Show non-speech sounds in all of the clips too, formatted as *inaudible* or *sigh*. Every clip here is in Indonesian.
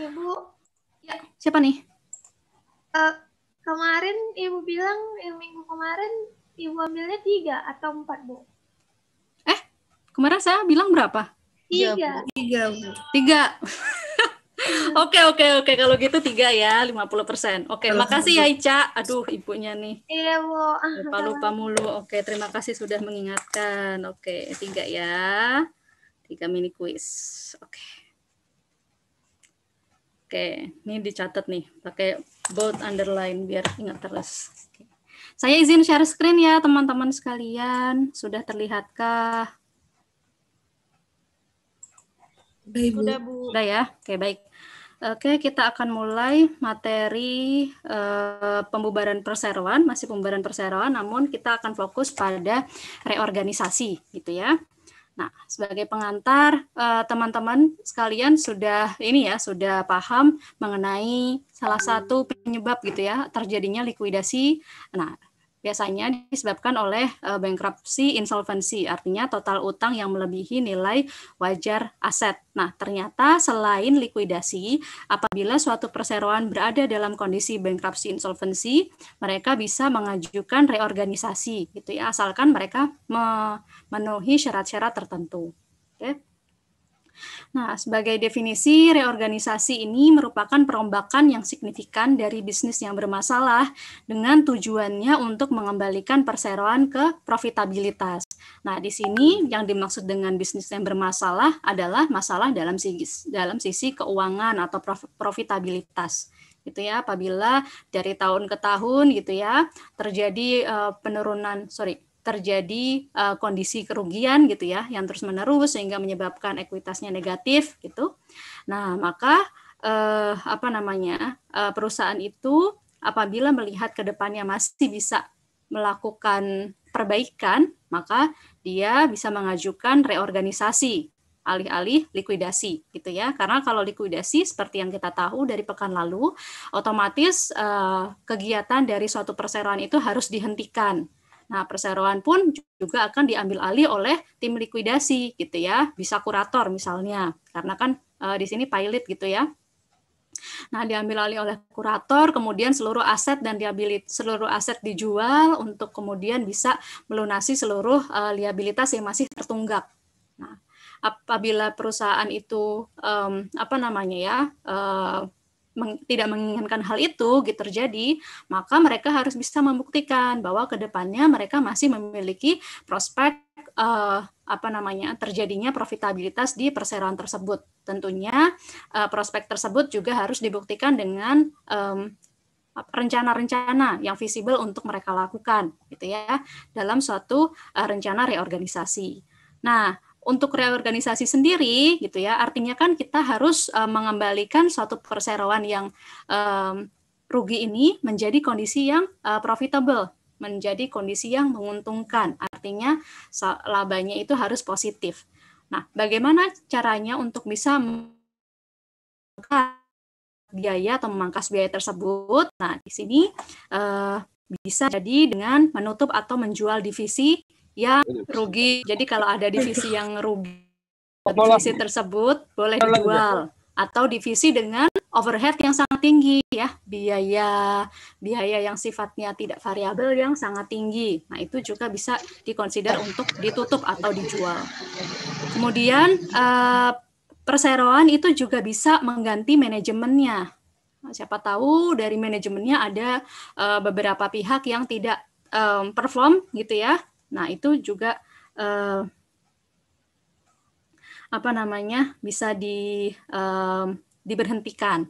Ibu. Ya, ya, siapa nih? Uh, kemarin Ibu bilang yang minggu kemarin Ibu ambilnya tiga atau empat, Bu? Eh, kemarin saya bilang berapa? Tiga. Tiga, Bu. Tiga. *laughs* Oke oke oke kalau gitu tiga ya 50 persen. Oke okay, makasih gitu. ya Ica. Aduh ibunya nih. Iya bu. Lupa lupa mulu. Oke terima kasih sudah mengingatkan. Oke tiga ya. Tiga mini quiz. Oke. Okay. Oke, ini dicatat nih, pakai bold underline biar ingat terus. Oke. Saya izin share screen ya teman-teman sekalian. Sudah terlihatkah? Baik, Bu. Sudah, Bu. Sudah ya? Oke, baik. Oke, kita akan mulai materi uh, pembubaran perseroan, masih pembubaran perseroan, namun kita akan fokus pada reorganisasi, gitu ya. Nah, sebagai pengantar eh, teman-teman sekalian sudah ini ya sudah paham mengenai salah satu penyebab gitu ya terjadinya likuidasi. Nah, biasanya disebabkan oleh uh, eh, bankruptcy insolvency, artinya total utang yang melebihi nilai wajar aset. Nah, ternyata selain likuidasi, apabila suatu perseroan berada dalam kondisi bankruptcy insolvency, mereka bisa mengajukan reorganisasi gitu ya, asalkan mereka memenuhi syarat-syarat tertentu. Oke. Okay. Nah, sebagai definisi, reorganisasi ini merupakan perombakan yang signifikan dari bisnis yang bermasalah dengan tujuannya untuk mengembalikan perseroan ke profitabilitas. Nah, di sini yang dimaksud dengan bisnis yang bermasalah adalah masalah dalam sisi, dalam sisi keuangan atau profitabilitas gitu ya apabila dari tahun ke tahun gitu ya terjadi uh, penurunan sorry terjadi uh, kondisi kerugian gitu ya yang terus menerus sehingga menyebabkan ekuitasnya negatif gitu. Nah maka uh, apa namanya uh, perusahaan itu apabila melihat ke depannya masih bisa melakukan perbaikan maka dia bisa mengajukan reorganisasi alih-alih likuidasi gitu ya karena kalau likuidasi seperti yang kita tahu dari pekan lalu otomatis uh, kegiatan dari suatu perseroan itu harus dihentikan Nah, perseroan pun juga akan diambil alih oleh tim likuidasi gitu ya, bisa kurator misalnya. Karena kan e, di sini pilot gitu ya. Nah, diambil alih oleh kurator, kemudian seluruh aset dan liabilit seluruh aset dijual untuk kemudian bisa melunasi seluruh e, liabilitas yang masih tertunggak. Nah, apabila perusahaan itu um, apa namanya ya? Uh, meng, tidak menginginkan hal itu gitu terjadi, maka mereka harus bisa membuktikan bahwa kedepannya mereka masih memiliki prospek uh, apa namanya terjadinya profitabilitas di perseroan tersebut. Tentunya uh, prospek tersebut juga harus dibuktikan dengan um, rencana-rencana yang visible untuk mereka lakukan gitu ya dalam suatu eh, rencana reorganisasi. Nah, untuk reorganisasi sendiri gitu ya artinya kan kita harus uh, mengembalikan suatu perseroan yang um, rugi ini menjadi kondisi yang uh, profitable menjadi kondisi yang menguntungkan artinya labanya itu harus positif nah bagaimana caranya untuk bisa biaya atau memangkas biaya tersebut nah di sini uh, bisa jadi dengan menutup atau menjual divisi yang iya, iya. rugi. Jadi kalau ada divisi *laughs* yang rugi, divisi tersebut boleh dijual atau divisi dengan overhead yang sangat tinggi ya, biaya biaya yang sifatnya tidak variabel yang sangat tinggi. Nah, itu juga bisa dikonsider untuk ditutup atau dijual. Kemudian eh, perseroan itu juga bisa mengganti manajemennya. Nah, siapa tahu dari manajemennya ada eh, beberapa pihak yang tidak eh, perform gitu ya Nah, itu juga eh, apa namanya? bisa di eh, diberhentikan.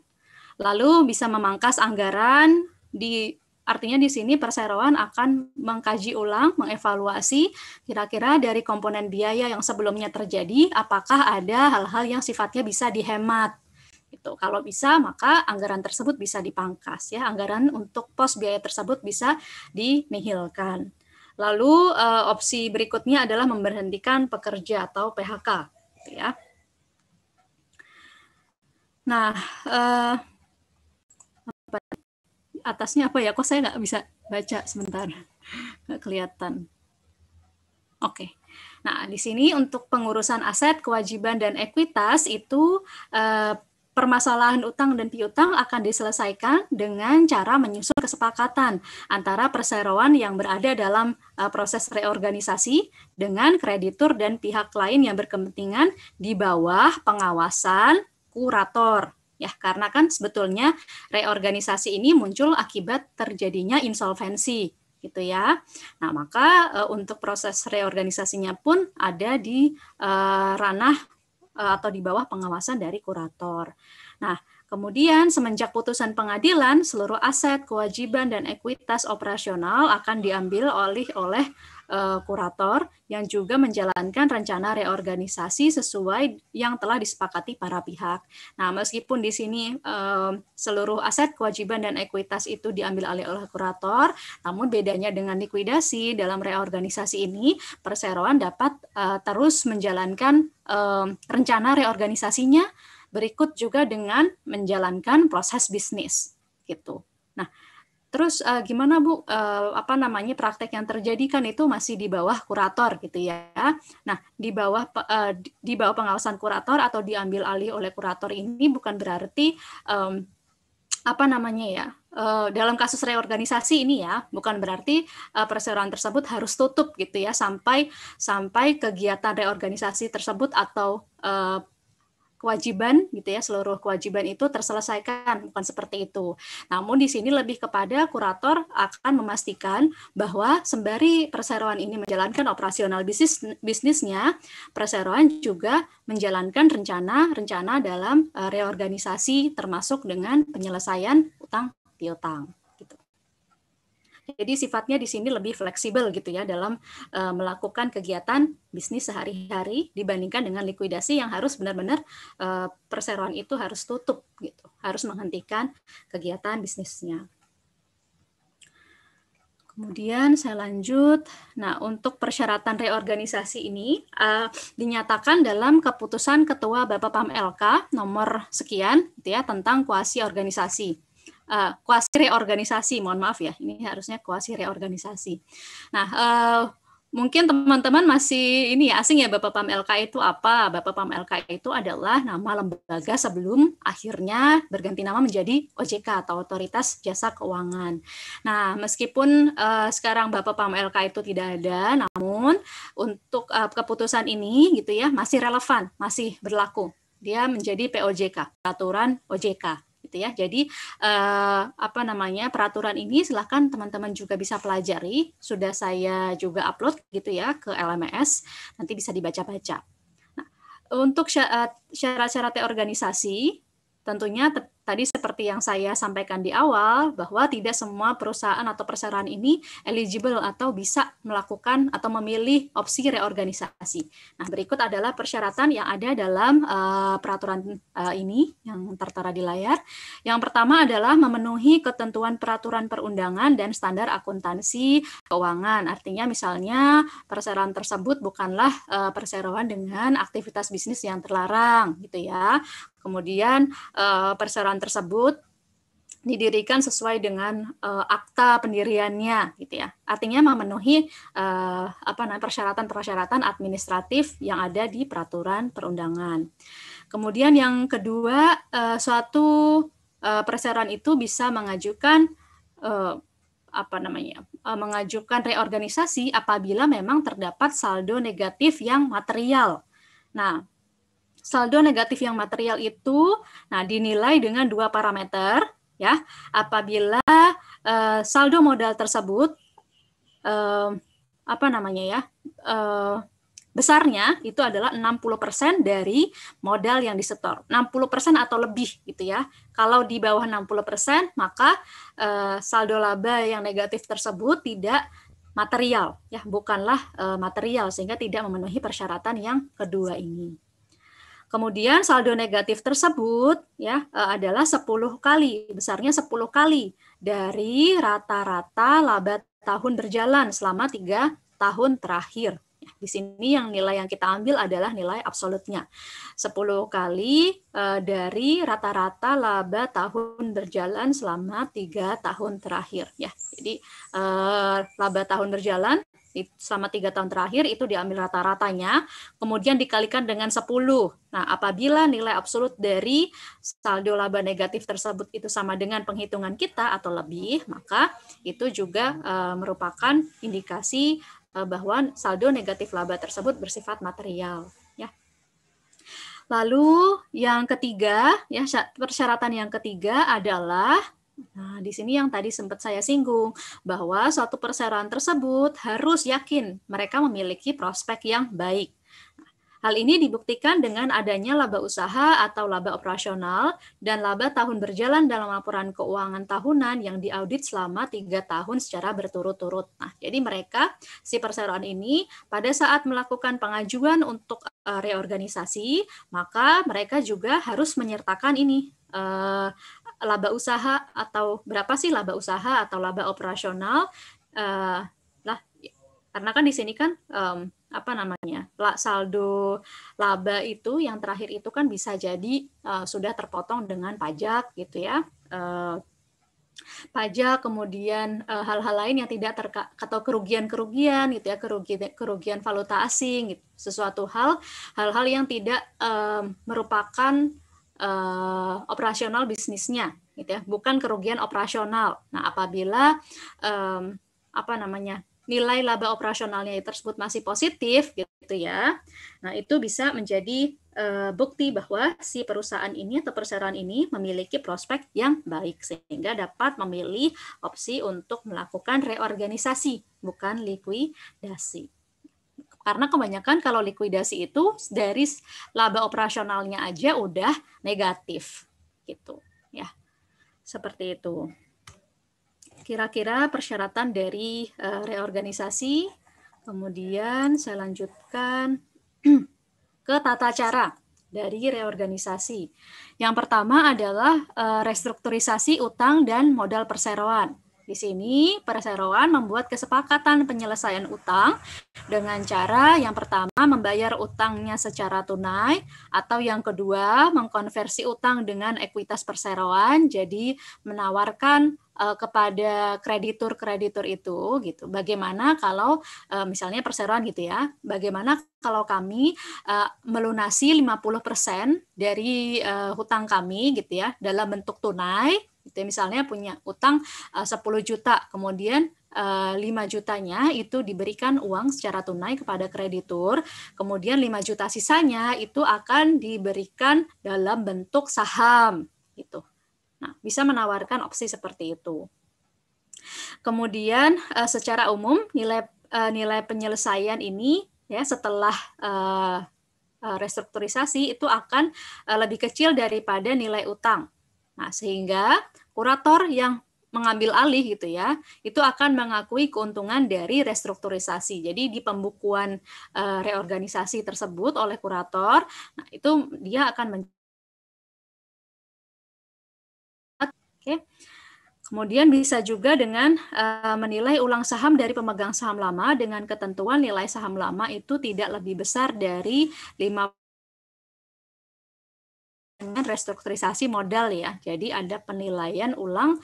Lalu bisa memangkas anggaran di Artinya di sini perseroan akan mengkaji ulang, mengevaluasi kira-kira dari komponen biaya yang sebelumnya terjadi, apakah ada hal-hal yang sifatnya bisa dihemat. Itu kalau bisa maka anggaran tersebut bisa dipangkas ya, anggaran untuk pos biaya tersebut bisa dinihilkan. Lalu uh, opsi berikutnya adalah memberhentikan pekerja atau PHK, gitu ya. Nah, uh, apa, ya? atasnya apa ya? Kok saya nggak bisa baca sebentar, *laughs* nggak kelihatan. Oke. Okay. Nah, di sini untuk pengurusan aset, kewajiban dan ekuitas itu eh, permasalahan utang dan piutang akan diselesaikan dengan cara menyusun kesepakatan antara perseroan yang berada dalam eh, proses reorganisasi dengan kreditur dan pihak lain yang berkepentingan di bawah pengawasan kurator ya karena kan sebetulnya reorganisasi ini muncul akibat terjadinya insolvensi gitu ya. Nah, maka eh, untuk proses reorganisasinya pun ada di eh, ranah Eh, atau di bawah pengawasan dari kurator. Nah, Kemudian, semenjak putusan pengadilan, seluruh aset, kewajiban, dan ekuitas operasional akan diambil oleh oleh Eh, kurator yang juga menjalankan rencana reorganisasi sesuai yang telah disepakati para pihak. Nah, meskipun di sini seluruh aset, kewajiban dan ekuitas itu diambil alih oleh kurator, namun bedanya dengan likuidasi dalam reorganisasi ini, perseroan dapat eh, terus menjalankan rencana reorganisasinya berikut juga dengan menjalankan proses bisnis gitu. Nah, Terus uh, gimana Bu uh, apa namanya praktek yang terjadi kan itu masih di bawah kurator gitu ya. Nah, di bawah uh, di bawah pengawasan kurator atau diambil alih oleh kurator ini bukan berarti um, apa namanya ya Uh, dalam kasus reorganisasi ini ya bukan berarti uh, perseroan tersebut harus tutup gitu ya sampai sampai kegiatan reorganisasi tersebut atau uh, kewajiban gitu ya seluruh kewajiban itu terselesaikan bukan seperti itu. Namun di sini lebih kepada kurator akan memastikan bahwa sembari perseroan ini menjalankan operasional bisnis bisnisnya, perseroan juga menjalankan rencana-rencana dalam eh, reorganisasi termasuk dengan penyelesaian utang piutang. Jadi sifatnya di sini lebih fleksibel gitu ya dalam uh, melakukan kegiatan bisnis sehari-hari dibandingkan dengan likuidasi yang harus benar-benar uh, perseroan itu harus tutup gitu, harus menghentikan kegiatan bisnisnya. Kemudian saya lanjut. Nah, untuk persyaratan reorganisasi ini uh, dinyatakan dalam keputusan Ketua Bapak PAM LK nomor sekian gitu ya tentang kuasi organisasi uh, reorganisasi. Mohon maaf ya, ini harusnya kuasi reorganisasi. Nah, uh, mungkin teman-teman masih ini ya, asing ya Bapak Pam LK itu apa? Bapak Pam LK itu adalah nama lembaga sebelum akhirnya berganti nama menjadi OJK atau Otoritas Jasa Keuangan. Nah, meskipun uh, sekarang Bapak Pam LK itu tidak ada, namun untuk uh, keputusan ini gitu ya masih relevan, masih berlaku. Dia menjadi POJK, peraturan OJK gitu ya. Jadi eh, apa namanya peraturan ini silahkan teman-teman juga bisa pelajari. Sudah saya juga upload gitu ya ke LMS. Nanti bisa dibaca-baca. Nah, untuk eh, syarat-syarat organisasi Tentunya tadi seperti yang saya sampaikan di awal bahwa tidak semua perusahaan atau perseroan ini eligible atau bisa melakukan atau memilih opsi reorganisasi. Nah, berikut adalah persyaratan yang ada dalam uh, peraturan uh, ini yang tertera di layar. Yang pertama adalah memenuhi ketentuan peraturan perundangan dan standar akuntansi keuangan. Artinya misalnya perseroan tersebut bukanlah uh, perseroan dengan aktivitas bisnis yang terlarang gitu ya. Kemudian uh, eh, perseroan tersebut didirikan sesuai dengan uh, akta pendiriannya gitu ya. Artinya memenuhi uh, apa namanya persyaratan-persyaratan administratif yang ada di peraturan perundangan. Kemudian yang kedua, uh, suatu uh, perseroan itu bisa mengajukan uh, apa namanya? Uh, mengajukan reorganisasi apabila memang terdapat saldo negatif yang material. Nah, Saldo negatif yang material itu nah dinilai dengan dua parameter ya. Apabila uh, saldo modal tersebut uh, apa namanya ya? Uh, besarnya itu adalah 60% dari modal yang disetor. 60% atau lebih gitu ya. Kalau di bawah 60% maka eh, saldo laba yang negatif tersebut tidak material ya, bukanlah uh, material sehingga tidak memenuhi persyaratan yang kedua ini. Kemudian saldo negatif tersebut ya eh, adalah 10 kali, besarnya 10 kali dari rata-rata laba tahun berjalan selama tiga tahun terakhir. Di sini yang nilai yang kita ambil adalah nilai absolutnya. 10 kali dari rata-rata laba tahun berjalan selama tiga tahun terakhir ya. Jadi eh, laba tahun berjalan sama tiga tahun terakhir itu diambil rata-ratanya, kemudian dikalikan dengan 10. Nah, apabila nilai absolut dari saldo laba negatif tersebut itu sama dengan penghitungan kita atau lebih, maka itu juga e, merupakan indikasi e, bahwa saldo negatif laba tersebut bersifat material. Ya. Lalu yang ketiga, ya persyaratan yang ketiga adalah Nah, di sini yang tadi sempat saya singgung bahwa suatu perseroan tersebut harus yakin mereka memiliki prospek yang baik. Nah, hal ini dibuktikan dengan adanya laba usaha atau laba operasional dan laba tahun berjalan dalam laporan keuangan tahunan yang diaudit selama tiga tahun secara berturut-turut. Nah, jadi mereka si perseroan ini pada saat melakukan pengajuan untuk eh, reorganisasi, maka mereka juga harus menyertakan ini eh, laba usaha atau berapa sih laba usaha atau laba operasional uh, karena kan di sini kan um, apa namanya saldo laba itu yang terakhir itu kan bisa jadi uh, sudah terpotong dengan pajak gitu ya uh, pajak kemudian hal-hal uh, lain yang tidak terka atau kerugian-kerugian gitu ya kerugian kerugian valuta asing gitu. sesuatu hal hal-hal yang tidak um, merupakan Eh, operasional bisnisnya gitu ya bukan kerugian operasional nah apabila um, apa namanya nilai laba operasionalnya tersebut masih positif gitu ya. Nah, itu bisa menjadi uh, bukti bahwa si perusahaan ini atau perseroan ini memiliki prospek yang baik sehingga dapat memilih opsi untuk melakukan reorganisasi bukan likuidasi. Karena kebanyakan kalau likuidasi itu dari laba operasionalnya aja udah negatif gitu ya. Seperti itu. Kira-kira persyaratan dari eh, reorganisasi. Kemudian saya lanjutkan *clears throat* ke tata cara dari reorganisasi. Yang pertama adalah eh, restrukturisasi utang dan modal perseroan. Di sini, perseroan membuat kesepakatan penyelesaian utang dengan cara yang pertama membayar utangnya secara tunai atau yang kedua mengkonversi utang dengan ekuitas perseroan jadi menawarkan eh, kepada kreditur-kreditur itu gitu. Bagaimana kalau eh, misalnya perseroan gitu ya. Bagaimana kalau kami uh, melunasi 50% dari hutang kami gitu ya dalam bentuk tunai Gitu. Ya. Misalnya punya utang eh, uh, 10 juta, kemudian 5 eh, jutanya itu diberikan uang secara tunai kepada kreditur, kemudian 5 juta sisanya itu akan diberikan dalam bentuk saham gitu. Nah, bisa menawarkan opsi seperti itu. Kemudian eh, secara umum nilai nilai penyelesaian ini ya setelah restrukturisasi itu akan lebih kecil daripada nilai utang. Nah, sehingga kurator yang mengambil alih gitu ya, itu akan mengakui keuntungan dari restrukturisasi. Jadi di pembukuan uh, reorganisasi tersebut oleh kurator, nah itu dia akan men Kemudian bisa juga dengan uh, menilai ulang saham dari pemegang saham lama dengan ketentuan nilai saham lama itu tidak lebih besar dari 50 dengan restrukturisasi modal ya. Jadi ada penilaian ulang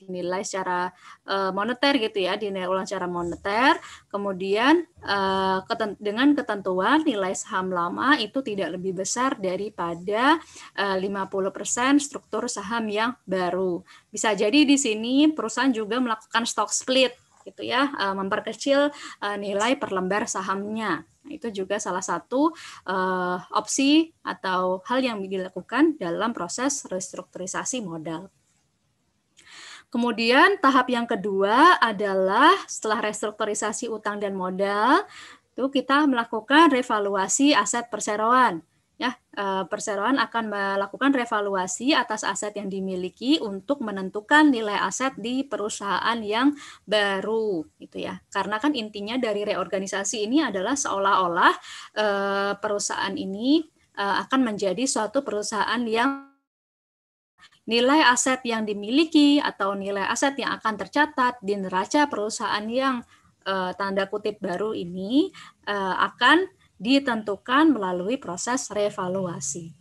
dinilai secara uh, moneter gitu ya, dinilai ulang secara moneter. Kemudian uh, keten dengan ketentuan nilai saham lama itu tidak lebih besar daripada eh, uh, 50% struktur saham yang baru. Bisa jadi di sini perusahaan juga melakukan stock split gitu ya, uh, memperkecil uh, nilai per lembar sahamnya itu juga salah satu uh, opsi atau hal yang dilakukan dalam proses restrukturisasi modal. Kemudian tahap yang kedua adalah setelah restrukturisasi utang dan modal, itu kita melakukan revaluasi aset perseroan ya eh, perseroan akan melakukan revaluasi atas aset yang dimiliki untuk menentukan nilai aset di perusahaan yang baru gitu ya karena kan intinya dari reorganisasi ini adalah seolah-olah eh, perusahaan ini eh, akan menjadi suatu perusahaan yang nilai aset yang dimiliki atau nilai aset yang akan tercatat di neraca perusahaan yang tanda kutip baru ini akan ditentukan melalui proses revaluasi.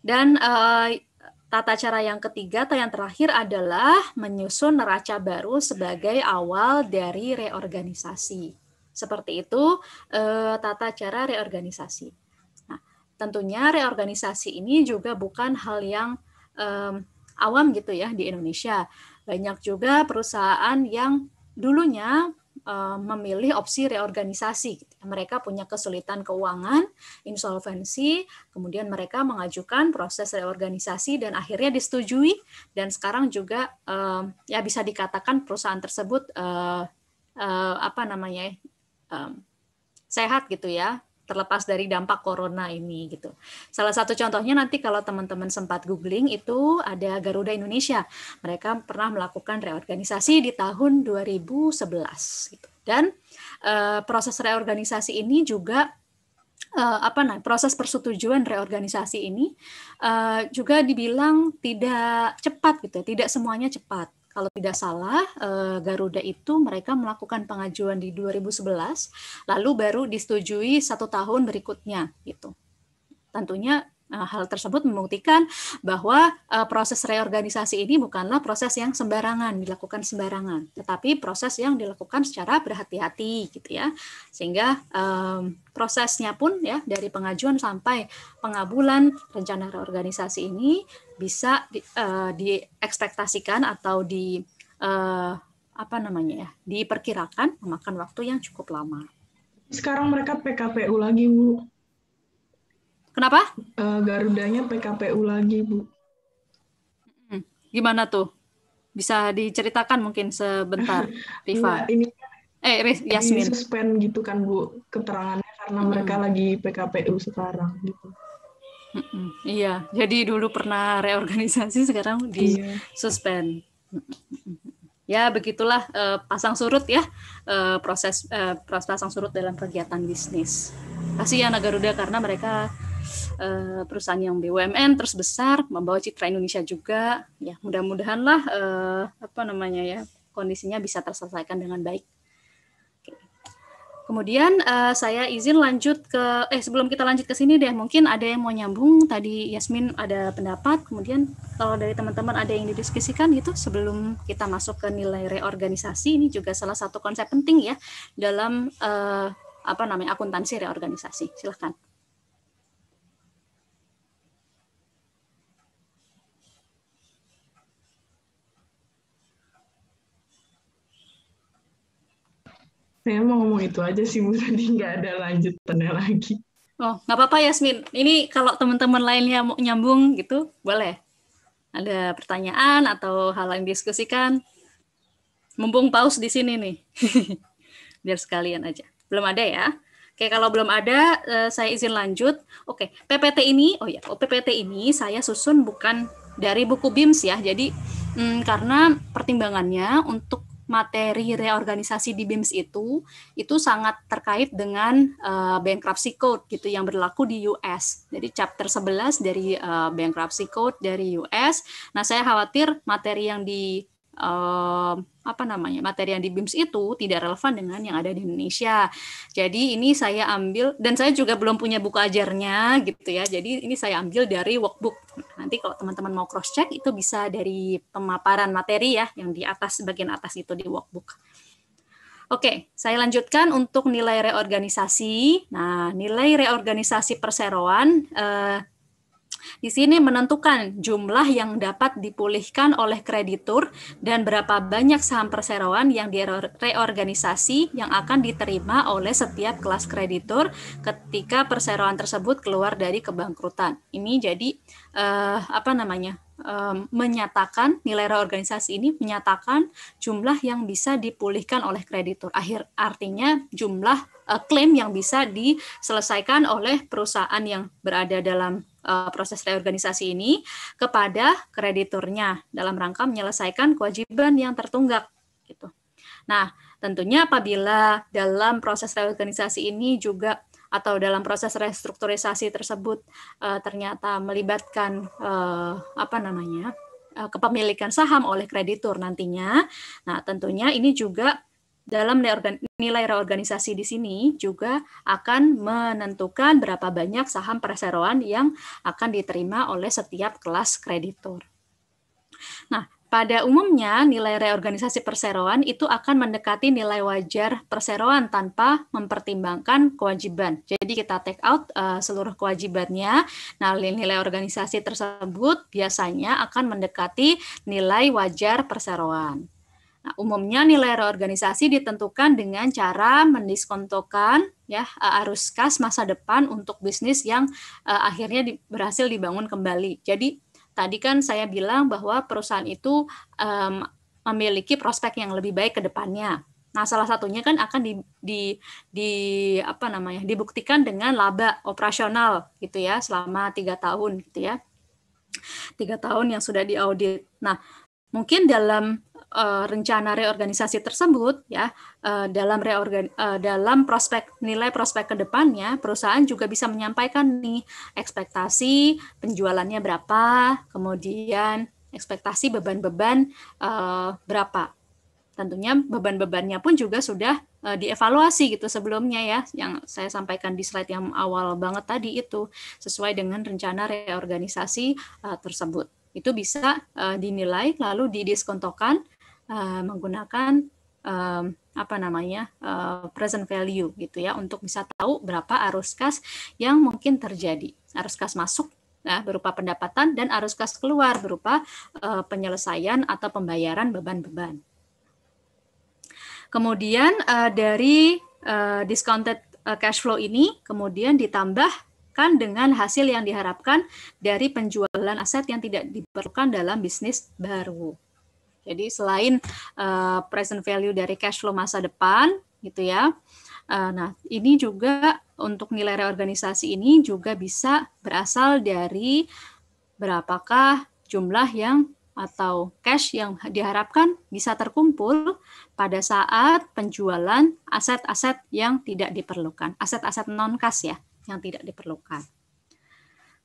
Dan eh, tata cara yang ketiga atau yang terakhir adalah menyusun neraca baru sebagai awal dari reorganisasi. Seperti itu eh, tata cara reorganisasi. Nah, tentunya reorganisasi ini juga bukan hal yang awam gitu ya di Indonesia. Banyak juga perusahaan yang dulunya eh, memilih opsi reorganisasi mereka punya kesulitan keuangan, insolvensi, kemudian mereka mengajukan proses reorganisasi dan akhirnya disetujui dan sekarang juga uh, ya bisa dikatakan perusahaan tersebut uh, uh, apa namanya uh, sehat gitu ya terlepas dari dampak corona ini gitu. Salah satu contohnya nanti kalau teman-teman sempat googling itu ada Garuda Indonesia. Mereka pernah melakukan reorganisasi di tahun 2011 gitu. Dan Eh, proses reorganisasi ini juga uh, apa nah proses persetujuan reorganisasi ini uh, juga dibilang tidak cepat gitu tidak semuanya cepat. Kalau tidak salah, Garuda itu mereka melakukan pengajuan di 2011, lalu baru disetujui satu tahun berikutnya gitu. Tentunya Nah, hal tersebut membuktikan bahwa uh, proses reorganisasi ini bukanlah proses yang sembarangan dilakukan sembarangan, tetapi proses yang dilakukan secara berhati-hati gitu ya. Sehingga um, prosesnya pun ya dari pengajuan sampai pengabulan rencana reorganisasi ini bisa di, uh, diekspektasikan atau di uh, apa namanya ya, diperkirakan memakan waktu yang cukup lama. Sekarang mereka PKPU lagi, Bu. Kenapa? Uh, Garudanya PKPU lagi, Bu. Hmm. Gimana tuh? Bisa diceritakan mungkin sebentar, *laughs* Riva? Nah, ini eh Yasmin. Ini suspend gitu kan, Bu, keterangannya karena hmm. mereka lagi PKPU sekarang gitu. Mm -mm, iya, jadi dulu pernah reorganisasi, sekarang di iya. suspend. Hmm, hmm, hmm. Ya, begitulah uh, pasang surut ya uh, proses uh, proses pasang surut dalam kegiatan bisnis. Kasih ya Nagaruda karena mereka uh, perusahaan yang BUMN terus besar membawa citra Indonesia juga ya mudah-mudahan lah uh, eh, apa namanya ya kondisinya bisa terselesaikan dengan baik. Kemudian uh, saya izin lanjut ke eh sebelum kita lanjut ke sini deh mungkin ada yang mau nyambung tadi Yasmin ada pendapat kemudian kalau dari teman-teman ada yang didiskusikan gitu sebelum kita masuk ke nilai reorganisasi ini juga salah satu konsep penting ya dalam uh, apa namanya akuntansi reorganisasi. Silahkan. saya mau ngomong itu aja sih Bu tadi nggak ada lanjutannya lagi. Oh, nggak apa-apa Yasmin. Ini kalau teman-teman lainnya mau nyambung gitu, boleh. Ada pertanyaan atau hal yang diskusikan? Mumpung paus di sini nih. *laughs* Biar sekalian aja. Belum ada ya? Oke, kalau belum ada, eh, saya izin lanjut. Oke, PPT ini, oh ya, oh, PPT ini saya susun bukan dari buku BIMS ya. Jadi, hmm, karena pertimbangannya untuk materi reorganisasi di BIMS itu itu sangat terkait dengan uh, bankruptcy code gitu yang berlaku di US. Jadi chapter 11 dari uh, bankruptcy code dari US. Nah, saya khawatir materi yang di um, apa namanya materi yang di BIMS itu tidak relevan dengan yang ada di Indonesia. Jadi ini saya ambil dan saya juga belum punya buku ajarnya gitu ya. Jadi ini saya ambil dari workbook. Nanti kalau teman-teman mau cross check itu bisa dari pemaparan materi ya yang di atas bagian atas itu di workbook. Oke, saya lanjutkan untuk nilai reorganisasi. Nah, nilai reorganisasi perseroan eh, di sini menentukan jumlah yang dapat dipulihkan oleh kreditur dan berapa banyak saham perseroan yang direorganisasi yang akan diterima oleh setiap kelas kreditur ketika perseroan tersebut keluar dari kebangkrutan. Ini jadi eh, apa namanya? Eh, menyatakan nilai reorganisasi ini menyatakan jumlah yang bisa dipulihkan oleh kreditur akhir artinya jumlah uh, klaim yang bisa diselesaikan oleh perusahaan yang berada dalam uh, proses reorganisasi ini kepada krediturnya dalam rangka menyelesaikan kewajiban yang tertunggak gitu. Nah, tentunya apabila dalam proses reorganisasi ini juga atau dalam proses restrukturisasi tersebut uh, ternyata melibatkan uh, apa namanya? kepemilikan saham oleh kreditur nantinya. Nah, tentunya ini juga dalam nilai reorganisasi di sini juga akan menentukan berapa banyak saham perseroan yang akan diterima oleh setiap kelas kreditor. Nah, pada umumnya nilai reorganisasi perseroan itu akan mendekati nilai wajar perseroan tanpa mempertimbangkan kewajiban. Jadi kita take out uh, seluruh kewajibannya. Nah, nilai organisasi tersebut biasanya akan mendekati nilai wajar perseroan. Nah, umumnya nilai reorganisasi ditentukan dengan cara mendiskontokan ya eh, arus kas masa depan untuk bisnis yang uh, akhirnya di, berhasil dibangun kembali. Jadi tadi kan saya bilang bahwa perusahaan itu um, memiliki prospek yang lebih baik ke depannya. Nah, salah satunya kan akan di, di di apa namanya? dibuktikan dengan laba operasional gitu ya selama tiga tahun gitu ya. Tiga tahun yang sudah diaudit. Nah, Mungkin dalam uh, rencana reorganisasi tersebut ya uh, dalam reorgan uh, dalam prospek nilai prospek kedepannya perusahaan juga bisa menyampaikan nih ekspektasi penjualannya berapa kemudian ekspektasi beban-beban uh, berapa tentunya beban-bebannya pun juga sudah uh, dievaluasi gitu sebelumnya ya yang saya sampaikan di slide yang awal banget tadi itu sesuai dengan rencana reorganisasi uh, tersebut itu bisa uh, dinilai lalu didiskontokan uh, menggunakan um, apa namanya uh, present value gitu ya untuk bisa tahu berapa arus kas yang mungkin terjadi arus kas masuk nah, berupa pendapatan dan arus kas keluar berupa uh, penyelesaian atau pembayaran beban-beban. Kemudian uh, dari uh, discounted cash flow ini kemudian ditambah dengan hasil yang diharapkan dari penjualan aset yang tidak diperlukan dalam bisnis baru. Jadi selain uh, present value dari cash flow masa depan gitu ya. Uh, nah, ini juga untuk nilai reorganisasi ini juga bisa berasal dari berapakah jumlah yang atau cash yang diharapkan bisa terkumpul pada saat penjualan aset-aset yang tidak diperlukan, aset-aset non-kas ya yang tidak diperlukan.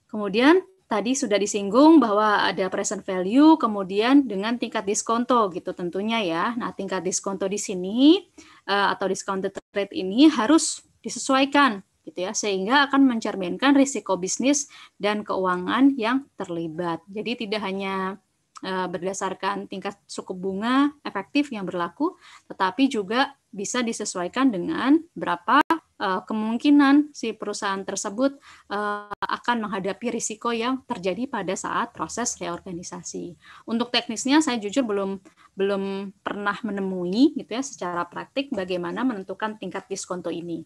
Kemudian tadi sudah disinggung bahwa ada present value kemudian dengan tingkat diskonto gitu tentunya ya. Nah, tingkat diskonto di sini eh, atau discounted rate ini harus disesuaikan gitu ya sehingga akan mencerminkan risiko bisnis dan keuangan yang terlibat. Jadi tidak hanya eh, berdasarkan tingkat suku bunga efektif yang berlaku, tetapi juga bisa disesuaikan dengan berapa Eh, kemungkinan si perusahaan tersebut eh, akan menghadapi risiko yang terjadi pada saat proses reorganisasi. Untuk teknisnya saya jujur belum belum pernah menemui gitu ya secara praktik bagaimana menentukan tingkat diskonto ini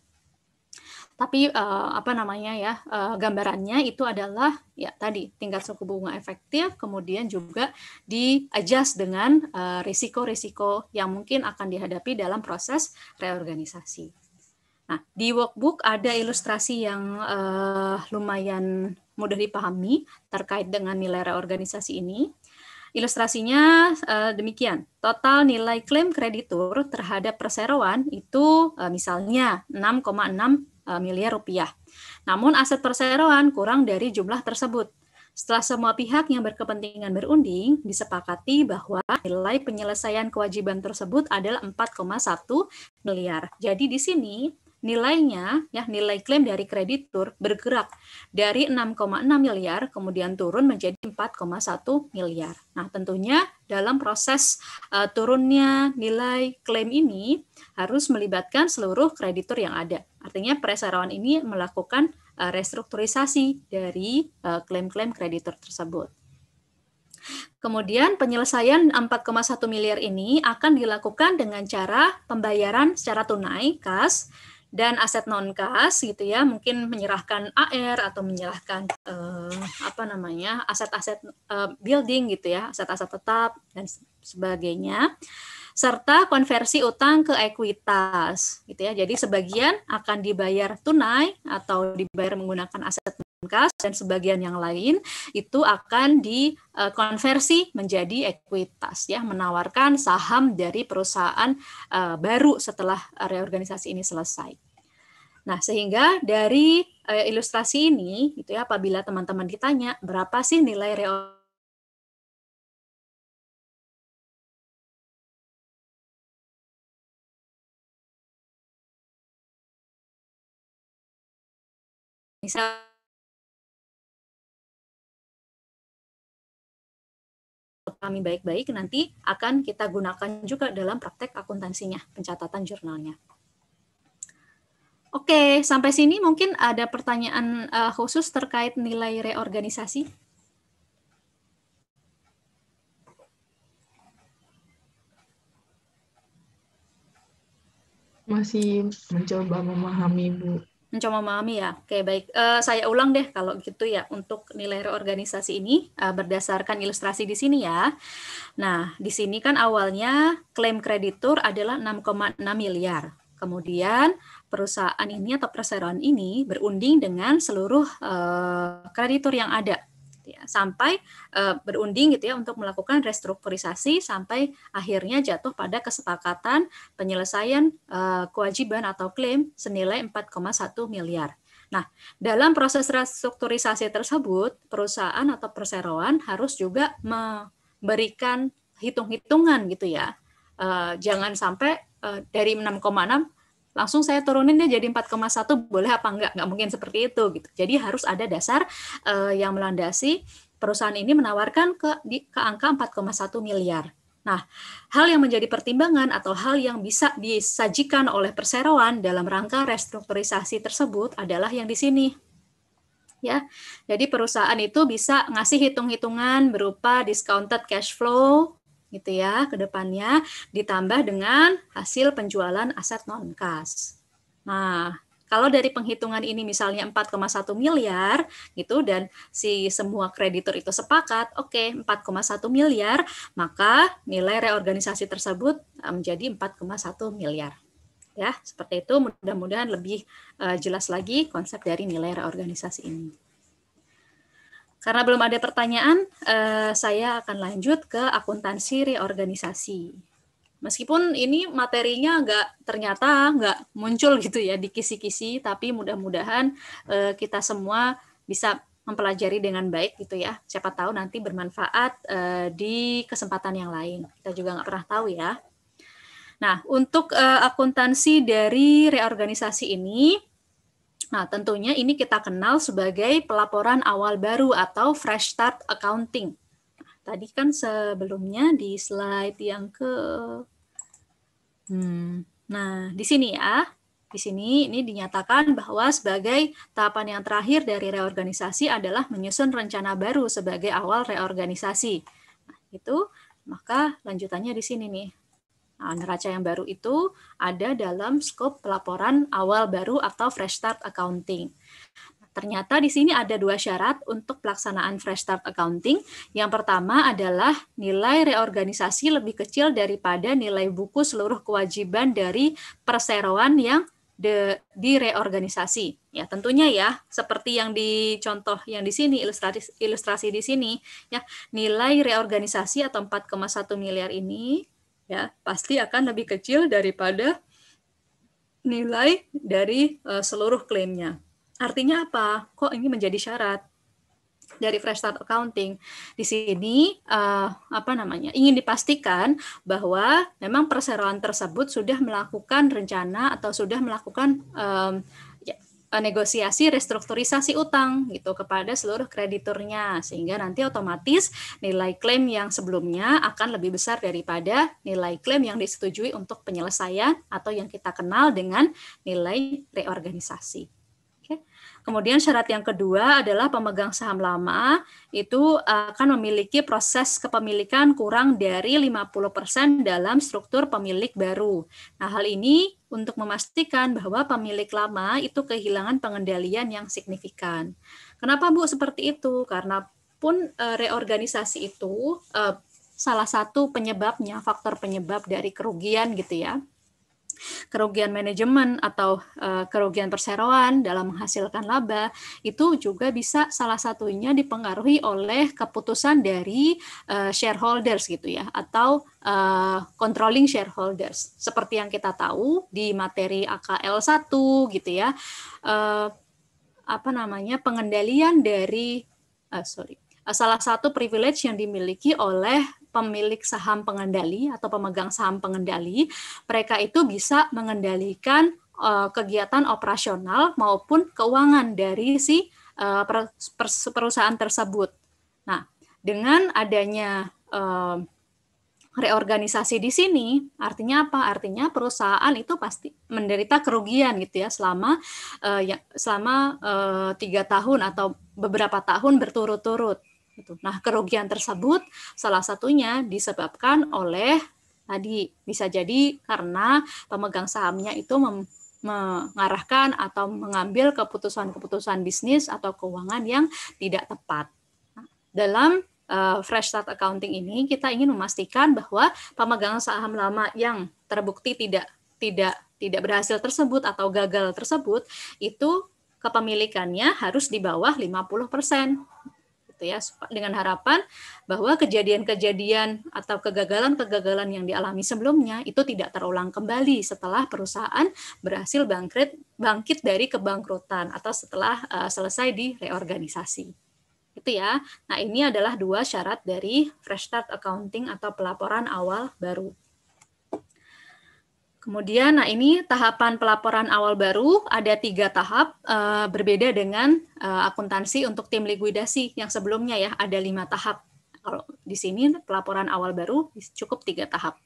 tapi eh, apa namanya ya gambarannya itu adalah ya tadi tingkat suku bunga efektif kemudian juga di adjust dengan risiko -risiko yang mungkin akan dihadapi dalam proses reorganisasi. Nah, di workbook ada ilustrasi yang uh, lumayan mudah dipahami terkait dengan nilai reorganisasi ini. Ilustrasinya uh, demikian. Total nilai klaim kreditur terhadap perseroan itu uh, misalnya 6,6 miliar rupiah. Namun aset perseroan kurang dari jumlah tersebut. Setelah semua pihak yang berkepentingan berunding, disepakati bahwa nilai penyelesaian kewajiban tersebut adalah 4,1 miliar. Jadi di sini nilainya ya nilai klaim dari kreditur bergerak dari 6,6 miliar kemudian turun menjadi 4,1 miliar. Nah, tentunya dalam proses uh, turunnya nilai klaim ini harus melibatkan seluruh kreditur yang ada. Artinya perseroan ini melakukan uh, restrukturisasi dari klaim eh, klaim-klaim kreditur tersebut. Kemudian penyelesaian 4,1 miliar ini akan dilakukan dengan cara pembayaran secara tunai, kas, dan aset non kas gitu ya mungkin menyerahkan AR atau menyerahkan eh, apa namanya aset-aset eh, building gitu ya aset-aset tetap dan sebagainya serta konversi utang ke ekuitas gitu ya. Jadi sebagian akan dibayar tunai atau dibayar menggunakan aset kas dan sebagian yang lain itu akan dikonversi e, menjadi ekuitas ya menawarkan saham dari perusahaan e, baru setelah reorganisasi ini selesai. Nah, sehingga dari e, ilustrasi ini gitu ya apabila teman-teman ditanya berapa sih nilai reorganisasi misal kami baik-baik nanti akan kita gunakan juga dalam praktek akuntansinya, pencatatan jurnalnya. Oke, sampai sini mungkin ada pertanyaan eh, khusus terkait nilai reorganisasi. Masih mencoba memahami, Bu mencoba memahami ya. Oke, baik. Uh, saya ulang deh kalau gitu ya untuk nilai reorganisasi ini uh, berdasarkan ilustrasi di sini ya. Nah, di sini kan awalnya klaim kreditur adalah 6,6 miliar. Kemudian perusahaan ini atau perseroan ini berunding dengan seluruh uh, kreditur yang ada Gitu ya sampai uh, berunding gitu ya untuk melakukan restrukturisasi sampai akhirnya jatuh pada kesepakatan penyelesaian uh, kewajiban atau klaim senilai 4,1 miliar. Nah, dalam proses restrukturisasi tersebut, perusahaan atau perseroan harus juga memberikan hitung-hitungan gitu ya. Uh, jangan sampai uh, dari 6,6 langsung saya turunin deh jadi 4,1 boleh apa enggak? Enggak mungkin seperti itu gitu. Jadi harus ada dasar uh, yang melandasi perusahaan ini menawarkan ke di, ke angka 4,1 miliar. Nah, hal yang menjadi pertimbangan atau hal yang bisa disajikan oleh perseroan dalam rangka restrukturisasi tersebut adalah yang di sini, ya. Jadi perusahaan itu bisa ngasih hitung-hitungan berupa discounted cash flow, gitu ya kedepannya ditambah dengan hasil penjualan aset non kas. Nah, kalau dari penghitungan ini misalnya 4,1 miliar gitu dan si semua kreditor itu sepakat, oke okay, 4,1 miliar, maka nilai reorganisasi tersebut eh, menjadi 4,1 miliar. Ya, seperti itu mudah-mudahan lebih uh, jelas lagi konsep dari nilai reorganisasi ini. Karena belum ada pertanyaan, eh, saya akan lanjut ke akuntansi reorganisasi. Meskipun ini materinya nggak ternyata nggak muncul gitu ya di kisi-kisi, tapi mudah-mudahan eh, kita semua bisa mempelajari dengan baik gitu ya. Siapa tahu nanti bermanfaat eh, di kesempatan yang lain. Kita juga nggak pernah tahu ya. Nah, untuk eh, akuntansi dari reorganisasi ini, Nah, tentunya ini kita kenal sebagai pelaporan awal baru atau fresh start accounting. Tadi kan sebelumnya di slide yang ke hmm, nah, di sini ya. Di sini ini dinyatakan bahwa sebagai tahapan yang terakhir dari reorganisasi adalah menyusun rencana baru sebagai awal reorganisasi. Nah, itu maka lanjutannya di sini nih. Nah, neraca yang baru itu ada dalam skop pelaporan awal baru atau fresh start accounting. Ternyata di sini ada dua syarat untuk pelaksanaan fresh start accounting. Yang pertama adalah nilai reorganisasi lebih kecil daripada nilai buku seluruh kewajiban dari perseroan yang de, direorganisasi. Ya, tentunya ya seperti yang di contoh yang di sini ilustrasi ilustrasi di sini ya, nilai reorganisasi atau 4,1 miliar ini ya pasti akan lebih kecil daripada nilai dari uh, seluruh klaimnya. Artinya apa? Kok ini menjadi syarat dari Fresh Start Accounting? Di sini uh, apa namanya? Ingin dipastikan bahwa memang perseroan tersebut sudah melakukan rencana atau sudah melakukan um, Eh, negosiasi restrukturisasi utang gitu kepada seluruh krediturnya sehingga nanti otomatis nilai klaim yang sebelumnya akan lebih besar daripada nilai klaim yang disetujui untuk penyelesaian atau yang kita kenal dengan nilai reorganisasi. Kemudian syarat yang kedua adalah pemegang saham lama itu eh, akan memiliki proses kepemilikan kurang dari 50% dalam struktur pemilik baru. Nah, hal ini untuk memastikan bahwa pemilik lama itu kehilangan pengendalian yang signifikan. Kenapa Bu seperti itu? Karena pun eh, reorganisasi itu eh, salah satu penyebabnya, faktor penyebab dari kerugian gitu ya kerugian manajemen atau uh, kerugian perseroan dalam menghasilkan laba itu juga bisa salah satunya dipengaruhi oleh keputusan dari uh, shareholders gitu ya atau uh, controlling shareholders. Seperti yang kita tahu di materi AKL 1 gitu ya. Uh, apa namanya pengendalian dari uh, sorry salah satu privilege yang dimiliki oleh pemilik saham pengendali atau pemegang saham pengendali, mereka itu bisa mengendalikan eh, kegiatan operasional maupun keuangan dari si eh, perusahaan tersebut. Nah, dengan adanya eh, reorganisasi di sini, artinya apa? Artinya perusahaan itu pasti menderita kerugian gitu ya selama ya, selama tiga tahun atau beberapa tahun berturut-turut. Gitu. Nah, kerugian tersebut salah satunya disebabkan oleh tadi bisa jadi karena pemegang sahamnya itu mengarahkan atau mengambil keputusan-keputusan bisnis atau keuangan yang tidak tepat. Dalam uh, Fresh Start Accounting ini kita ingin memastikan bahwa pemegang saham lama yang terbukti tidak tidak tidak berhasil tersebut atau gagal tersebut itu kepemilikannya harus di bawah 50% gitu ya dengan harapan bahwa kejadian-kejadian atau kegagalan-kegagalan yang dialami sebelumnya itu tidak terulang kembali setelah perusahaan berhasil bangkit bangkit dari kebangkrutan atau setelah uh, selesai di reorganisasi. itu ya. Nah, ini adalah dua syarat dari fresh start accounting atau pelaporan awal baru. Kemudian, nah ini tahapan pelaporan awal baru ada tiga tahap uh, berbeda dengan uh, akuntansi untuk tim likuidasi yang sebelumnya ya ada lima tahap. Kalau di sini pelaporan awal baru cukup tiga tahap.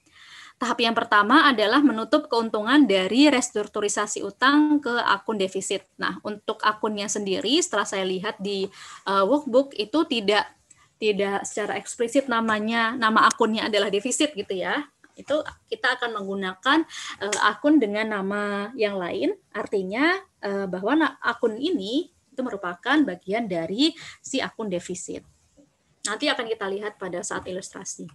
Tahap yang pertama adalah menutup keuntungan dari restrukturisasi utang ke akun defisit. Nah, untuk akunnya sendiri setelah saya lihat di uh, workbook itu tidak tidak secara eksplisit namanya nama akunnya adalah defisit gitu ya itu kita akan menggunakan uh, akun dengan nama yang lain. Artinya uh, bahwa akun ini itu merupakan bagian dari si akun defisit. Nanti akan kita lihat pada saat ilustrasi.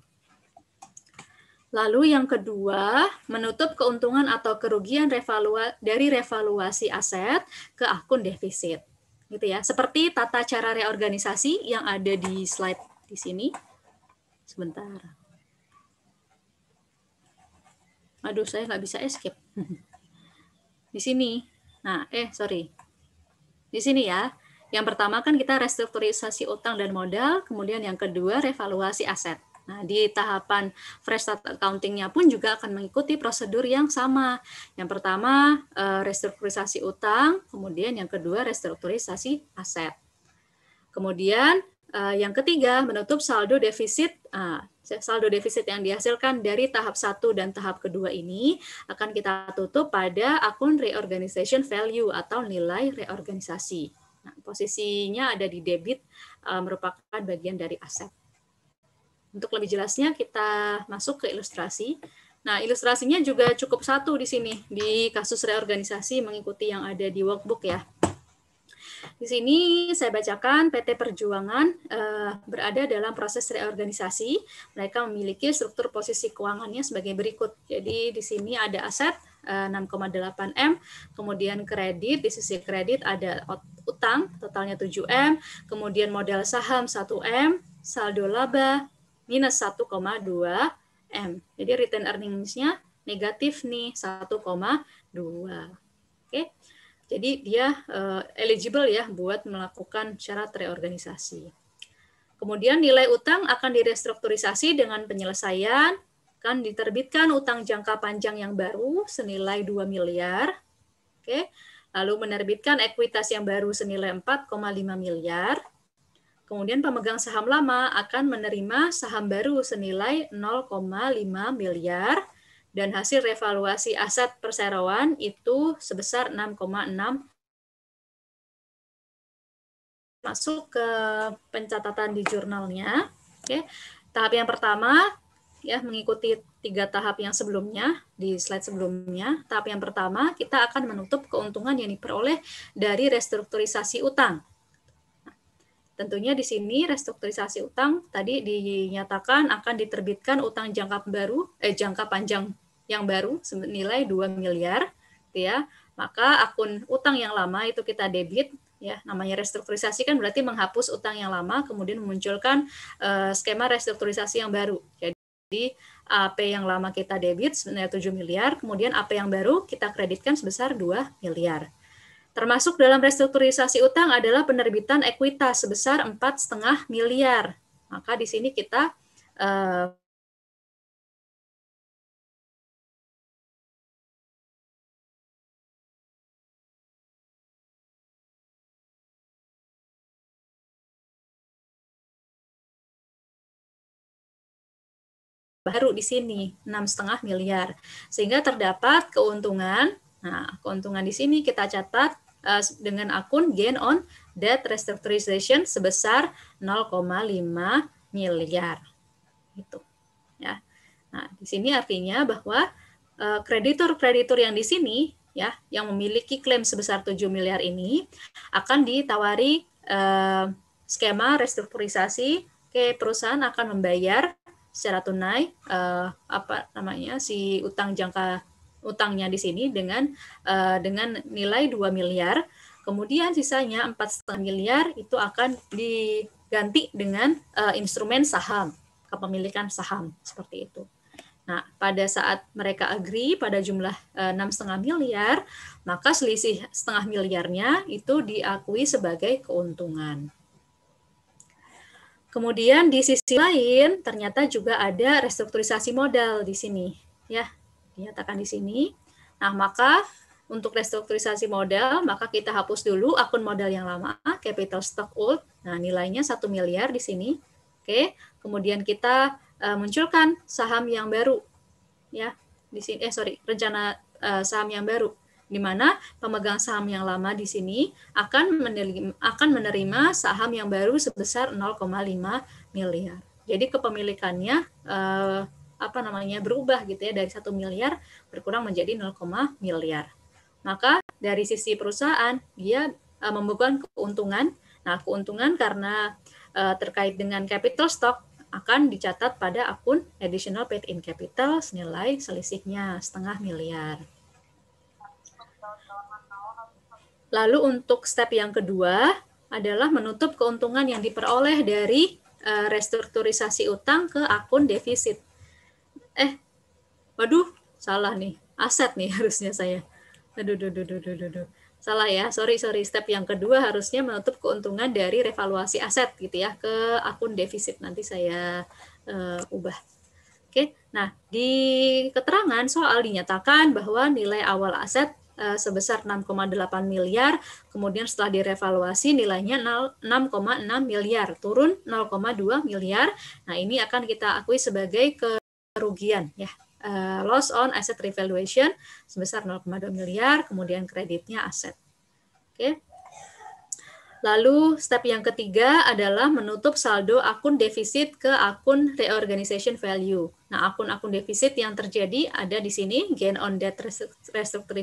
Lalu yang kedua, menutup keuntungan atau kerugian revalua dari revaluasi aset ke akun defisit. Gitu ya. Seperti tata cara reorganisasi yang ada di slide di sini. Sebentar. Aduh, saya nggak bisa escape. di sini. Nah, eh, sorry. Di sini ya. Yang pertama kan kita restrukturisasi utang dan modal, kemudian yang kedua revaluasi aset. Nah, di tahapan fresh start accounting-nya pun juga akan mengikuti prosedur yang sama. Yang pertama, eh, restrukturisasi utang, kemudian yang kedua restrukturisasi aset. Kemudian eh, yang ketiga, menutup saldo defisit ah, saldo defisit yang dihasilkan dari tahap satu dan tahap kedua ini akan kita tutup pada akun reorganization value atau nilai reorganisasi. Nah, posisinya ada di debit eh, merupakan bagian dari aset. Untuk lebih jelasnya kita masuk ke ilustrasi. Nah, ilustrasinya juga cukup satu di sini di kasus reorganisasi mengikuti yang ada di workbook ya. Di sini saya bacakan PT Perjuangan uh, berada dalam proses reorganisasi. Mereka memiliki struktur posisi keuangannya sebagai berikut. Jadi di sini ada aset 6,8 eh, M, kemudian kredit di sisi kredit ada utang totalnya 7 M, kemudian modal saham 1 M, saldo laba minus 1,2 M. Jadi return earnings-nya negatif nih 1,2. Oke. Jadi dia uh, eligible ya buat melakukan syarat reorganisasi. Kemudian nilai utang akan direstrukturisasi dengan penyelesaian kan diterbitkan utang jangka panjang yang baru senilai 2 miliar. Oke. Lalu menerbitkan ekuitas yang baru senilai 4,5 miliar. Kemudian pemegang saham lama akan menerima saham baru senilai 0,5 miliar dan hasil revaluasi aset perseroan itu sebesar 6,6 masuk ke pencatatan di jurnalnya. Oke. Tahap yang pertama ya mengikuti tiga tahap yang sebelumnya di slide sebelumnya. Tahap yang pertama kita akan menutup keuntungan yang diperoleh dari restrukturisasi utang. Tentunya di sini restrukturisasi utang tadi dinyatakan akan diterbitkan utang jangka baru eh jangka panjang yang baru senilai 2 miliar gitu ya. Maka akun utang yang lama itu kita debit ya namanya restrukturisasi kan berarti menghapus utang yang lama kemudian memunculkan uh, skema restrukturisasi yang baru. Jadi AP yang lama kita debit sebenarnya 7 miliar, kemudian AP yang baru kita kreditkan sebesar 2 miliar. Termasuk dalam restrukturisasi utang adalah penerbitan ekuitas sebesar 4,5 miliar. Maka di sini kita uh, baru di sini 6,5 miliar. Sehingga terdapat keuntungan. Nah, keuntungan di sini kita catat eh, dengan akun gain on debt restructurization sebesar 0,5 miliar. Gitu. Ya. Nah, di sini artinya bahwa eh, kreditor kreditor yang di sini ya yang memiliki klaim sebesar 7 miliar ini akan ditawari uh, skema restrukturisasi ke perusahaan akan membayar secara tunai uh, apa namanya si utang jangka utangnya di sini dengan uh, dengan nilai 2 miliar. Kemudian sisanya 4,5 miliar itu akan diganti dengan uh, instrumen saham, kepemilikan saham seperti itu. Nah, pada saat mereka agree pada jumlah enam setengah miliar, maka selisih setengah miliarnya itu diakui sebagai keuntungan. Kemudian di sisi lain ternyata juga ada restrukturisasi modal di sini, ya dinyatakan di sini. Nah maka untuk restrukturisasi modal maka kita hapus dulu akun modal yang lama capital stock old. Nah nilainya satu miliar di sini, oke. Kemudian kita eh, munculkan saham yang baru, ya di sini eh sorry rencana eh, saham yang baru di mana pemegang saham yang lama di sini akan menerima, akan menerima saham yang baru sebesar 0,5 miliar. Jadi kepemilikannya eh, apa namanya berubah gitu ya dari satu miliar berkurang menjadi 0, miliar. Maka dari sisi perusahaan dia eh, membuka keuntungan. Nah, keuntungan karena eh, terkait dengan capital stock akan dicatat pada akun additional paid in capital senilai selisihnya setengah miliar. Lalu untuk step yang kedua adalah menutup keuntungan yang diperoleh dari eh, restrukturisasi utang ke akun defisit. Eh, waduh, salah nih. Aset nih *laughs* harusnya saya. Aduh, aduh, aduh, aduh, aduh. Salah ya, sorry, sorry. Step yang kedua harusnya menutup keuntungan dari revaluasi aset gitu ya ke akun defisit. Nanti saya uh, ubah. Oke, nah di keterangan soal dinyatakan bahwa nilai awal aset Eh, sebesar 6,8 miliar, kemudian setelah direvaluasi nilainya 6,6 miliar, turun 0,2 miliar. Nah, ini akan kita akui sebagai kerugian ya. Eh, loss on asset revaluation sebesar 0,2 miliar, kemudian kreditnya aset. Oke. Okay. Lalu step yang ketiga adalah menutup saldo akun defisit ke akun reorganization value. Nah, akun-akun defisit yang terjadi ada di sini, gain on debt restructuring,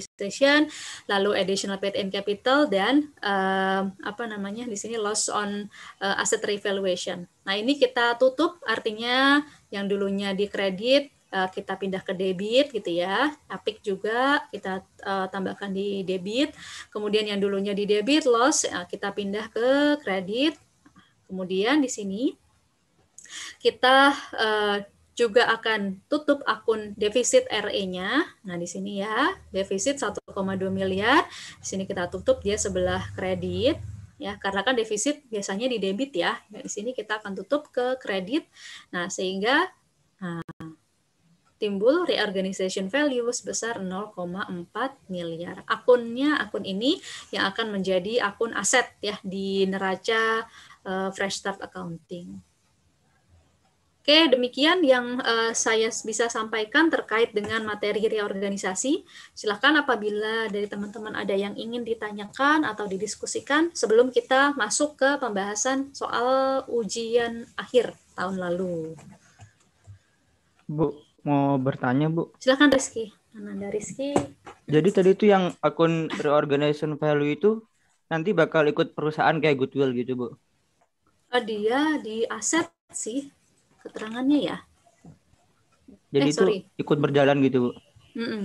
lalu additional paid in capital, dan uh, apa namanya di sini loss on uh, asset revaluation. Nah, ini kita tutup, artinya yang dulunya di kredit, Eh, kita pindah ke debit gitu ya. Apik juga kita uh, tambahkan di debit. Kemudian yang dulunya di debit loss uh, kita pindah ke kredit. Kemudian di sini kita uh, juga akan tutup akun defisit RE-nya. Nah, di sini ya, defisit 1,2 miliar. Di sini kita tutup dia sebelah kredit ya, karena kan defisit biasanya di debit ya. Nah, di sini kita akan tutup ke kredit. Nah, sehingga timbul reorganization value sebesar 0,4 miliar. Akunnya akun ini yang akan menjadi akun aset ya di neraca uh, Fresh Start Accounting. Oke, demikian yang uh, saya bisa sampaikan terkait dengan materi reorganisasi. Silakan apabila dari teman-teman ada yang ingin ditanyakan atau didiskusikan sebelum kita masuk ke pembahasan soal ujian akhir tahun lalu. Bu, mau bertanya Bu. silakan Rizky. Ananda Rizky. Jadi tadi itu yang akun reorganization value itu nanti bakal ikut perusahaan kayak Goodwill gitu Bu? Oh, dia di aset sih keterangannya ya. Jadi eh, itu sorry. ikut berjalan gitu Bu? Mm -mm.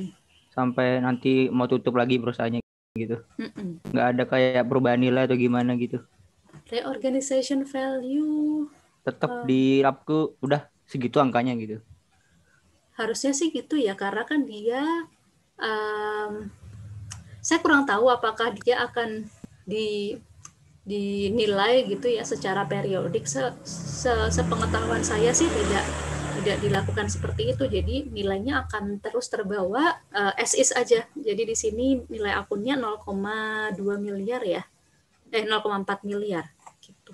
Sampai nanti mau tutup lagi perusahaannya gitu? Mm -mm. Nggak ada kayak perubahan nilai atau gimana gitu? Reorganization value tetap uh, eh, di rapku udah segitu angkanya gitu harusnya sih gitu ya karena kan dia um, saya kurang tahu apakah dia akan di dinilai gitu ya secara periodik se, se, sepengetahuan saya sih tidak tidak dilakukan seperti itu jadi nilainya akan terus terbawa uh, as is aja jadi di sini nilai akunnya 0,2 miliar ya eh 0,4 miliar gitu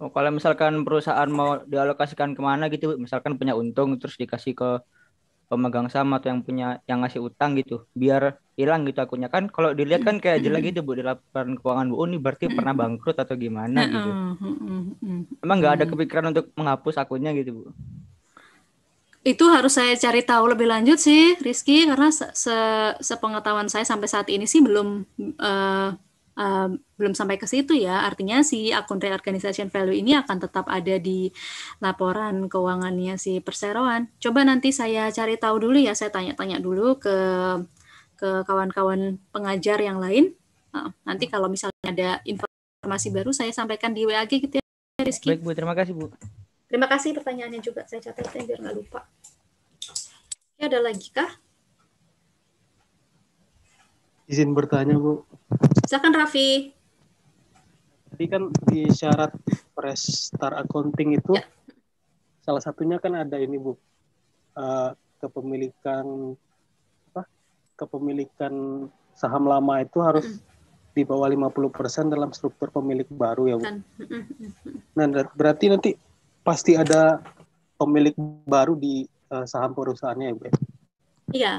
oh, kalau misalkan perusahaan mau dialokasikan kemana gitu misalkan punya untung terus dikasih ke pemegang saham atau yang punya yang ngasih utang gitu biar hilang gitu akunnya kan kalau dilihat kan kayak jelek gitu bu di laporan keuangan bu oh, ini berarti pernah bangkrut atau gimana gitu emang nggak ada hmm. kepikiran untuk menghapus akunnya gitu bu itu harus saya cari tahu lebih lanjut sih Rizky karena se sepengetahuan saya sampai saat ini sih belum uh, um, belum sampai ke situ ya. Artinya si akun reorganization value ini akan tetap ada di laporan keuangannya si perseroan. Coba nanti saya cari tahu dulu ya, saya tanya-tanya dulu ke ke kawan-kawan pengajar yang lain. Nah, nanti kalau misalnya ada informasi baru saya sampaikan di WAG gitu ya, Rizky. Baik Bu, terima kasih Bu. Terima kasih pertanyaannya juga saya catatnya biar nggak lupa. Ini ada lagi kah? Izin bertanya Bu. Silakan Raffi. Tadi kan di syarat prestar accounting itu ya. salah satunya kan ada ini Bu. Uh, kepemilikan apa? Kepemilikan saham lama itu harus -hmm. di bawah 50% dalam struktur pemilik baru ya Bu. Nanti hmm, hmm, hmm. Nah, berarti nanti pasti ada pemilik baru di uh, saham perusahaannya ya Bu. Ya? Iya.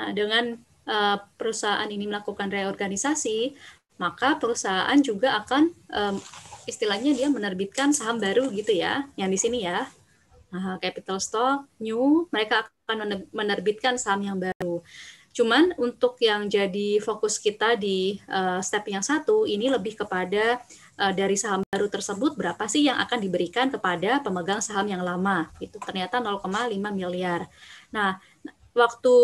Nah, dengan Eh, perusahaan ini melakukan reorganisasi, maka perusahaan juga akan um, istilahnya dia menerbitkan saham baru gitu ya, yang di sini ya. Nah, capital stock new, mereka akan menerbitkan saham yang baru. Cuman untuk yang jadi fokus kita di uh, step yang satu ini lebih kepada uh, dari saham baru tersebut berapa sih yang akan diberikan kepada pemegang saham yang lama. Itu ternyata 0,5 miliar. Nah, waktu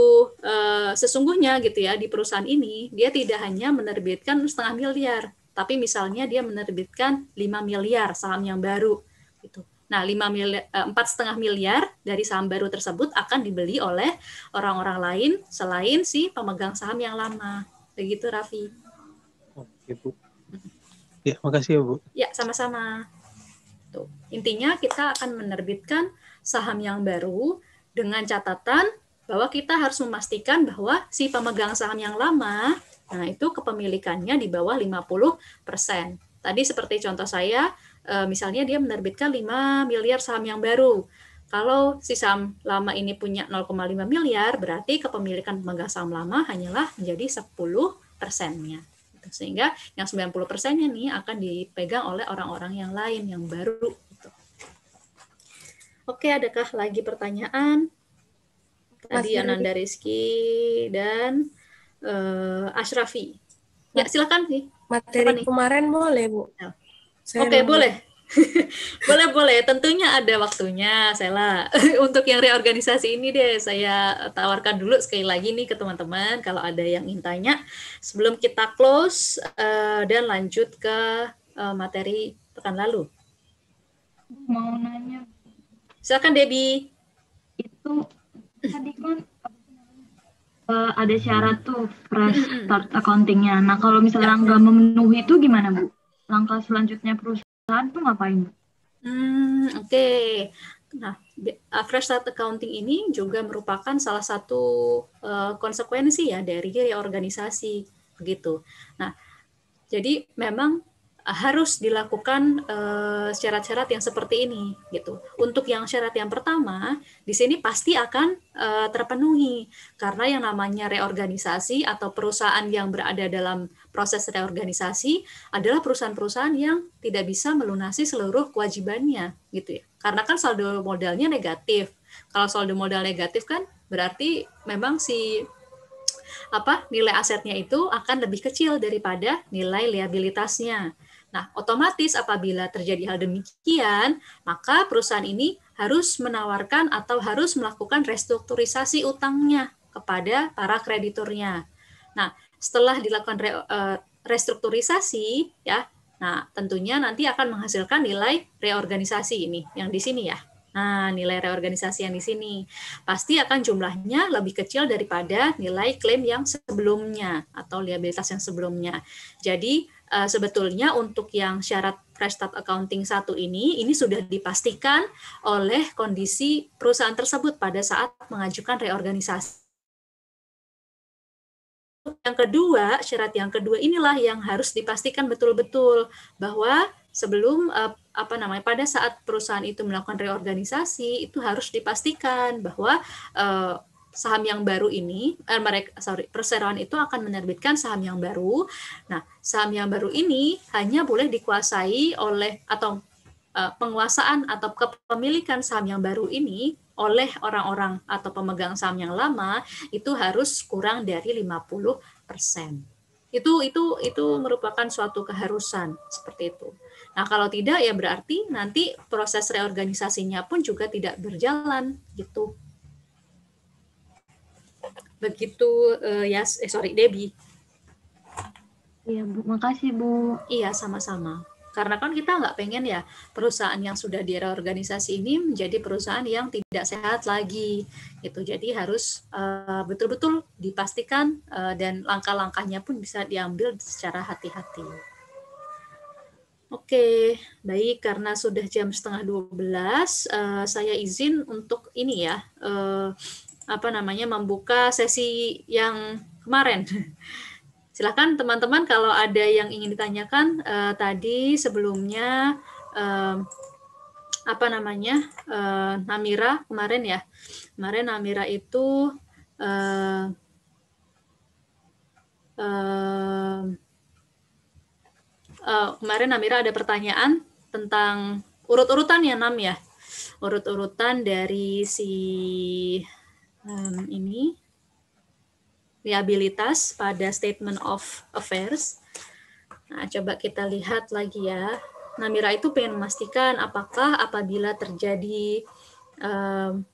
e, sesungguhnya gitu ya di perusahaan ini dia tidak hanya menerbitkan setengah miliar tapi misalnya dia menerbitkan 5 miliar saham yang baru gitu. Nah, 5 miliar eh, empat setengah miliar dari saham baru tersebut akan dibeli oleh orang-orang lain selain si pemegang saham yang lama. Begitu Raffi. Oke, Bu. Ya, makasih ya, Bu. Ya, sama-sama. Tuh. Intinya kita akan menerbitkan saham yang baru dengan catatan bahwa kita harus memastikan bahwa si pemegang saham yang lama, nah itu kepemilikannya di bawah 50%. Tadi seperti contoh saya, eh, misalnya dia menerbitkan 5 miliar saham yang baru. Kalau si saham lama ini punya 0,5 miliar, berarti kepemilikan pemegang saham lama hanyalah menjadi 10 persennya. Sehingga yang 90 persennya nih akan dipegang oleh orang-orang yang lain, yang baru. Gitu. Oke, adakah lagi pertanyaan? Tadi Ananda Rizky dan uh, Ashrafi. Ya, silakan sih. Materi kemarin boleh, Bu. Ya. Oke, okay, boleh. *laughs* boleh boleh tentunya ada waktunya Sela *laughs* untuk yang reorganisasi ini deh saya tawarkan dulu sekali lagi nih ke teman-teman kalau ada yang ingin tanya sebelum kita close uh, dan lanjut ke uh, materi pekan lalu mau nanya silakan Debbie itu tadi kan uh, ada syarat tuh fresh start accountingnya. Nah kalau misalnya ya. nggak memenuhi itu gimana bu? Langkah selanjutnya perusahaan tuh ngapain? Hmm oke. Okay. Nah, eh, fresh start accounting ini juga merupakan salah satu uh, konsekuensi ya dari reorganisasi begitu. Nah, jadi memang harus dilakukan eh, syarat-syarat yang seperti ini gitu. Untuk yang syarat yang pertama, di sini pasti akan eh, terpenuhi karena yang namanya reorganisasi atau perusahaan yang berada dalam proses reorganisasi adalah perusahaan-perusahaan yang tidak bisa melunasi seluruh kewajibannya gitu ya. Karena kan saldo modalnya negatif. Kalau saldo modal negatif kan berarti memang si apa nilai asetnya itu akan lebih kecil daripada nilai liabilitasnya. Nah, otomatis apabila terjadi hal demikian, maka perusahaan ini harus menawarkan atau harus melakukan restrukturisasi utangnya kepada para krediturnya. Nah, setelah dilakukan re, e, restrukturisasi ya, nah tentunya nanti akan menghasilkan nilai reorganisasi ini yang di sini ya. Nah, nilai reorganisasi yang di sini pasti akan jumlahnya lebih kecil daripada nilai klaim yang sebelumnya atau liabilitas yang sebelumnya. Jadi, uh, sebetulnya untuk yang syarat start Accounting satu ini, ini sudah dipastikan oleh kondisi perusahaan tersebut pada saat mengajukan reorganisasi. Yang kedua, syarat yang kedua inilah yang harus dipastikan betul-betul bahwa sebelum eh, apa namanya pada saat perusahaan itu melakukan reorganisasi itu harus dipastikan bahwa eh, saham yang baru ini, eh, mereka sorry perseroan itu akan menerbitkan saham yang baru. Nah, saham yang baru ini hanya boleh dikuasai oleh atau eh, penguasaan atau kepemilikan saham yang baru ini oleh orang-orang atau pemegang saham yang lama itu harus kurang dari 50%. Itu itu itu merupakan suatu keharusan seperti itu. Nah, kalau tidak ya berarti nanti proses reorganisasinya pun juga tidak berjalan gitu. Begitu uh, ya, eh sorry Debbie. Iya Bu, makasih Bu. Iya sama-sama. Karena kan kita nggak pengen ya perusahaan yang sudah direorganisasi ini menjadi perusahaan yang tidak sehat lagi, gitu. Jadi harus eh, betul-betul uh, dipastikan uh, dan langkah-langkahnya pun bisa diambil secara hati-hati. Oke, baik karena sudah jam setengah 12, uh, saya izin untuk ini ya, uh, apa namanya membuka sesi yang kemarin. *laughs* Silahkan teman-teman kalau ada yang ingin ditanyakan uh, tadi sebelumnya uh, apa namanya uh, Namira kemarin ya kemarin Namira itu uh, uh, uh, kemarin Namira ada pertanyaan tentang urut-urutan ya Nam ya urut-urutan dari si um, ini liabilitas pada statement of affairs. Nah, coba kita lihat lagi ya. Namira itu pengen memastikan apakah apabila terjadi um,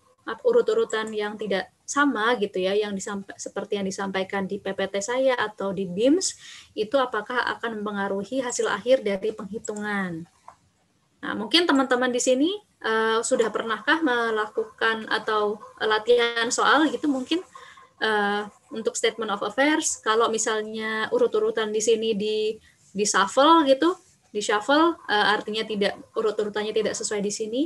urut-urutan yang tidak sama gitu ya yang disampa, seperti yang disampaikan di PPT saya atau di BIMS itu apakah akan mempengaruhi hasil akhir dari penghitungan. Nah, mungkin teman-teman di sini uh, sudah pernahkah melakukan atau latihan soal gitu mungkin uh, untuk statement of affairs kalau misalnya urut-urutan di sini di di shuffle gitu di shuffle uh, artinya tidak urut-urutannya tidak sesuai di sini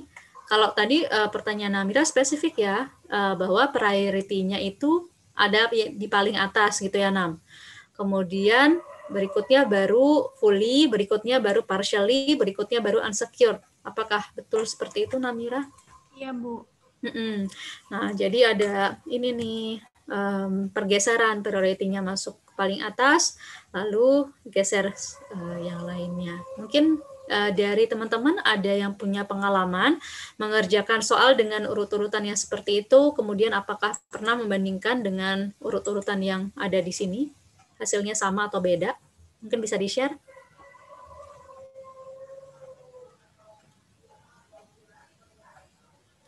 kalau tadi uh, pertanyaan Amira spesifik ya uh, bahwa priority-nya itu ada di paling atas gitu ya Nam. Kemudian berikutnya baru fully, berikutnya baru partially, berikutnya baru unsecured. Apakah betul seperti itu, Namira? Iya, Bu. Nah, jadi ada ini nih um, pergeseran prioritinya masuk paling atas, lalu geser uh, yang lainnya. Mungkin uh, dari teman-teman ada yang punya pengalaman mengerjakan soal dengan urut-urutan yang seperti itu, kemudian apakah pernah membandingkan dengan urut-urutan yang ada di sini? Hasilnya sama atau beda? Mungkin bisa di-share?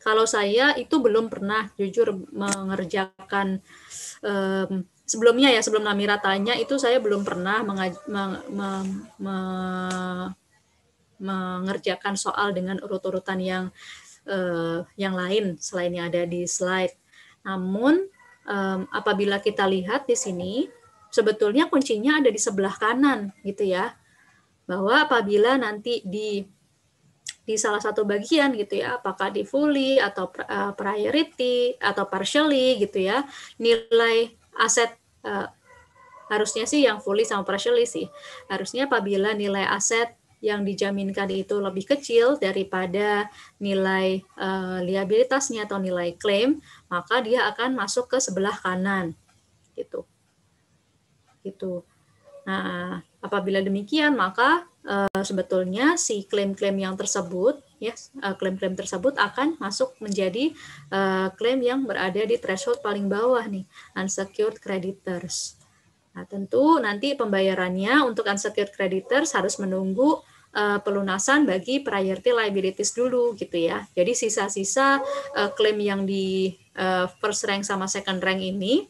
Kalau saya itu belum pernah jujur mengerjakan um, sebelumnya ya sebelum Namira tanya itu saya belum pernah mengaj meng me me mengerjakan soal dengan urut-urutan yang uh, yang lain selain yang ada di slide. Namun um, apabila kita lihat di sini sebetulnya kuncinya ada di sebelah kanan gitu ya. Bahwa apabila nanti di di salah satu bagian gitu ya, apakah di fully atau eh, priority atau partially gitu ya. Nilai aset eh, harusnya sih yang fully sama partially sih. Harusnya apabila nilai aset yang dijaminkan itu lebih kecil daripada nilai eh, liabilitasnya atau nilai klaim, maka dia akan masuk ke sebelah kanan. Gitu. Gitu. Nah, apabila demikian maka Eh, sebetulnya si klaim-klaim yang tersebut ya eh, klaim-klaim tersebut akan masuk menjadi eh, klaim yang berada di threshold paling bawah nih unsecured creditors. Nah, tentu nanti pembayarannya untuk unsecured creditors harus menunggu pelunasan bagi priority liabilities dulu gitu ya. Jadi sisa-sisa klaim yang di first rank sama second rank ini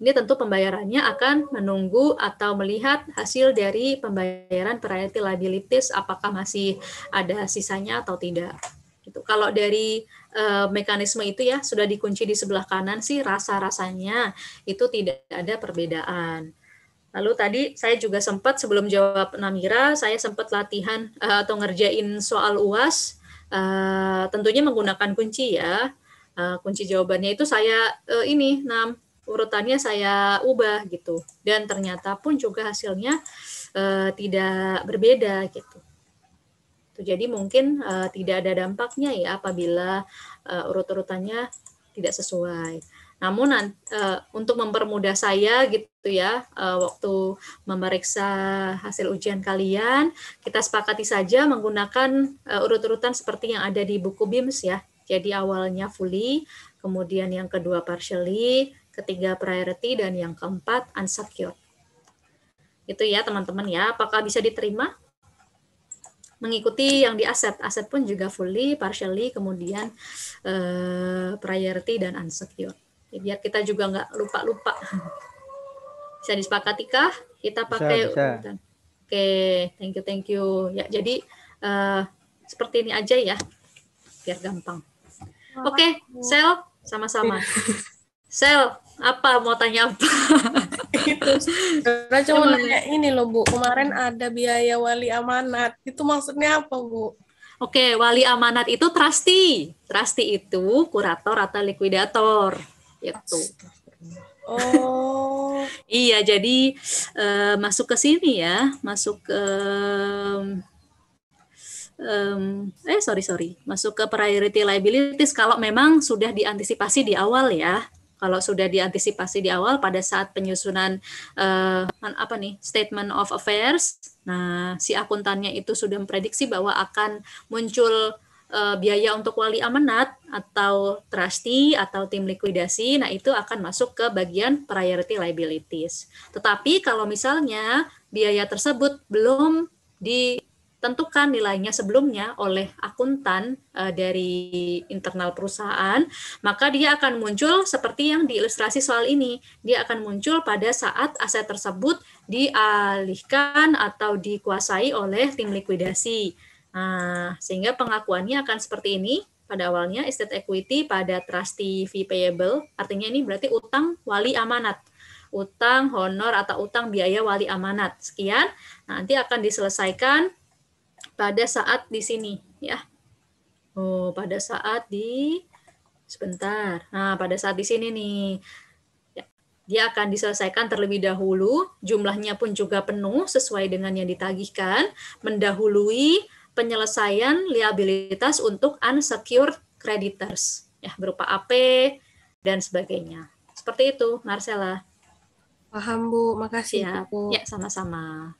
ini tentu pembayarannya akan menunggu atau melihat hasil dari pembayaran priority liabilities apakah masih ada sisanya atau tidak. Gitu. Kalau dari uh, mekanisme itu ya sudah dikunci di sebelah kanan sih rasa-rasanya itu tidak ada perbedaan. Lalu tadi saya juga sempat sebelum jawab Namira, saya sempat latihan uh, atau ngerjain soal UAS, uh, eh, tentunya menggunakan kunci ya. Uh, kunci jawabannya itu saya uh, ini, Nam, urutannya saya ubah gitu dan ternyata pun juga hasilnya e, tidak berbeda gitu jadi mungkin e, tidak ada dampaknya ya apabila e, urut-urutannya tidak sesuai. Namun e, untuk mempermudah saya gitu ya e, waktu memeriksa hasil ujian kalian, kita sepakati saja menggunakan e, urut-urutan seperti yang ada di buku BIMS ya. Jadi awalnya fully, kemudian yang kedua partially, ketiga priority, dan yang keempat unsecured. Itu ya teman-teman ya, apakah bisa diterima? Mengikuti yang di aset, aset pun juga fully, partially, kemudian eh, priority dan unsecured. Ya, biar kita juga nggak lupa-lupa. *laughs* Bisa disepakati kah? Kita pakai bisa, bisa. Oke, thank you, thank you. Ya, jadi uh, seperti ini aja ya, biar gampang. Oke, okay, sel sama-sama. Sel, *laughs* apa mau tanya apa *laughs* itu karena cuma nanya ini loh bu kemarin ada biaya wali amanat itu maksudnya apa bu Oke, wali amanat itu trusty trusty itu kurator atau likuidator. Itu. Oh. *laughs* iya, jadi e, masuk ke sini ya, masuk ke eh sorry sorry masuk ke priority liabilities kalau memang sudah diantisipasi di awal ya kalau sudah diantisipasi di awal pada saat penyusunan eh, apa nih statement of affairs nah si akuntannya itu sudah memprediksi bahwa akan muncul eh, biaya untuk wali amanat atau trustee atau tim likuidasi nah itu akan masuk ke bagian priority liabilities tetapi kalau misalnya biaya tersebut belum di ditentukan nilainya sebelumnya oleh akuntan uh, dari internal perusahaan, maka dia akan muncul seperti yang diilustrasi soal ini. Dia akan muncul pada saat aset tersebut dialihkan atau dikuasai oleh tim likuidasi. Nah, sehingga pengakuannya akan seperti ini pada awalnya estate equity pada trustee fee payable, artinya ini berarti utang wali amanat utang honor atau utang biaya wali amanat. Sekian, nah, nanti akan diselesaikan pada saat di sini ya. Oh, pada saat di sebentar. Nah, pada saat di sini nih ya, dia akan diselesaikan terlebih dahulu, jumlahnya pun juga penuh sesuai dengan yang ditagihkan, mendahului penyelesaian liabilitas untuk unsecured creditors, ya berupa AP dan sebagainya. Seperti itu, Marcella. Paham Bu, makasih ya, Bu. Ya, sama-sama.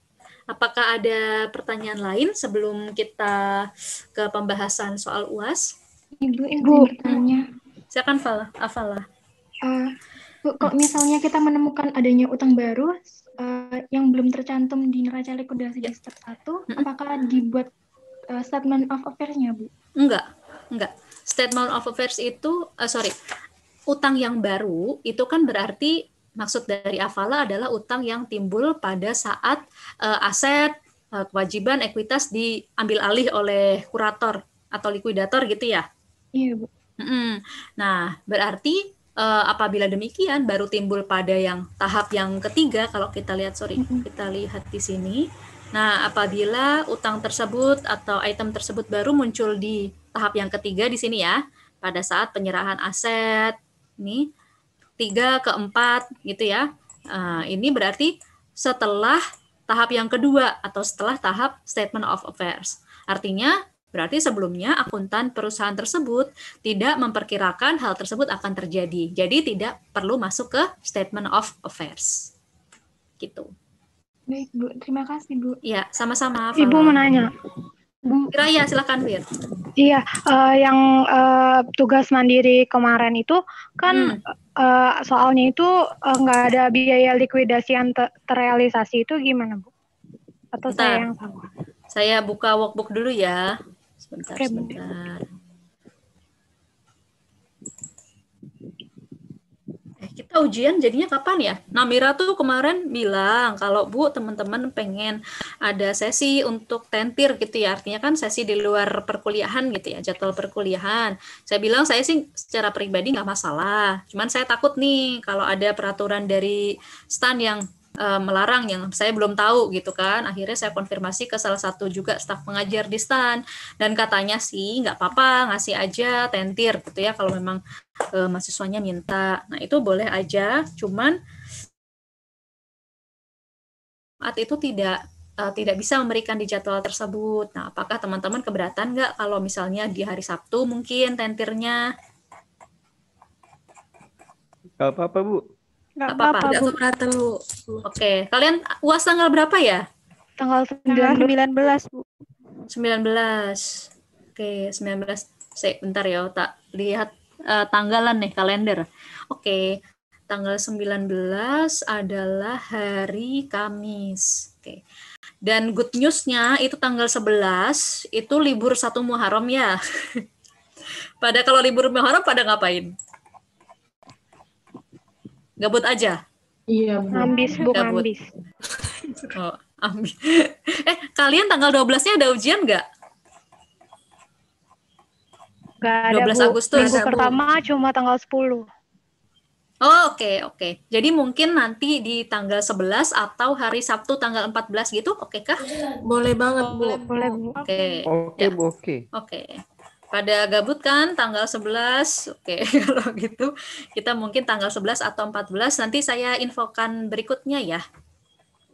Apakah ada pertanyaan lain sebelum kita ke pembahasan soal UAS? Ibu, Ibu bertanya. Silakan Fala, Afala. Uh, eh, Bu, kok misalnya kita menemukan adanya utang baru uh, yang belum tercantum di neraca likuidasi ya. semester 1, apakah dibuat uh, statement of affairs-nya, Bu? Enggak, enggak. Statement of affairs itu, uh, sorry, utang yang baru itu kan berarti Maksud dari afala adalah utang yang timbul pada saat uh, aset, eh, kewajiban, ekuitas diambil alih oleh kurator atau likuidator gitu ya? Iya, Bu. mm hmm Nah, berarti uh, apabila demikian baru timbul pada yang tahap yang ketiga kalau kita lihat sorry mm-hmm. kita lihat di sini. Nah, apabila utang tersebut atau item tersebut baru muncul di tahap yang ketiga di sini ya, pada saat penyerahan aset nih tiga keempat gitu ya. Nah, ini berarti setelah tahap yang kedua atau setelah tahap statement of affairs. Artinya Berarti sebelumnya akuntan perusahaan tersebut tidak memperkirakan hal tersebut akan terjadi. Jadi tidak perlu masuk ke statement of affairs. Gitu. Baik, Bu. Terima kasih, Bu. Ya, sama-sama. Ibu mau nanya. Bu Raya, silakan Fir. Iya, uh, yang uh, tugas mandiri kemarin itu kan hmm. uh, soalnya itu nggak uh, ada biaya likuidasi yang ter terrealisasi itu gimana Bu? Atau Bentar. saya yang sama? Saya buka workbook dulu ya. Sebentar, okay, sebentar. ujian jadinya kapan ya? Namira tuh kemarin bilang kalau Bu teman-teman pengen ada sesi untuk tentir gitu ya. Artinya kan sesi di luar perkuliahan gitu ya, jadwal perkuliahan. Saya bilang saya sih secara pribadi nggak masalah. Cuman saya takut nih kalau ada peraturan dari stan yang eh, melarang yang saya belum tahu gitu kan akhirnya saya konfirmasi ke salah satu juga staf pengajar di stan dan katanya sih nggak apa-apa ngasih aja tentir gitu ya kalau memang e, mahasiswanya minta. Nah, itu boleh aja, cuman saat itu tidak e, tidak bisa memberikan di jadwal tersebut. Nah, apakah teman-teman keberatan nggak kalau misalnya di hari Sabtu mungkin tentirnya? Gak apa-apa, Bu. Gak apa-apa, Gak keberatan, Bu. Oke, kalian UAS tanggal berapa ya? Tanggal 19, 19 Bu. 19. Oke, 19. Saya bentar ya, tak lihat uh, tanggalan nih kalender. Oke, okay. tanggal 19 adalah hari Kamis. Oke. Okay. Dan good newsnya itu tanggal 11 itu libur satu Muharram ya. *laughs* pada kalau libur Muharram pada ngapain? Gabut aja. Iya, ambis bu ambis. *laughs* oh, *laughs* eh, kalian tanggal 12-nya ada ujian nggak? Gak 12 ada, Agustus. Minggu pertama cuma tanggal 10. Oke, oh, oke. Okay, okay. Jadi mungkin nanti di tanggal 11 atau hari Sabtu tanggal 14 gitu, oke okay kah? Boleh banget, Bu. Boleh, Bu. Oke. Okay. Oke, okay, ya. Bu, oke. Okay. Oke. Okay. Pada gabut kan tanggal 11. Oke, okay. *laughs* kalau gitu kita mungkin tanggal 11 atau 14 nanti saya infokan berikutnya ya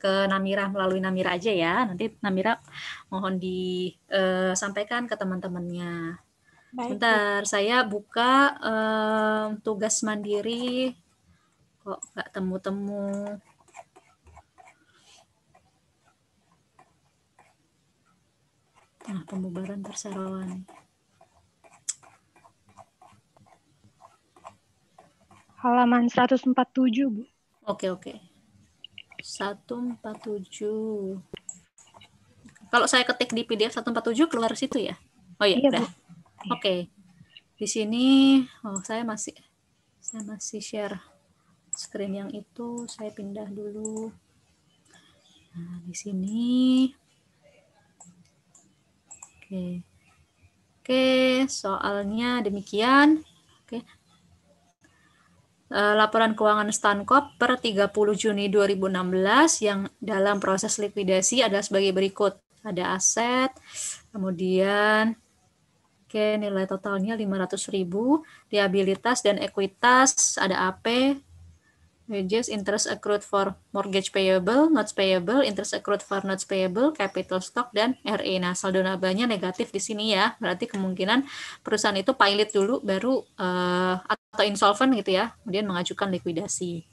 ke Namira melalui Namira aja ya. Nanti Namira mohon disampaikan eh, uh, ke teman-temannya. Baik. Bentar, saya buka um, tugas mandiri. Kok nggak temu-temu? Nah, pembubaran perseroan. Halaman 147, Bu. Oke, oke. 147. Kalau saya ketik di PDF 147 keluar situ ya? Oh ya, iya, iya udah. Bu. Iya. Oke. Okay. Di sini oh saya masih saya masih share screen yang itu, saya pindah dulu. Nah, di sini Oke. Okay. Oke, okay, soalnya demikian. Oke. Okay. Eh, laporan keuangan Stankop per 30 Juni 2016 yang dalam proses likuidasi adalah sebagai berikut. Ada aset, kemudian Oke, nilai totalnya 500.000. Liabilitas dan ekuitas ada AP, wages, interest accrued for mortgage payable, notes payable, interest accrued for notes payable, capital stock, dan RE. Nah, saldo nabanya negatif di sini ya. Berarti kemungkinan perusahaan itu pilot dulu, baru uh, atau insolvent gitu ya, kemudian mengajukan likuidasi.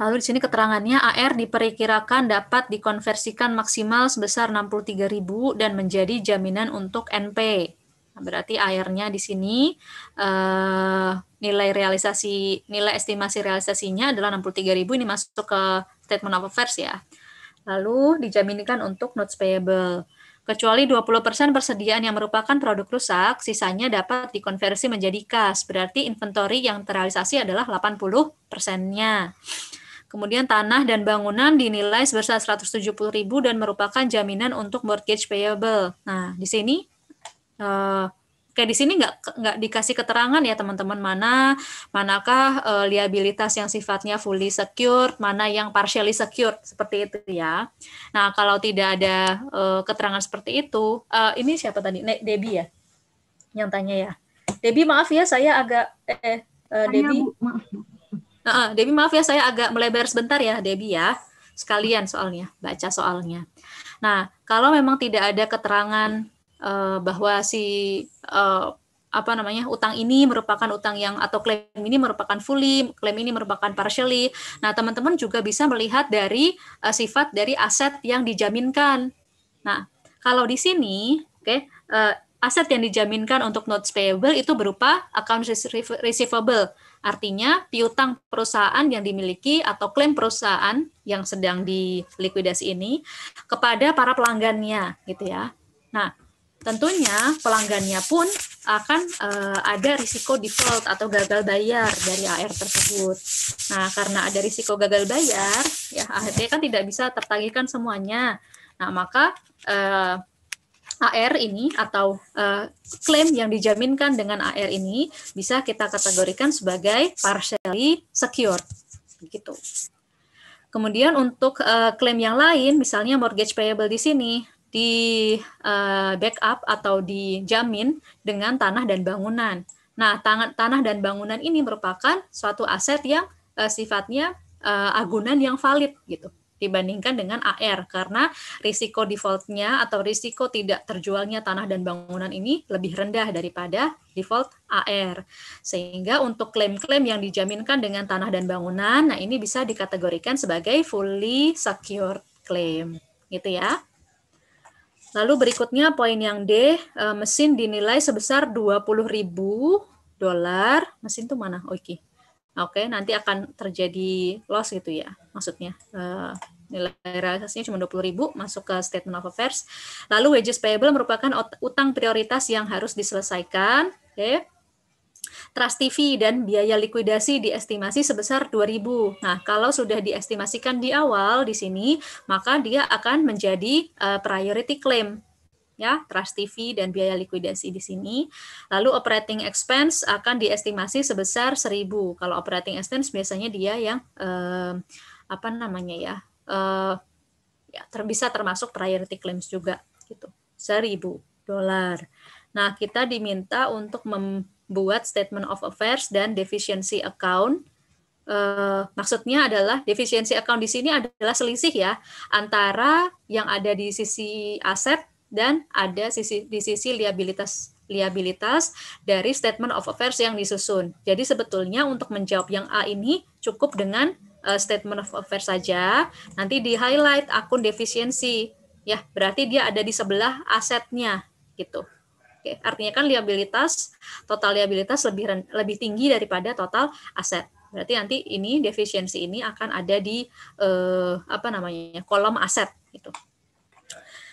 Lalu di sini keterangannya AR diperkirakan dapat dikonversikan maksimal sebesar 63.000 dan menjadi jaminan untuk NP. Berarti airnya di sini eh, nilai realisasi nilai estimasi realisasinya adalah 63.000 ini masuk ke statement of affairs ya. Lalu dijaminkan untuk notes payable. Kecuali 20% persediaan yang merupakan produk rusak, sisanya dapat dikonversi menjadi kas. Berarti inventory yang terrealisasi adalah 80%-nya. Kemudian tanah dan bangunan dinilai sebesar 170.000 dan merupakan jaminan untuk mortgage payable. Nah, di sini Eh, kayak di sini nggak nggak dikasih keterangan ya teman-teman mana manakah uh, liabilitas yang sifatnya fully secured mana yang partially secured seperti itu ya nah kalau tidak ada uh, keterangan seperti itu uh, ini siapa tadi ne Debbie ya yang tanya ya Debbie maaf ya saya agak eh eh Debbie maaf. Uh, Debbie maaf ya saya agak melebar sebentar ya Debbie ya sekalian soalnya baca soalnya nah kalau memang tidak ada keterangan Eh, bahwa si uh, apa namanya utang ini merupakan utang yang atau klaim ini merupakan fully, klaim ini merupakan partially. Nah, teman-teman juga bisa melihat dari uh, sifat dari aset yang dijaminkan. Nah, kalau di sini, oke, okay, uh, aset yang dijaminkan untuk notes payable itu berupa accounts receivable. Artinya piutang perusahaan yang dimiliki atau klaim perusahaan yang sedang dilikuidasi ini kepada para pelanggannya gitu ya. Nah, tentunya pelanggannya pun akan uh, ada risiko default atau gagal bayar dari AR tersebut. Nah, karena ada risiko gagal bayar, ya akhirnya kan tidak bisa tertagihkan semuanya. Nah, maka uh, eh, AR ini atau uh, klaim yang dijaminkan dengan AR ini bisa kita kategorikan sebagai partially secured. Begitu. Kemudian untuk uh, klaim yang lain, misalnya mortgage payable di sini, di uh, backup atau dijamin dengan tanah dan bangunan. Nah, tanah, tanah dan bangunan ini merupakan suatu aset yang uh, sifatnya uh, agunan yang valid gitu dibandingkan dengan AR karena risiko defaultnya atau risiko tidak terjualnya tanah dan bangunan ini lebih rendah daripada default AR. Sehingga untuk klaim-klaim yang dijaminkan dengan tanah dan bangunan, nah ini bisa dikategorikan sebagai fully secured claim gitu ya. Lalu berikutnya poin yang D, eh, mesin dinilai sebesar ribu dolar. Mesin itu mana? Oh, oke. Okay. Oke, okay, nanti akan terjadi loss gitu ya. Maksudnya uh, nilai realisasinya cuma ribu masuk ke statement of affairs. Lalu wages payable merupakan utang prioritas yang harus diselesaikan, oke. Okay. Trust TV dan biaya likuidasi diestimasi sebesar 2000. Nah, kalau sudah diestimasikan di awal di sini, maka dia akan menjadi uh, priority claim ya, Trust TV dan biaya likuidasi di sini. Lalu operating expense akan diestimasi sebesar 1000. Kalau operating expense biasanya dia yang uh, apa namanya ya? Uh, ya terbisa termasuk priority claims juga gitu. 1000 dolar. Nah, kita diminta untuk buat statement of affairs dan deficiency account. Uh, maksudnya adalah deficiency account di sini adalah selisih ya antara yang ada di sisi aset dan ada sisi di sisi liabilitas liabilitas dari statement of affairs yang disusun. Jadi sebetulnya untuk menjawab yang A ini cukup dengan uh, statement of affairs saja. Nanti di highlight akun deficiency, ya berarti dia ada di sebelah asetnya gitu. Oke, artinya kan liabilitas total liabilitas lebih lebih tinggi daripada total aset. Berarti nanti ini defisiensi ini akan ada di eh, apa namanya? kolom aset gitu.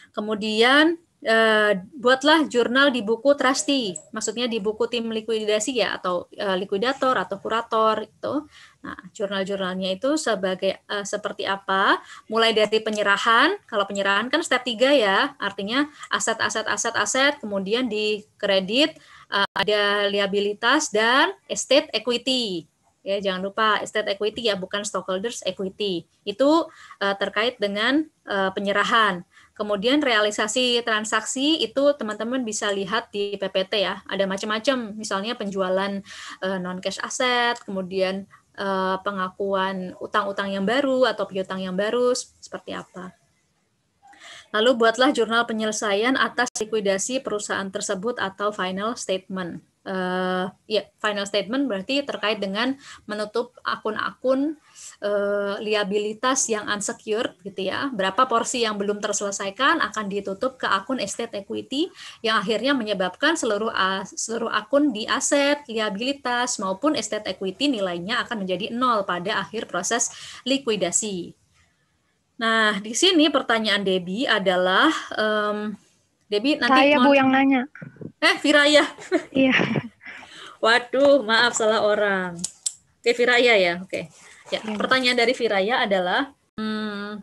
Kemudian uh, buatlah jurnal di buku trusty, maksudnya di buku tim likuidasi ya atau uh, likuidator atau kurator itu. Nah, jurnal-jurnalnya itu sebagai uh, seperti apa? Mulai dari penyerahan, kalau penyerahan kan step 3 ya, artinya aset-aset aset-aset kemudian di kredit uh, ada liabilitas dan estate equity ya jangan lupa estate equity ya bukan stockholders equity itu uh, terkait dengan uh, penyerahan Kemudian realisasi transaksi itu teman-teman bisa lihat di PPT ya, ada macam-macam, misalnya penjualan eh, non cash aset, kemudian eh, pengakuan utang-utang yang baru atau piutang yang baru seperti apa. Lalu buatlah jurnal penyelesaian atas likuidasi perusahaan tersebut atau final statement. Uh, ya, final statement berarti terkait dengan menutup akun-akun eh, liabilitas yang unsecured gitu ya. Berapa porsi yang belum terselesaikan akan ditutup ke akun estate equity yang akhirnya menyebabkan seluruh seluruh akun di aset, liabilitas maupun estate equity nilainya akan menjadi nol pada akhir proses likuidasi. Nah, di sini pertanyaan Debi adalah um, Debi nanti Saya mau... Bu yang nanya. Eh, Firaya. Iya. *laughs* Waduh, maaf salah orang. Oke, Firaya ya. Oke. Ya, ya. pertanyaan dari Viraya adalah hmm,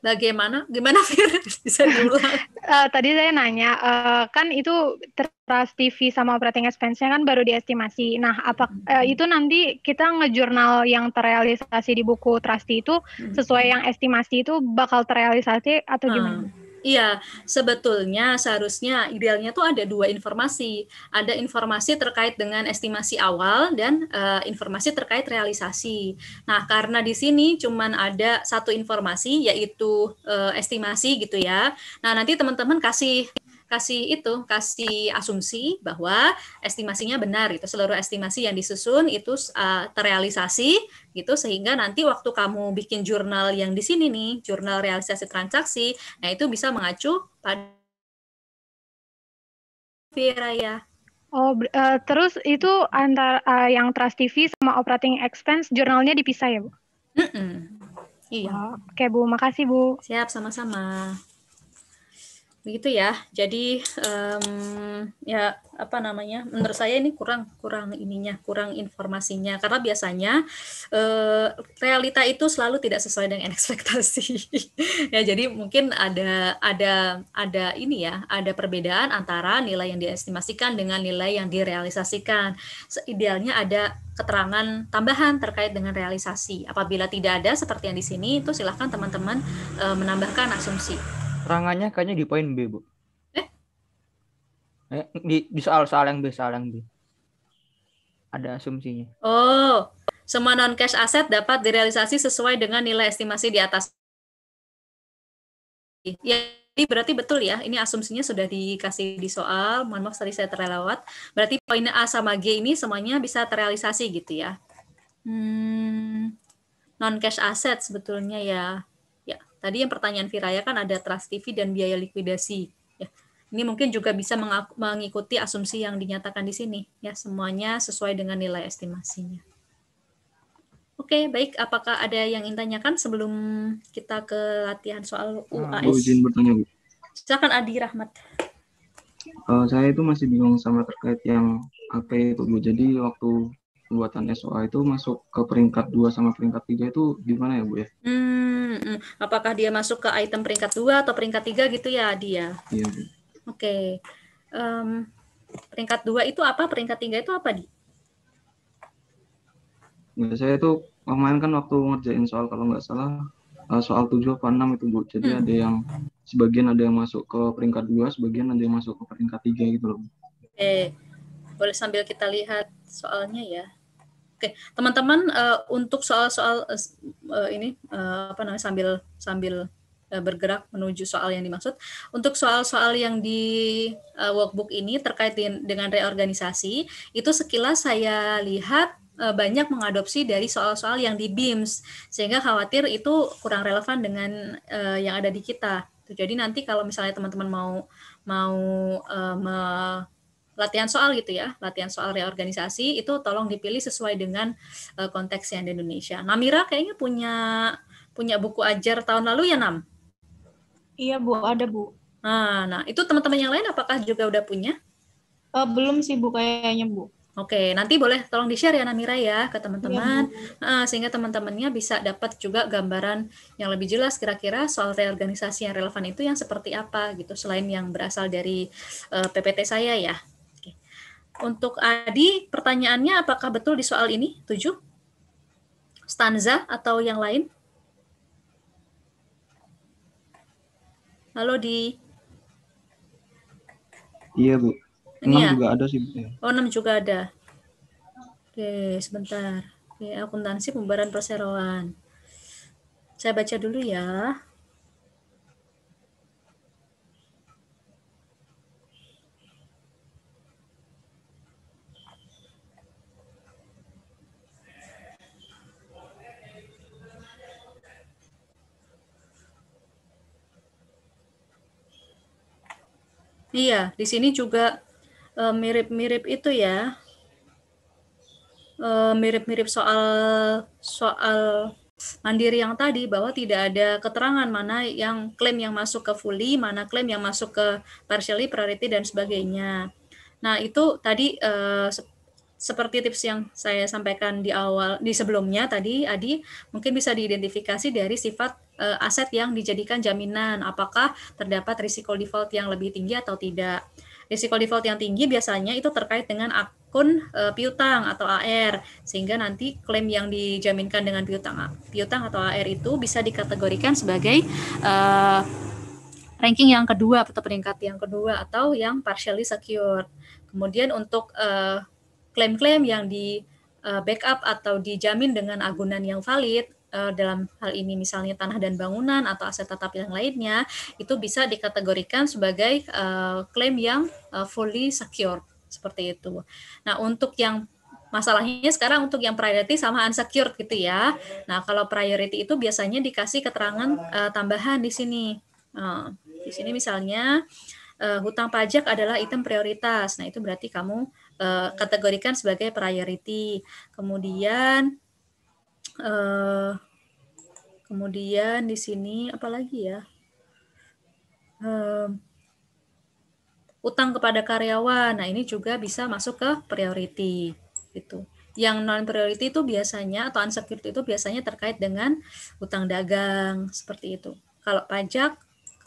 bagaimana gimana Fir *laughs* bisa dulu? *laughs* uh, eh, tadi saya nanya uh, kan itu Trust TV sama operating expense-nya kan baru diestimasi nah apa uh, itu nanti kita ngejurnal yang terrealisasi di buku Trust itu hmm. sesuai yang estimasi itu bakal terrealisasi atau hmm. gimana hmm. Iya, sebetulnya seharusnya idealnya tuh ada dua informasi. Ada informasi terkait dengan estimasi awal dan uh, informasi terkait realisasi. Nah, karena di sini cuman ada satu informasi yaitu uh, estimasi gitu ya. Nah, nanti teman-teman kasih kasih itu, kasih asumsi bahwa estimasinya benar itu seluruh estimasi yang disusun itu uh, terrealisasi gitu sehingga nanti waktu kamu bikin jurnal yang di sini nih, jurnal realisasi transaksi, nah itu bisa mengacu pada Viraya. Oh, uh, terus itu antara uh, yang Trust TV sama operating expense jurnalnya dipisah ya, Bu? Mm -mm. Iya. Oh, Oke, Bu. Makasih, Bu. Siap, sama-sama begitu ya jadi um, ya apa namanya menurut saya ini kurang kurang ininya kurang informasinya karena biasanya uh, realita itu selalu tidak sesuai dengan *laughs* ekspektasi ya jadi mungkin ada ada ada ini ya ada perbedaan antara nilai yang diestimasikan dengan nilai yang direalisasikan idealnya ada keterangan tambahan terkait dengan realisasi apabila tidak ada seperti yang di sini itu silahkan teman-teman uh, menambahkan asumsi Rangannya kayaknya di poin B, Bu. Eh? eh? di di soal soal yang B, soal yang B. Ada asumsinya. Oh. Semua non cash aset dapat direalisasi sesuai dengan nilai estimasi di atas. Ya, ini berarti betul ya. Ini asumsinya sudah dikasih di soal. Mohon maaf tadi saya terlewat. Berarti poin A sama G ini semuanya bisa terrealisasi gitu ya. Hmm, non cash aset sebetulnya ya. Ya, tadi yang pertanyaan Viraya kan ada Trust TV dan biaya likuidasi. Ya, ini mungkin juga bisa mengikuti asumsi yang dinyatakan di sini. Ya, semuanya sesuai dengan nilai estimasinya. Oke, baik. Apakah ada yang ingin tanyakan sebelum kita ke latihan soal ah, UAS? Bu, izin bertanya, Bu. Silakan Adi Rahmat. Uh, saya itu masih bingung sama terkait yang AP itu, Bu. Jadi waktu pembuatan SOA itu masuk ke peringkat 2 sama peringkat 3 itu gimana ya Bu ya? Hmm, hmm, apakah dia masuk ke item peringkat 2 atau peringkat 3 gitu ya dia? Iya Bu. Oke. Okay. Um, peringkat 2 itu apa? Peringkat 3 itu apa, Di? Nah, saya itu kemarin kan waktu ngerjain soal kalau nggak salah eh, soal 7 atau 6 itu Bu. Jadi hmm. ada yang sebagian ada yang masuk ke peringkat 2, sebagian ada yang masuk ke peringkat 3 gitu loh. Oke. Okay. Boleh sambil kita lihat soalnya ya. Oke, teman-teman uh, untuk soal-soal uh, ini uh, apa namanya sambil sambil bergerak menuju soal yang dimaksud. Untuk soal-soal yang di uh, workbook ini terkait dengan reorganisasi, itu sekilas saya lihat uh, banyak mengadopsi dari soal-soal yang di BIMS sehingga khawatir itu kurang relevan dengan uh, yang ada di kita. Jadi nanti kalau misalnya teman-teman mau mau uh, latihan soal gitu ya, latihan soal reorganisasi itu tolong dipilih sesuai dengan uh, konteks yang di Indonesia. Namira kayaknya punya punya buku ajar tahun lalu ya Nam? Iya Bu, ada Bu. Nah, nah itu teman-teman yang lain apakah juga udah punya? Uh, belum sih Bu kayaknya Bu. Oke, nanti boleh tolong di-share ya Namira ya ke teman-teman, ya, sehingga teman-temannya bisa dapat juga gambaran yang lebih jelas kira-kira soal reorganisasi yang relevan itu yang seperti apa gitu, selain yang berasal dari uh, eh, PPT saya ya. Untuk Adi, pertanyaannya apakah betul di soal ini? tujuh, Stanza atau yang lain? Halo, Di. Iya, Bu. 6 ya? juga ada sih, ya. Oh, enam juga ada. Oke, sebentar. Oke, akuntansi pembayaran perseroan. Saya baca dulu ya. Iya, di sini juga eh, mirip-mirip uh, itu ya. Eh, mirip-mirip uh, soal soal mandiri yang tadi bahwa tidak ada keterangan mana yang klaim yang masuk ke fully, mana klaim yang masuk ke partially, priority dan sebagainya. Nah, itu tadi uh, se seperti tips yang saya sampaikan di awal di sebelumnya tadi Adi mungkin bisa diidentifikasi dari sifat Eh, aset yang dijadikan jaminan, apakah terdapat risiko default yang lebih tinggi atau tidak. Risiko default yang tinggi biasanya itu terkait dengan akun e, piutang atau AR, sehingga nanti klaim yang dijaminkan dengan piutang, piutang atau AR itu bisa dikategorikan sebagai e, ranking yang kedua atau peringkat yang kedua atau yang partially secured. Kemudian untuk klaim-klaim e, yang di backup atau dijamin dengan agunan yang valid uh, dalam hal ini misalnya tanah dan bangunan atau aset tetap yang lainnya itu bisa dikategorikan sebagai uh, klaim yang uh, fully secure seperti itu. Nah, untuk yang masalahnya sekarang untuk yang priority sama unsecured gitu ya. Nah, kalau priority itu biasanya dikasih keterangan uh, tambahan di sini. Uh, di sini misalnya uh, hutang pajak adalah item prioritas. Nah, itu berarti kamu uh, kategorikan sebagai priority. Kemudian Uh, kemudian di sini apa lagi ya? Uh, utang kepada karyawan. Nah, ini juga bisa masuk ke priority itu. Yang non priority itu biasanya atau unsecured itu biasanya terkait dengan utang dagang seperti itu. Kalau pajak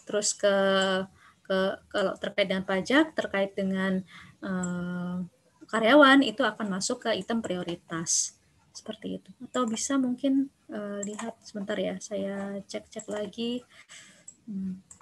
terus ke ke kalau terkait dengan pajak terkait dengan uh, karyawan itu akan masuk ke item prioritas seperti itu atau bisa mungkin uh, lihat sebentar ya saya cek cek lagi hmm.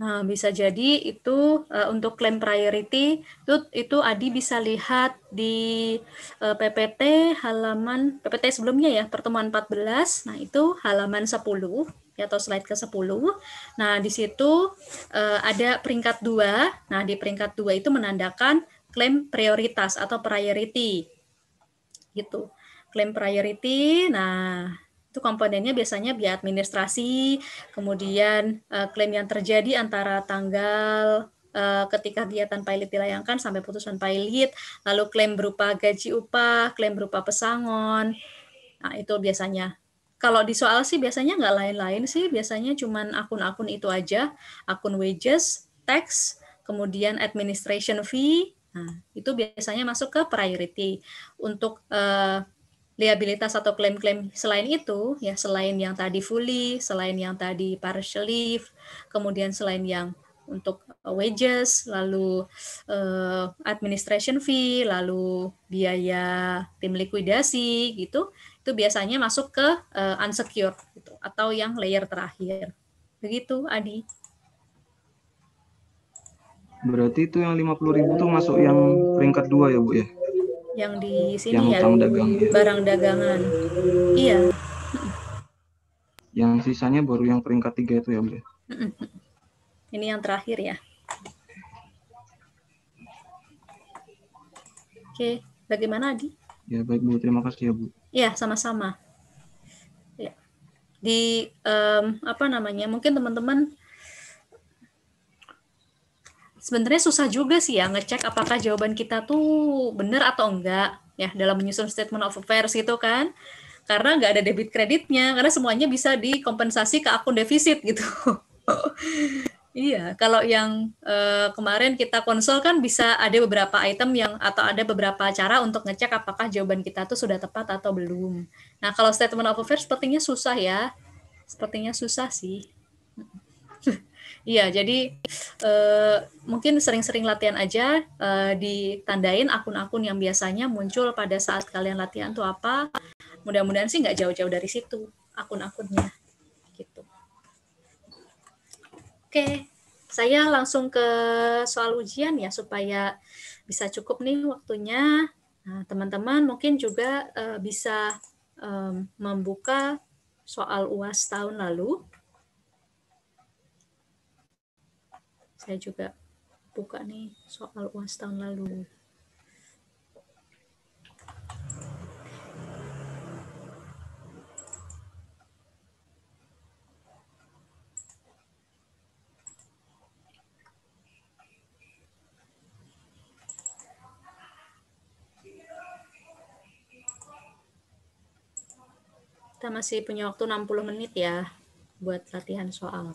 Nah, bisa jadi itu uh, untuk klaim priority itu itu Adi bisa lihat di uh, eh, PPT halaman PPT sebelumnya ya, pertemuan 14. Nah, itu halaman 10 ya atau slide ke-10. Nah, di situ uh, ada peringkat 2. Nah, di peringkat 2 itu menandakan klaim prioritas atau priority. Gitu. Klaim priority. Nah, itu komponennya biasanya biaya administrasi, kemudian uh, klaim yang terjadi antara tanggal uh, ketika kegiatan pilot dilayangkan sampai putusan pilot, lalu klaim berupa gaji upah, klaim berupa pesangon, nah itu biasanya. Kalau di soal sih biasanya nggak lain-lain sih, biasanya cuman akun-akun itu aja, akun wages, tax, kemudian administration fee, nah itu biasanya masuk ke priority. Untuk uh, liabilitas atau klaim-klaim selain itu ya selain yang tadi fully, selain yang tadi partial leave, kemudian selain yang untuk uh, wages, lalu eh, administration fee, lalu biaya tim likuidasi gitu. Itu biasanya masuk ke eh, unsecured gitu atau yang layer terakhir. Begitu Adi. Berarti itu yang 50.000 tuh masuk yang peringkat dua ya, Bu ya? yang di sini yang ya, dagang, ya barang dagangan iya yang sisanya baru yang peringkat tiga itu ya bu ya? ini yang terakhir ya oke bagaimana Adi ya baik bu terima kasih ya bu iya, ya sama-sama di um, apa namanya mungkin teman-teman sebenarnya susah juga sih ya ngecek apakah jawaban kita tuh benar atau enggak ya dalam menyusun statement of affairs gitu kan karena nggak ada debit kreditnya karena semuanya bisa dikompensasi ke akun defisit gitu *laughs* iya kalau yang uh, kemarin kita konsol kan bisa ada beberapa item yang atau ada beberapa cara untuk ngecek apakah jawaban kita tuh sudah tepat atau belum nah kalau statement of affairs sepertinya susah ya sepertinya susah sih Iya, jadi uh, mungkin sering-sering latihan aja uh, ditandain akun-akun yang biasanya muncul pada saat kalian latihan tuh apa. Mudah-mudahan sih nggak jauh-jauh dari situ akun-akunnya, gitu. Oke, saya langsung ke soal ujian ya supaya bisa cukup nih waktunya. Nah, teman-teman mungkin juga uh, bisa um, membuka soal UAS tahun lalu saya juga buka nih soal UAS tahun lalu. Kita masih punya waktu 60 menit ya buat latihan soal.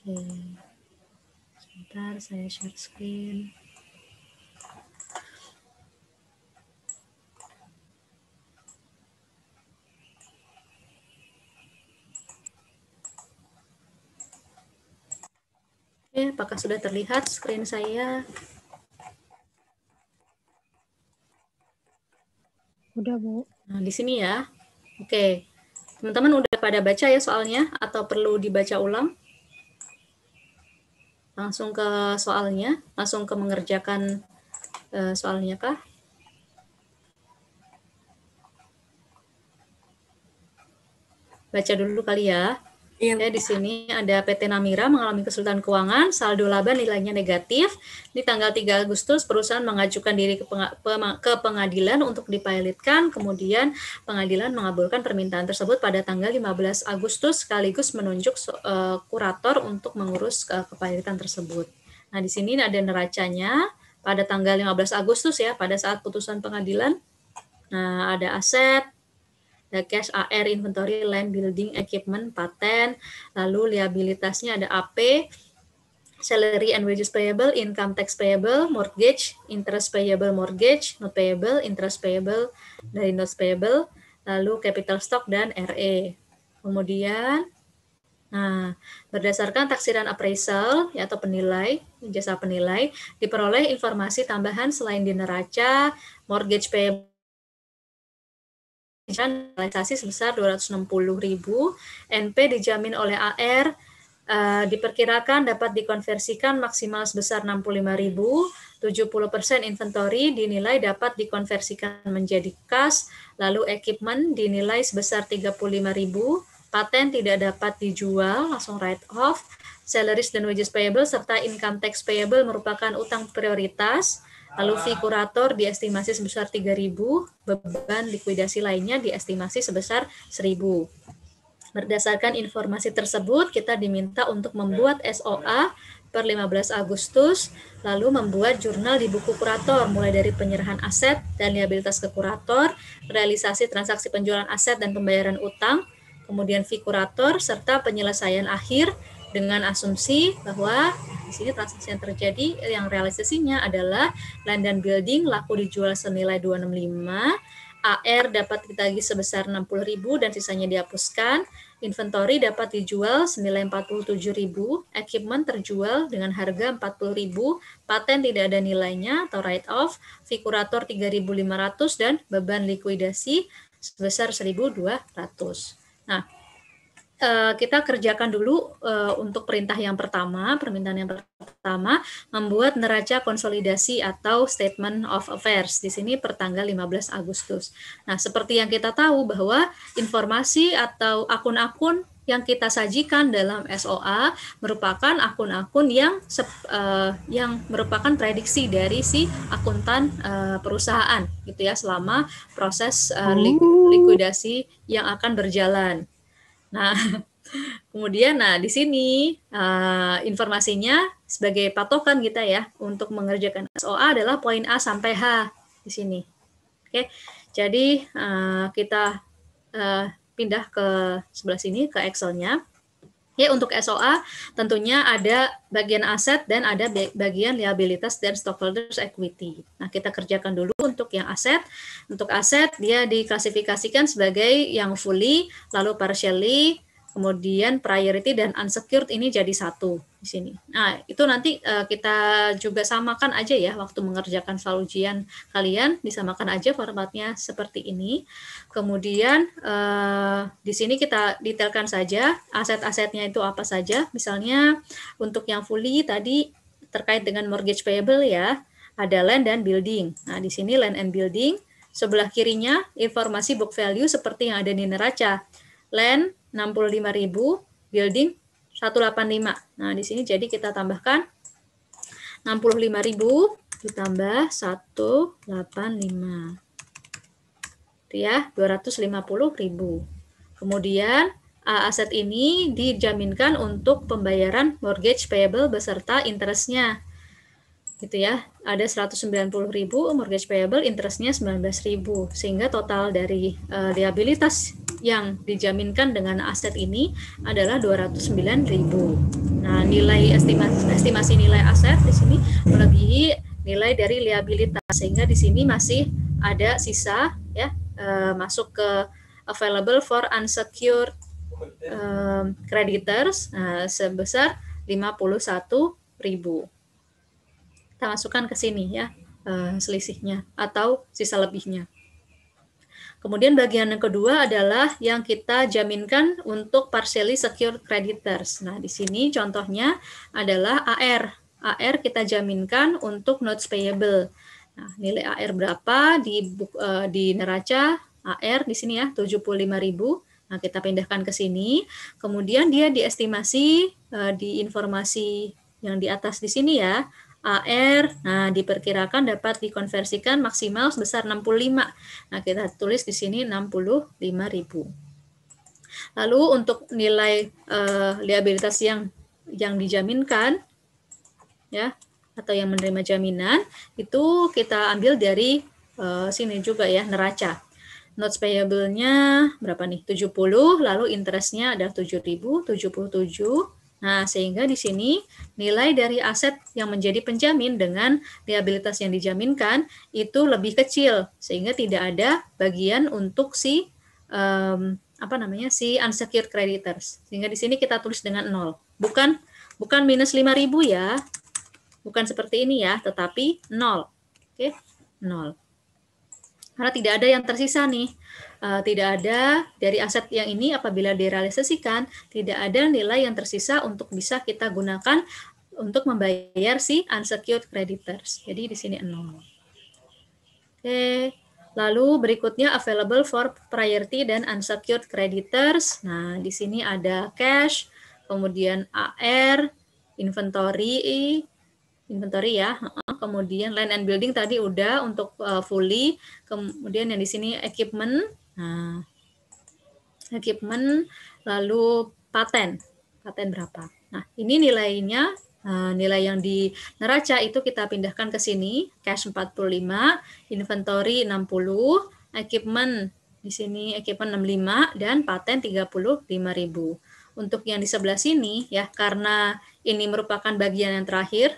Oke. Sebentar saya share screen. Oke, apakah sudah terlihat screen saya? Udah, Bu. Nah, di sini ya. Oke. Teman-teman udah pada baca ya soalnya atau perlu dibaca ulang? Langsung ke soalnya, langsung ke mengerjakan eh, soalnya kah? Baca dulu kali ya. Ya, di sini ada PT Namira mengalami kesulitan keuangan, saldo laba nilainya negatif. Di tanggal 3 Agustus, perusahaan mengajukan diri ke, peng ke pengadilan untuk dipilotkan. Kemudian pengadilan mengabulkan permintaan tersebut pada tanggal 15 Agustus, sekaligus menunjuk uh, kurator untuk mengurus uh, eh, kepilotan tersebut. Nah, di sini ada neracanya pada tanggal 15 Agustus ya, pada saat putusan pengadilan. Nah, ada aset, ada cash AR inventory land building equipment patent lalu liabilitasnya ada AP salary and wages payable income tax payable mortgage interest payable mortgage not payable interest payable dari not payable lalu capital stock dan RE kemudian Nah, berdasarkan taksiran appraisal ya, atau penilai, jasa penilai, diperoleh informasi tambahan selain di neraca, mortgage payable realisasi sebesar 260.000, NP dijamin oleh AR uh, eh, diperkirakan dapat dikonversikan maksimal sebesar 65.000, 70% inventory dinilai dapat dikonversikan menjadi kas, lalu equipment dinilai sebesar 35.000, paten tidak dapat dijual, langsung write off, salaries dan wages payable serta income tax payable merupakan utang prioritas, Lalu fee kurator diestimasi sebesar 3.000, beban likuidasi lainnya diestimasi sebesar 1.000. Berdasarkan informasi tersebut, kita diminta untuk membuat SOA per 15 Agustus, lalu membuat jurnal di buku kurator, mulai dari penyerahan aset dan liabilitas ke kurator, realisasi transaksi penjualan aset dan pembayaran utang, kemudian fee kurator, serta penyelesaian akhir, dengan asumsi bahwa di sini transaksi yang terjadi yang realisasinya adalah land London Building laku dijual senilai 265 AR dapat ditagih sebesar 60.000 dan sisanya dihapuskan. Inventory dapat dijual senilai 47.000, equipment terjual dengan harga 40.000, paten tidak ada nilainya atau write off, figurator 3.500 dan beban likuidasi sebesar 1.200. Nah, Eh, kita kerjakan dulu uh, untuk perintah yang pertama, permintaan yang pertama, membuat neraca konsolidasi atau statement of affairs. Di sini pertanggal 15 Agustus. Nah, seperti yang kita tahu bahwa informasi atau akun-akun yang kita sajikan dalam SOA merupakan akun-akun yang uh, yang merupakan prediksi dari si akuntan uh, perusahaan gitu ya selama proses uh, likuidasi yang akan berjalan. Nah, *laughs* kemudian nah di sini uh, informasinya sebagai patokan kita ya untuk mengerjakan SOA adalah poin A sampai H di sini. Oke. Jadi uh, kita uh, pindah ke sebelah sini ke Excel-nya. Ya, untuk SOA tentunya ada bagian aset dan ada bagian liabilitas dan stockholders equity. Nah, kita kerjakan dulu untuk yang aset. Untuk aset dia diklasifikasikan sebagai yang fully, lalu partially, kemudian priority dan unsecured ini jadi satu di sini. Nah, itu nanti uh, kita juga samakan aja ya waktu mengerjakan soal ujian kalian disamakan aja formatnya seperti ini. Kemudian uh, di sini kita detailkan saja aset-asetnya itu apa saja. Misalnya untuk yang fully tadi terkait dengan mortgage payable ya, ada land dan building. Nah, di sini land and building sebelah kirinya informasi book value seperti yang ada di neraca. Land 65.000 building 185. Nah, di sini jadi kita tambahkan 65.000 ditambah 185. Itu ya, 250.000. Kemudian aset ini dijaminkan untuk pembayaran mortgage payable beserta interestnya gitu ya. Ada 190.000 mortgage payable, interestnya 19.000. Sehingga total dari uh, liabilitas yang dijaminkan dengan aset ini adalah 209.000. Nah, nilai estimasi estimasi nilai aset di sini melebihi nilai dari liabilitas sehingga di sini masih ada sisa ya uh, masuk ke available for unsecured um, creditors uh, sebesar 51.000 kita masukkan ke sini ya eh, selisihnya atau sisa lebihnya. Kemudian bagian yang kedua adalah yang kita jaminkan untuk partially secured creditors. Nah, di sini contohnya adalah AR. AR kita jaminkan untuk notes payable. Nah, nilai AR berapa di uh, di neraca AR di sini ya 75.000. Nah, kita pindahkan ke sini. Kemudian dia diestimasi uh, di informasi yang di atas di sini ya AR. Nah, diperkirakan dapat dikonversikan maksimal sebesar 65. Nah, kita tulis di sini 65.000. Lalu untuk nilai uh, liabilitas yang yang dijaminkan ya atau yang menerima jaminan itu kita ambil dari uh, sini juga ya neraca. Notes payable-nya berapa nih? 70, lalu interest-nya ada 7.000, 77, Nah, sehingga di sini nilai dari aset yang menjadi penjamin dengan liabilitas yang dijaminkan itu lebih kecil sehingga tidak ada bagian untuk si um, apa namanya si unsecured creditors. Sehingga di sini kita tulis dengan nol. Bukan bukan minus ribu ya. Bukan seperti ini ya, tetapi nol. Oke, nol. Karena tidak ada yang tersisa nih uh, tidak ada dari aset yang ini apabila direalisasikan tidak ada nilai yang tersisa untuk bisa kita gunakan untuk membayar si unsecured creditors. Jadi di sini nol. Oke. Lalu berikutnya available for priority dan unsecured creditors. Nah, di sini ada cash, kemudian AR, inventory, inventory ya. Kemudian land and building tadi udah untuk eh, fully. Kemudian yang di sini equipment, Nah, equipment lalu paten. Paten berapa? Nah, ini nilainya eh, nilai yang di neraca itu kita pindahkan ke sini, cash 45, inventory 60, equipment di sini equipment 65 dan paten 35.000. Untuk yang di sebelah sini ya karena ini merupakan bagian yang terakhir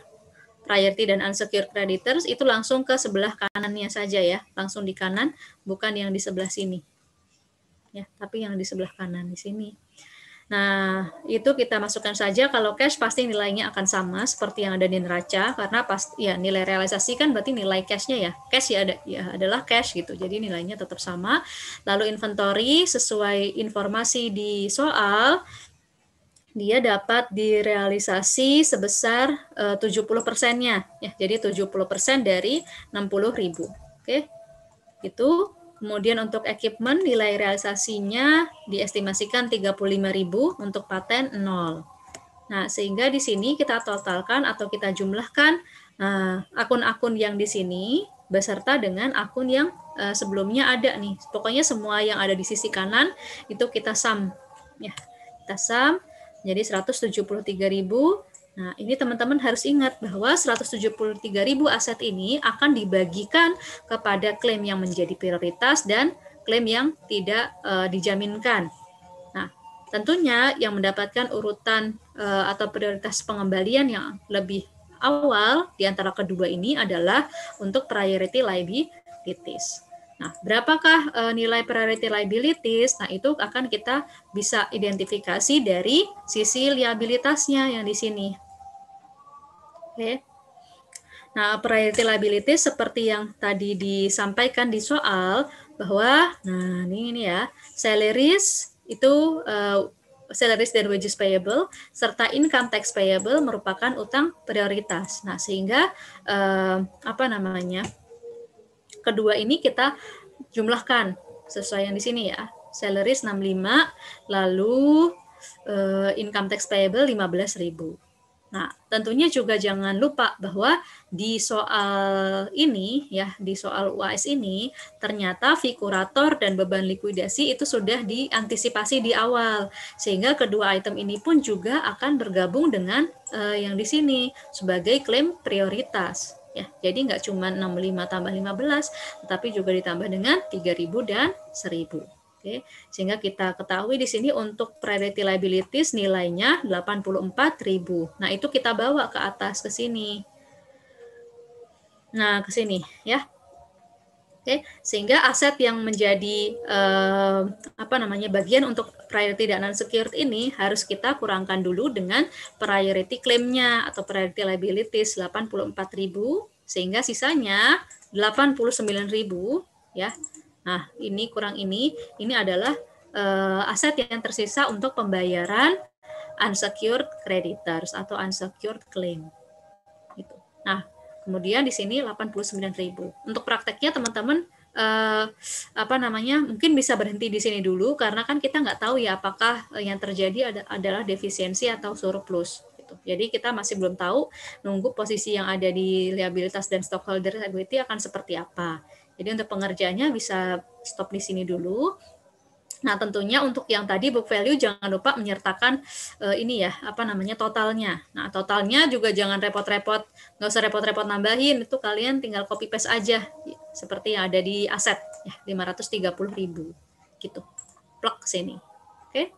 priority dan unsecured creditors itu langsung ke sebelah kanannya saja ya, langsung di kanan bukan yang di sebelah sini ya, tapi yang di sebelah kanan di sini. Nah, itu kita masukkan saja kalau cash pasti nilainya akan sama seperti yang ada di neraca karena pas ya nilai realisasi kan berarti nilai cashnya ya. Cash ya ada ya adalah cash gitu. Jadi nilainya tetap sama. Lalu inventory sesuai informasi di soal dia dapat direalisasi sebesar eh, uh, 70 persennya ya jadi 70 persen dari puluh ribu oke okay. itu Kemudian untuk equipment nilai realisasinya diestimasikan 35.000 untuk paten 0. Nah, sehingga di sini kita totalkan atau kita jumlahkan eh, akun-akun uh, yang di sini beserta dengan akun yang uh, sebelumnya ada nih. Pokoknya semua yang ada di sisi kanan itu kita sum ya. Kita sum jadi 173.000 Nah, ini teman-teman harus ingat bahwa 173.000 aset ini akan dibagikan kepada klaim yang menjadi prioritas dan klaim yang tidak e, dijaminkan. Nah, tentunya yang mendapatkan urutan e, atau prioritas pengembalian yang lebih awal di antara kedua ini adalah untuk priority liabilities. Nah, berapakah e, nilai priority liabilities? Nah, itu akan kita bisa identifikasi dari sisi liabilitasnya yang di sini. Oke. Okay. Nah, priority liabilities seperti yang tadi disampaikan di soal bahwa nah ini, ini ya, salaries itu uh, salaries dan wages payable serta income tax payable merupakan utang prioritas. Nah, sehingga eh, apa namanya? kedua ini kita jumlahkan sesuai yang di sini ya. Salaries 65, lalu uh, income tax payable 15.000. Nah, tentunya juga jangan lupa bahwa di soal ini ya, di soal UAS ini ternyata figurator dan beban likuidasi itu sudah diantisipasi di awal. Sehingga kedua item ini pun juga akan bergabung dengan uh, yang di sini sebagai klaim prioritas. Ya, jadi nggak cuma 65 tambah 15, tetapi juga ditambah dengan 3000 dan 1000. Oke, sehingga kita ketahui di sini untuk priority liabilities nilainya 84.000. Nah, itu kita bawa ke atas ke sini. Nah, ke sini ya. Oke, okay? sehingga aset yang menjadi uh, apa namanya bagian untuk priority dan unsecured ini harus kita kurangkan dulu dengan priority claimnya atau priority liabilities 84.000 sehingga sisanya 89.000 ya. Nah, ini kurang ini, ini adalah uh, aset yang tersisa untuk pembayaran unsecured creditors atau unsecured claim. Gitu. Nah, Kemudian di sini 89.000. Untuk prakteknya teman-teman eh, apa namanya mungkin bisa berhenti di sini dulu karena kan kita nggak tahu ya apakah eh, yang terjadi ada, adalah defisiensi atau surplus. Gitu. Jadi kita masih belum tahu nunggu posisi yang ada di liabilitas dan stockholder equity akan seperti apa. Jadi untuk pengerjaannya bisa stop di sini dulu. Nah, tentunya untuk yang tadi book value jangan lupa menyertakan uh, ini ya, apa namanya totalnya. Nah, totalnya juga jangan repot-repot, nggak usah repot-repot nambahin, itu kalian tinggal copy paste aja seperti yang ada di aset ya 530.000 gitu. Plak sini. Oke.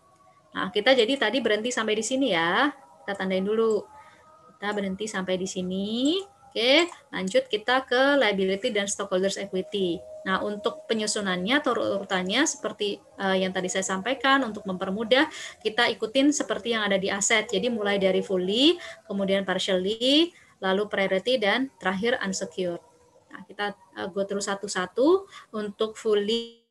Nah, kita jadi tadi berhenti sampai di sini ya. Kita tandain dulu. Kita berhenti sampai di sini. Oke, lanjut kita ke liability dan stockholders equity. Nah, untuk penyusunannya atau urutannya seperti uh, yang tadi saya sampaikan untuk mempermudah kita ikutin seperti yang ada di aset. Jadi mulai dari fully, kemudian partially, lalu priority dan terakhir unsecured. Nah, kita uh, go terus satu-satu untuk fully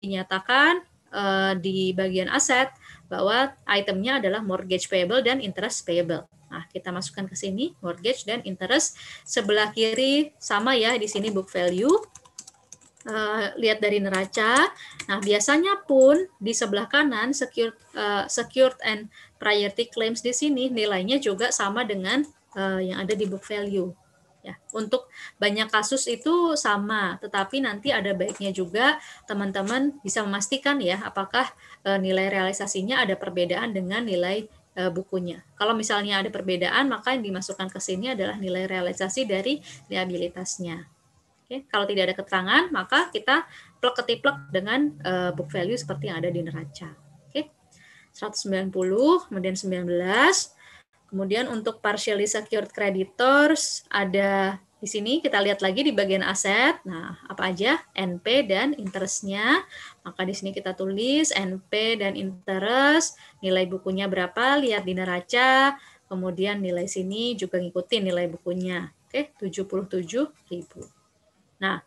dinyatakan uh, di bagian aset bahwa itemnya adalah mortgage payable dan interest payable. Nah, kita masukkan ke sini mortgage dan interest. Sebelah kiri sama ya di sini book value. Uh, lihat dari neraca. Nah, biasanya pun di sebelah kanan secured uh, secured and priority claims di sini nilainya juga sama dengan uh, yang ada di book value. Ya, untuk banyak kasus itu sama, tetapi nanti ada baiknya juga teman-teman bisa memastikan ya apakah uh, nilai realisasinya ada perbedaan dengan nilai Eh, bukunya. Kalau misalnya ada perbedaan, maka yang dimasukkan ke sini adalah nilai realisasi dari liabilitasnya. Oke, kalau tidak ada keterangan, maka kita plek ketiplek dengan eh, book value seperti yang ada di neraca. Oke. 190, kemudian 19. Kemudian untuk partially secured creditors ada di sini kita lihat lagi di bagian aset. Nah, apa aja? NP dan interestnya. Maka di sini kita tulis NP dan interest. Nilai bukunya berapa? Lihat di neraca. Kemudian nilai sini juga ngikutin nilai bukunya. Oke, tujuh ribu. Nah,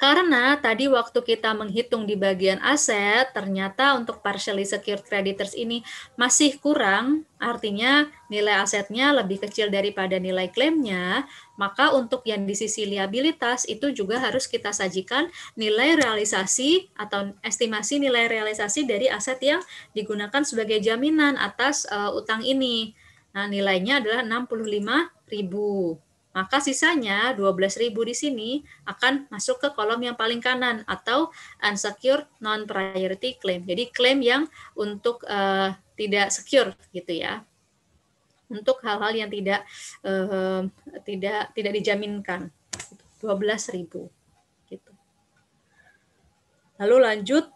karena tadi waktu kita menghitung di bagian aset, ternyata untuk partially secured creditors ini masih kurang, artinya nilai asetnya lebih kecil daripada nilai klaimnya, maka untuk yang di sisi liabilitas itu juga harus kita sajikan nilai realisasi atau estimasi nilai realisasi dari aset yang digunakan sebagai jaminan atas uh, utang ini. Nah, nilainya adalah 65 ribu. Maka sisanya 12.000 di sini akan masuk ke kolom yang paling kanan atau unsecured non-priority claim. Jadi klaim yang untuk uh, tidak secure gitu ya. Untuk hal-hal yang tidak uh, tidak tidak dijaminkan. 12.000 gitu. Lalu lanjut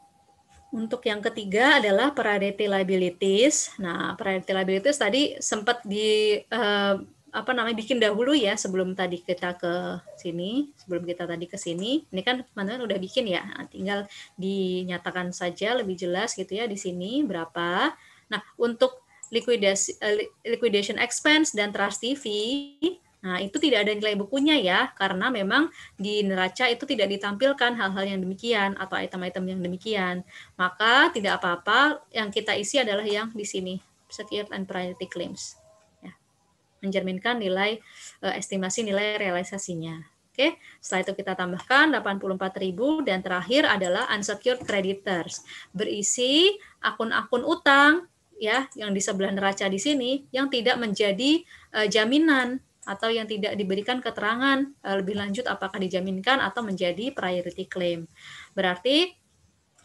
untuk yang ketiga adalah priority liabilities. Nah, priority liabilities tadi sempat di uh, apa namanya bikin dahulu ya sebelum tadi kita ke sini, sebelum kita tadi ke sini. Ini kan teman-teman udah bikin ya, tinggal dinyatakan saja lebih jelas gitu ya di sini berapa. Nah, untuk liquidasi eh, liquidation expense dan trust fee Nah, itu tidak ada nilai bukunya ya, karena memang di neraca itu tidak ditampilkan hal-hal yang demikian atau item-item yang demikian. Maka tidak apa-apa, yang kita isi adalah yang di sini, secured and priority claims mencerminkan nilai uh, estimasi nilai realisasinya. Oke, setelah itu kita tambahkan 84.000 dan terakhir adalah unsecured creditors. Berisi akun-akun utang ya yang di sebelah neraca di sini yang tidak menjadi uh, jaminan atau yang tidak diberikan keterangan uh, lebih lanjut apakah dijaminkan atau menjadi priority claim. Berarti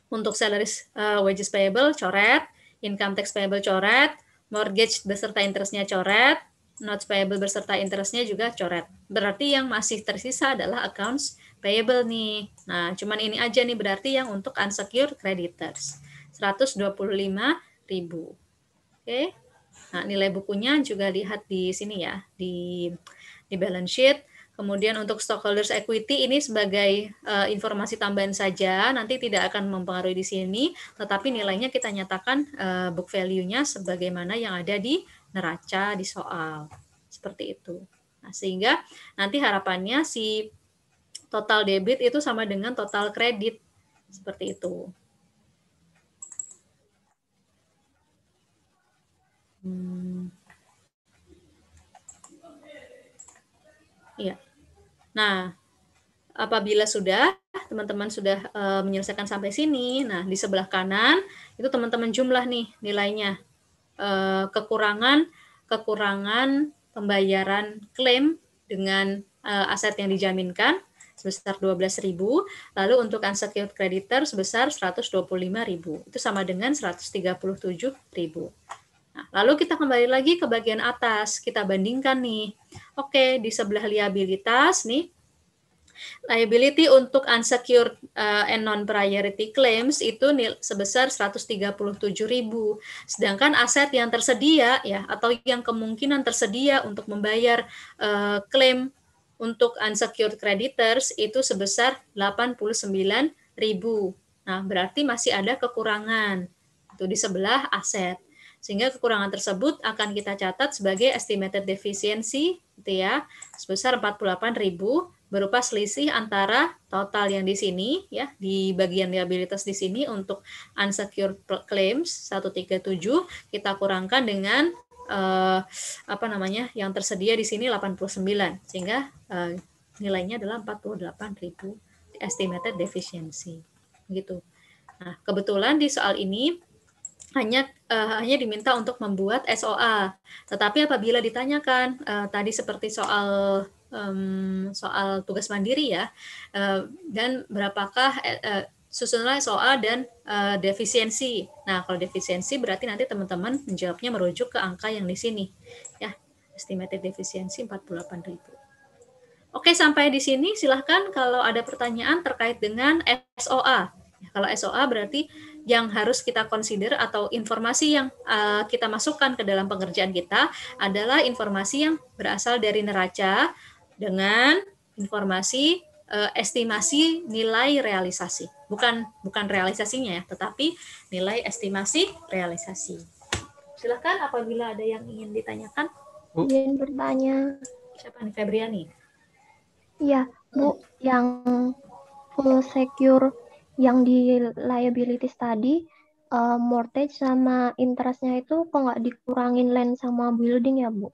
untuk salaries uh, wages payable coret, income tax payable coret, mortgage beserta interestnya coret, Not payable berserta interestnya juga coret. Berarti yang masih tersisa adalah accounts payable nih. Nah, cuman ini aja nih berarti yang untuk unsecured creditors. 125 ribu. Oke. Okay. Nah, nilai bukunya juga lihat di sini ya, di di balance sheet. Kemudian untuk stockholders equity ini sebagai uh, informasi tambahan saja, nanti tidak akan mempengaruhi di sini, tetapi nilainya kita nyatakan uh, book value-nya sebagaimana yang ada di neraca di soal. Seperti itu. Nah, sehingga nanti harapannya si total debit itu sama dengan total kredit. Seperti itu. Hmm. Iya. Nah, apabila sudah teman-teman sudah e, menyelesaikan sampai sini, nah di sebelah kanan itu teman-teman jumlah nih nilainya. Eh, kekurangan kekurangan pembayaran klaim dengan uh, aset yang dijaminkan sebesar 12.000, lalu untuk unsecured creditor sebesar 125.000. Itu sama dengan 137.000. Nah, lalu kita kembali lagi ke bagian atas, kita bandingkan nih. Oke, di sebelah liabilitas nih Liability untuk unsecured uh, and non-priority claims itu sebesar 137.000. Sedangkan aset yang tersedia ya atau yang kemungkinan tersedia untuk membayar uh, klaim untuk unsecured creditors itu sebesar 89.000. Nah, berarti masih ada kekurangan itu di sebelah aset. Sehingga kekurangan tersebut akan kita catat sebagai estimated deficiency gitu ya, sebesar 48.000 berupa selisih antara total yang di sini ya di bagian liabilitas di sini untuk unsecured claims 137 kita kurangkan dengan eh, apa namanya yang tersedia di sini 89 sehingga eh, nilainya adalah 48.000 estimated deficiency gitu. Nah, kebetulan di soal ini hanya uh, hanya diminta untuk membuat SOA. Tetapi apabila ditanyakan uh, tadi seperti soal um, soal tugas mandiri ya uh, dan berapakah uh, eh, eh, susunan soal dan uh, defisiensi. Nah, kalau defisiensi berarti nanti teman-teman menjawabnya merujuk ke angka yang di sini. Ya, estimated defisiensi 48.000. Oke, sampai di sini silahkan kalau ada pertanyaan terkait dengan SOA. Ya, kalau SOA berarti yang harus kita consider atau informasi yang kita masukkan ke dalam pengerjaan kita adalah informasi yang berasal dari neraca, dengan informasi eh, estimasi nilai realisasi. Bukan bukan realisasinya ya, tetapi nilai estimasi realisasi. Silahkan apabila ada yang ingin ditanyakan. Bu. Ingin bertanya. Siapa nih Febriani? Iya, Bu, yang full secure yang di liabilities tadi uh, mortgage sama interestnya itu kok nggak dikurangin land sama building ya bu?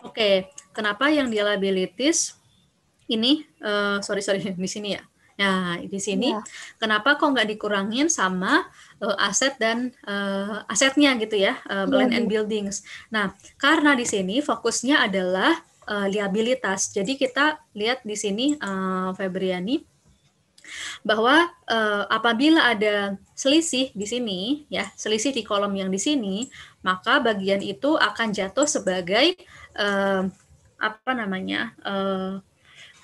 Oke, okay. kenapa yang liabilities ini uh, sorry sorry *laughs* di sini ya. Nah, di sini yeah. kenapa kok nggak dikurangin sama uh, aset dan uh, asetnya gitu ya, uh, land iya, land and buildings. Nah, karena di sini fokusnya adalah uh, liabilitas. Jadi kita lihat di sini uh, Febriani bahwa eh, apabila ada selisih di sini ya selisih di kolom yang di sini maka bagian itu akan jatuh sebagai uh, apa namanya uh,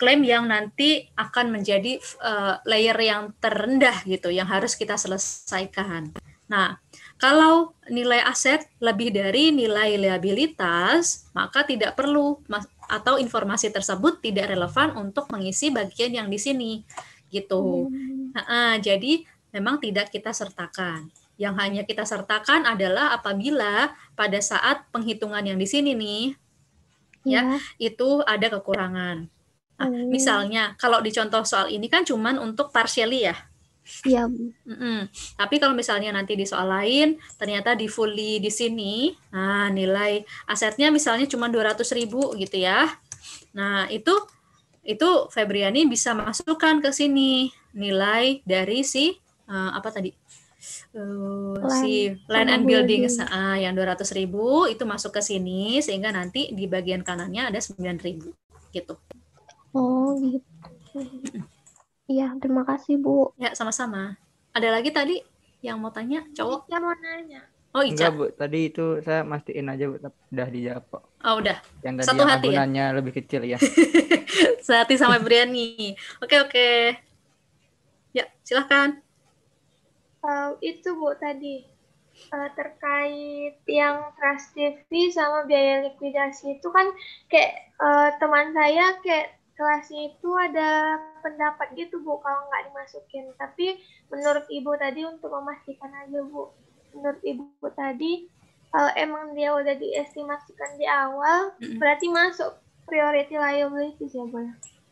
klaim yang nanti akan menjadi uh, layer yang terendah gitu yang harus kita selesaikan. Nah, kalau nilai aset lebih dari nilai liabilitas, maka tidak perlu atau informasi tersebut tidak relevan untuk mengisi bagian yang di sini gitu. Hmm. Nah, jadi memang tidak kita sertakan. Yang hanya kita sertakan adalah apabila pada saat penghitungan yang di sini nih ya, ya itu ada kekurangan. Nah, hmm. Misalnya kalau dicontoh soal ini kan cuman untuk partially ya. Iya. Mm -mm. Tapi kalau misalnya nanti di soal lain ternyata di fully di sini, nah nilai asetnya misalnya cuma 200 ribu gitu ya. Nah itu itu Febriani bisa masukkan ke sini nilai dari si uh, apa tadi uh, si land and building, ah, yang Uh, yang 200 ribu itu masuk ke sini sehingga nanti di bagian kanannya ada 9 ribu gitu. Oh gitu. Iya terima kasih Bu. Ya sama-sama. Ada lagi tadi yang mau tanya cowok? yang mau nanya. Oh Ica. Enggak, Bu. Tadi itu saya mastiin aja Bu, udah dijawab kok. Oh, udah. Yang tadi Satu yang hati ya? lebih kecil ya. Sehati *laughs* sama Briani. Oke, oke. Ya, silahkan uh, itu Bu tadi uh, terkait yang Trust TV sama biaya likuidasi itu kan kayak uh, teman saya kayak kelasnya itu ada pendapat gitu Bu kalau nggak dimasukin. Tapi menurut Ibu tadi untuk memastikan aja Bu, menurut Ibu tadi kalau emang dia udah diestimasikan di awal, mm -hmm. berarti masuk priority liabilities ya Bu.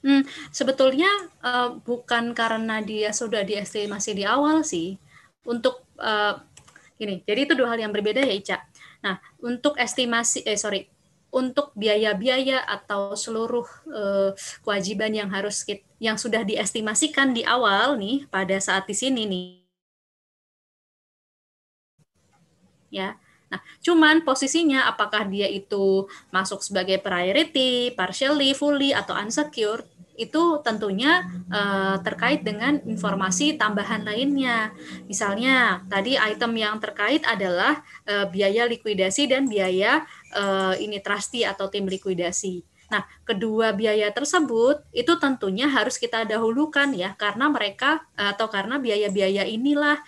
Hmm, sebetulnya uh, bukan karena dia sudah diestimasi di awal sih, untuk uh, gini. Jadi itu dua hal yang berbeda ya Ica. Nah, untuk estimasi eh sorry, untuk biaya-biaya atau seluruh uh, kewajiban yang harus kita, yang sudah diestimasikan di awal nih pada saat di sini nih. Ya. Nah, cuman posisinya apakah dia itu masuk sebagai priority, partially, fully atau unsecured itu tentunya uh, terkait dengan informasi tambahan lainnya. Misalnya, tadi item yang terkait adalah uh, biaya likuidasi dan biaya uh, ini trustee atau tim likuidasi. Nah, kedua biaya tersebut itu tentunya harus kita dahulukan ya karena mereka atau karena biaya-biaya inilah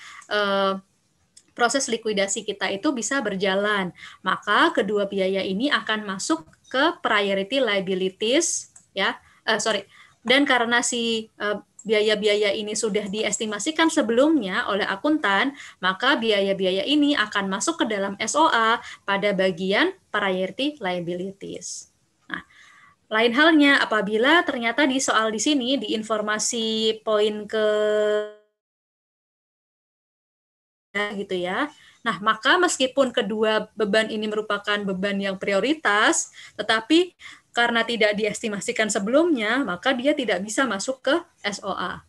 proses likuidasi kita itu bisa berjalan. Maka kedua biaya ini akan masuk ke priority liabilities ya. Uh, sorry, dan karena si eh, biaya-biaya ini sudah diestimasikan sebelumnya oleh akuntan, maka biaya-biaya ini akan masuk ke dalam SOA pada bagian priority liabilities. Nah, lain halnya apabila ternyata di soal di sini di informasi poin ke gitu ya. Nah, maka meskipun kedua beban ini merupakan beban yang prioritas, tetapi karena tidak diestimasikan sebelumnya, maka dia tidak bisa masuk ke SOA.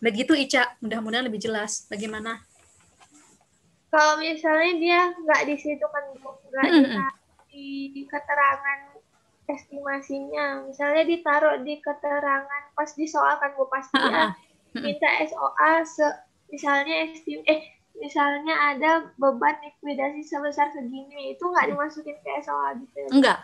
Begitu Ica, mudah-mudahan lebih jelas. Bagaimana? Kalau misalnya dia nggak di situ kan nggak mm -hmm. di keterangan estimasinya, misalnya ditaruh di keterangan pas di soal kan bu pasti ya, ah, ah, ah. minta SOA se misalnya estim eh misalnya ada beban likuidasi sebesar segini itu nggak dimasukin ke SOA gitu ya? Enggak,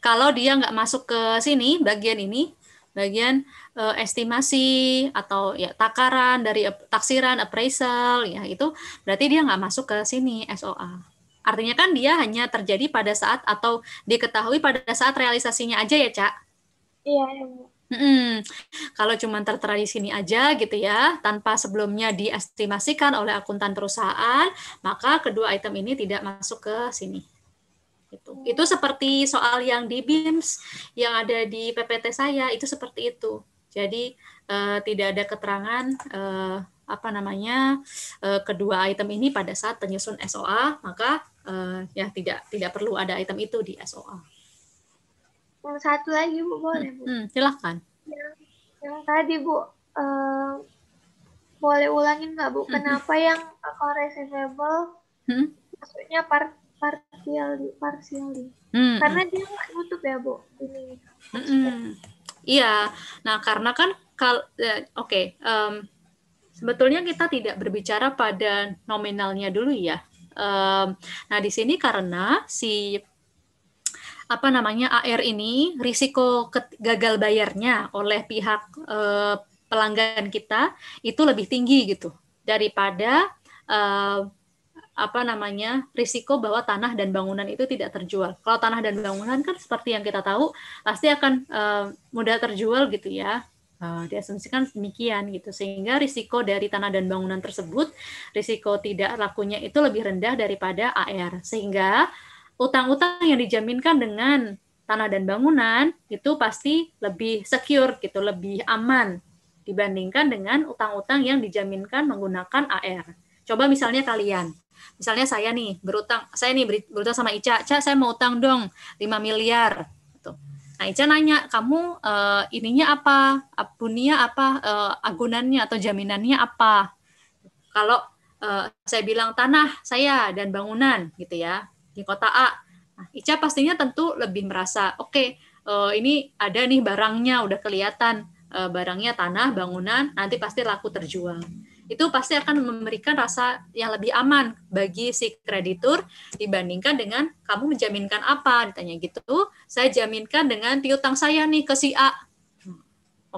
kalau dia nggak masuk ke sini bagian ini bagian uh, estimasi atau ya takaran dari taksiran appraisal ya itu berarti dia nggak masuk ke sini SOA artinya kan dia hanya terjadi pada saat atau diketahui pada saat realisasinya aja ya cak iya Hmm, kalau cuma tertera di sini aja gitu ya, tanpa sebelumnya diestimasikan oleh akuntan perusahaan, maka kedua item ini tidak masuk ke sini. Itu, oh. itu seperti soal yang di BIMS yang ada di PPT saya itu seperti itu. Jadi uh, tidak ada keterangan uh, apa namanya uh, kedua item ini pada saat penyusun SOA maka uh, ya tidak tidak perlu ada item itu di SOA. Yang satu lagi bu boleh bu. Hmm, hmm silakan. Yang, yang tadi bu uh, boleh ulangin nggak bu hmm, hmm. kenapa hmm. yang account hmm? maksudnya part partially partially hmm, hmm. karena dia nggak nutup ya bu ini hmm, hmm. iya nah karena kan kal ya, oke okay, um, sebetulnya kita tidak berbicara pada nominalnya dulu ya um, nah di sini karena si apa namanya AR ini risiko gagal bayarnya oleh pihak eh, pelanggan kita itu lebih tinggi gitu daripada eh, apa namanya risiko bahwa tanah dan bangunan itu tidak terjual. Kalau tanah dan bangunan kan seperti yang kita tahu pasti akan uh, mudah terjual gitu ya. Uh, diasumsikan demikian gitu sehingga risiko dari tanah dan bangunan tersebut risiko tidak lakunya itu lebih rendah daripada AR sehingga utang-utang yang dijaminkan dengan tanah dan bangunan itu pasti lebih secure gitu lebih aman dibandingkan dengan utang-utang yang dijaminkan menggunakan AR. Coba misalnya kalian Misalnya saya nih berutang, saya nih berutang sama Ica, Ica saya mau utang dong 5 miliar. Gitu. Nah Ica nanya, kamu uh, ininya apa, apunia apa, uh, agunannya atau jaminannya apa? Kalau uh, saya bilang tanah saya dan bangunan gitu ya di kota A, nah, Ica pastinya tentu lebih merasa, oke okay, uh, ini ada nih barangnya udah kelihatan barangnya tanah bangunan nanti pasti laku terjual itu pasti akan memberikan rasa yang lebih aman bagi si kreditur dibandingkan dengan kamu menjaminkan apa ditanya gitu saya jaminkan dengan piutang saya nih ke si A hmm, oke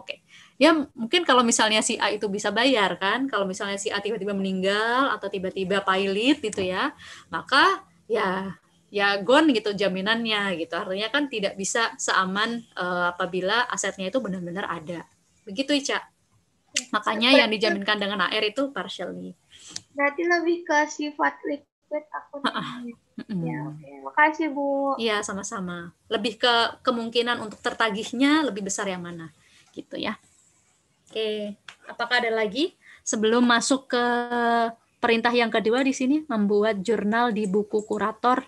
okay. ya mungkin kalau misalnya si A itu bisa bayar kan kalau misalnya si A tiba-tiba meninggal atau tiba-tiba pailit gitu ya maka ya ya gon gitu jaminannya gitu artinya kan tidak bisa seaman uh, apabila asetnya itu benar-benar ada begitu Ica Makanya yang dijaminkan dengan air itu partially. Berarti lebih ke sifat liquid aku. ya, okay. Makasih Bu. Iya, sama-sama. Lebih ke kemungkinan untuk tertagihnya lebih besar yang mana. Gitu ya. Oke, apakah ada lagi sebelum masuk ke perintah yang kedua di sini membuat jurnal di buku kurator?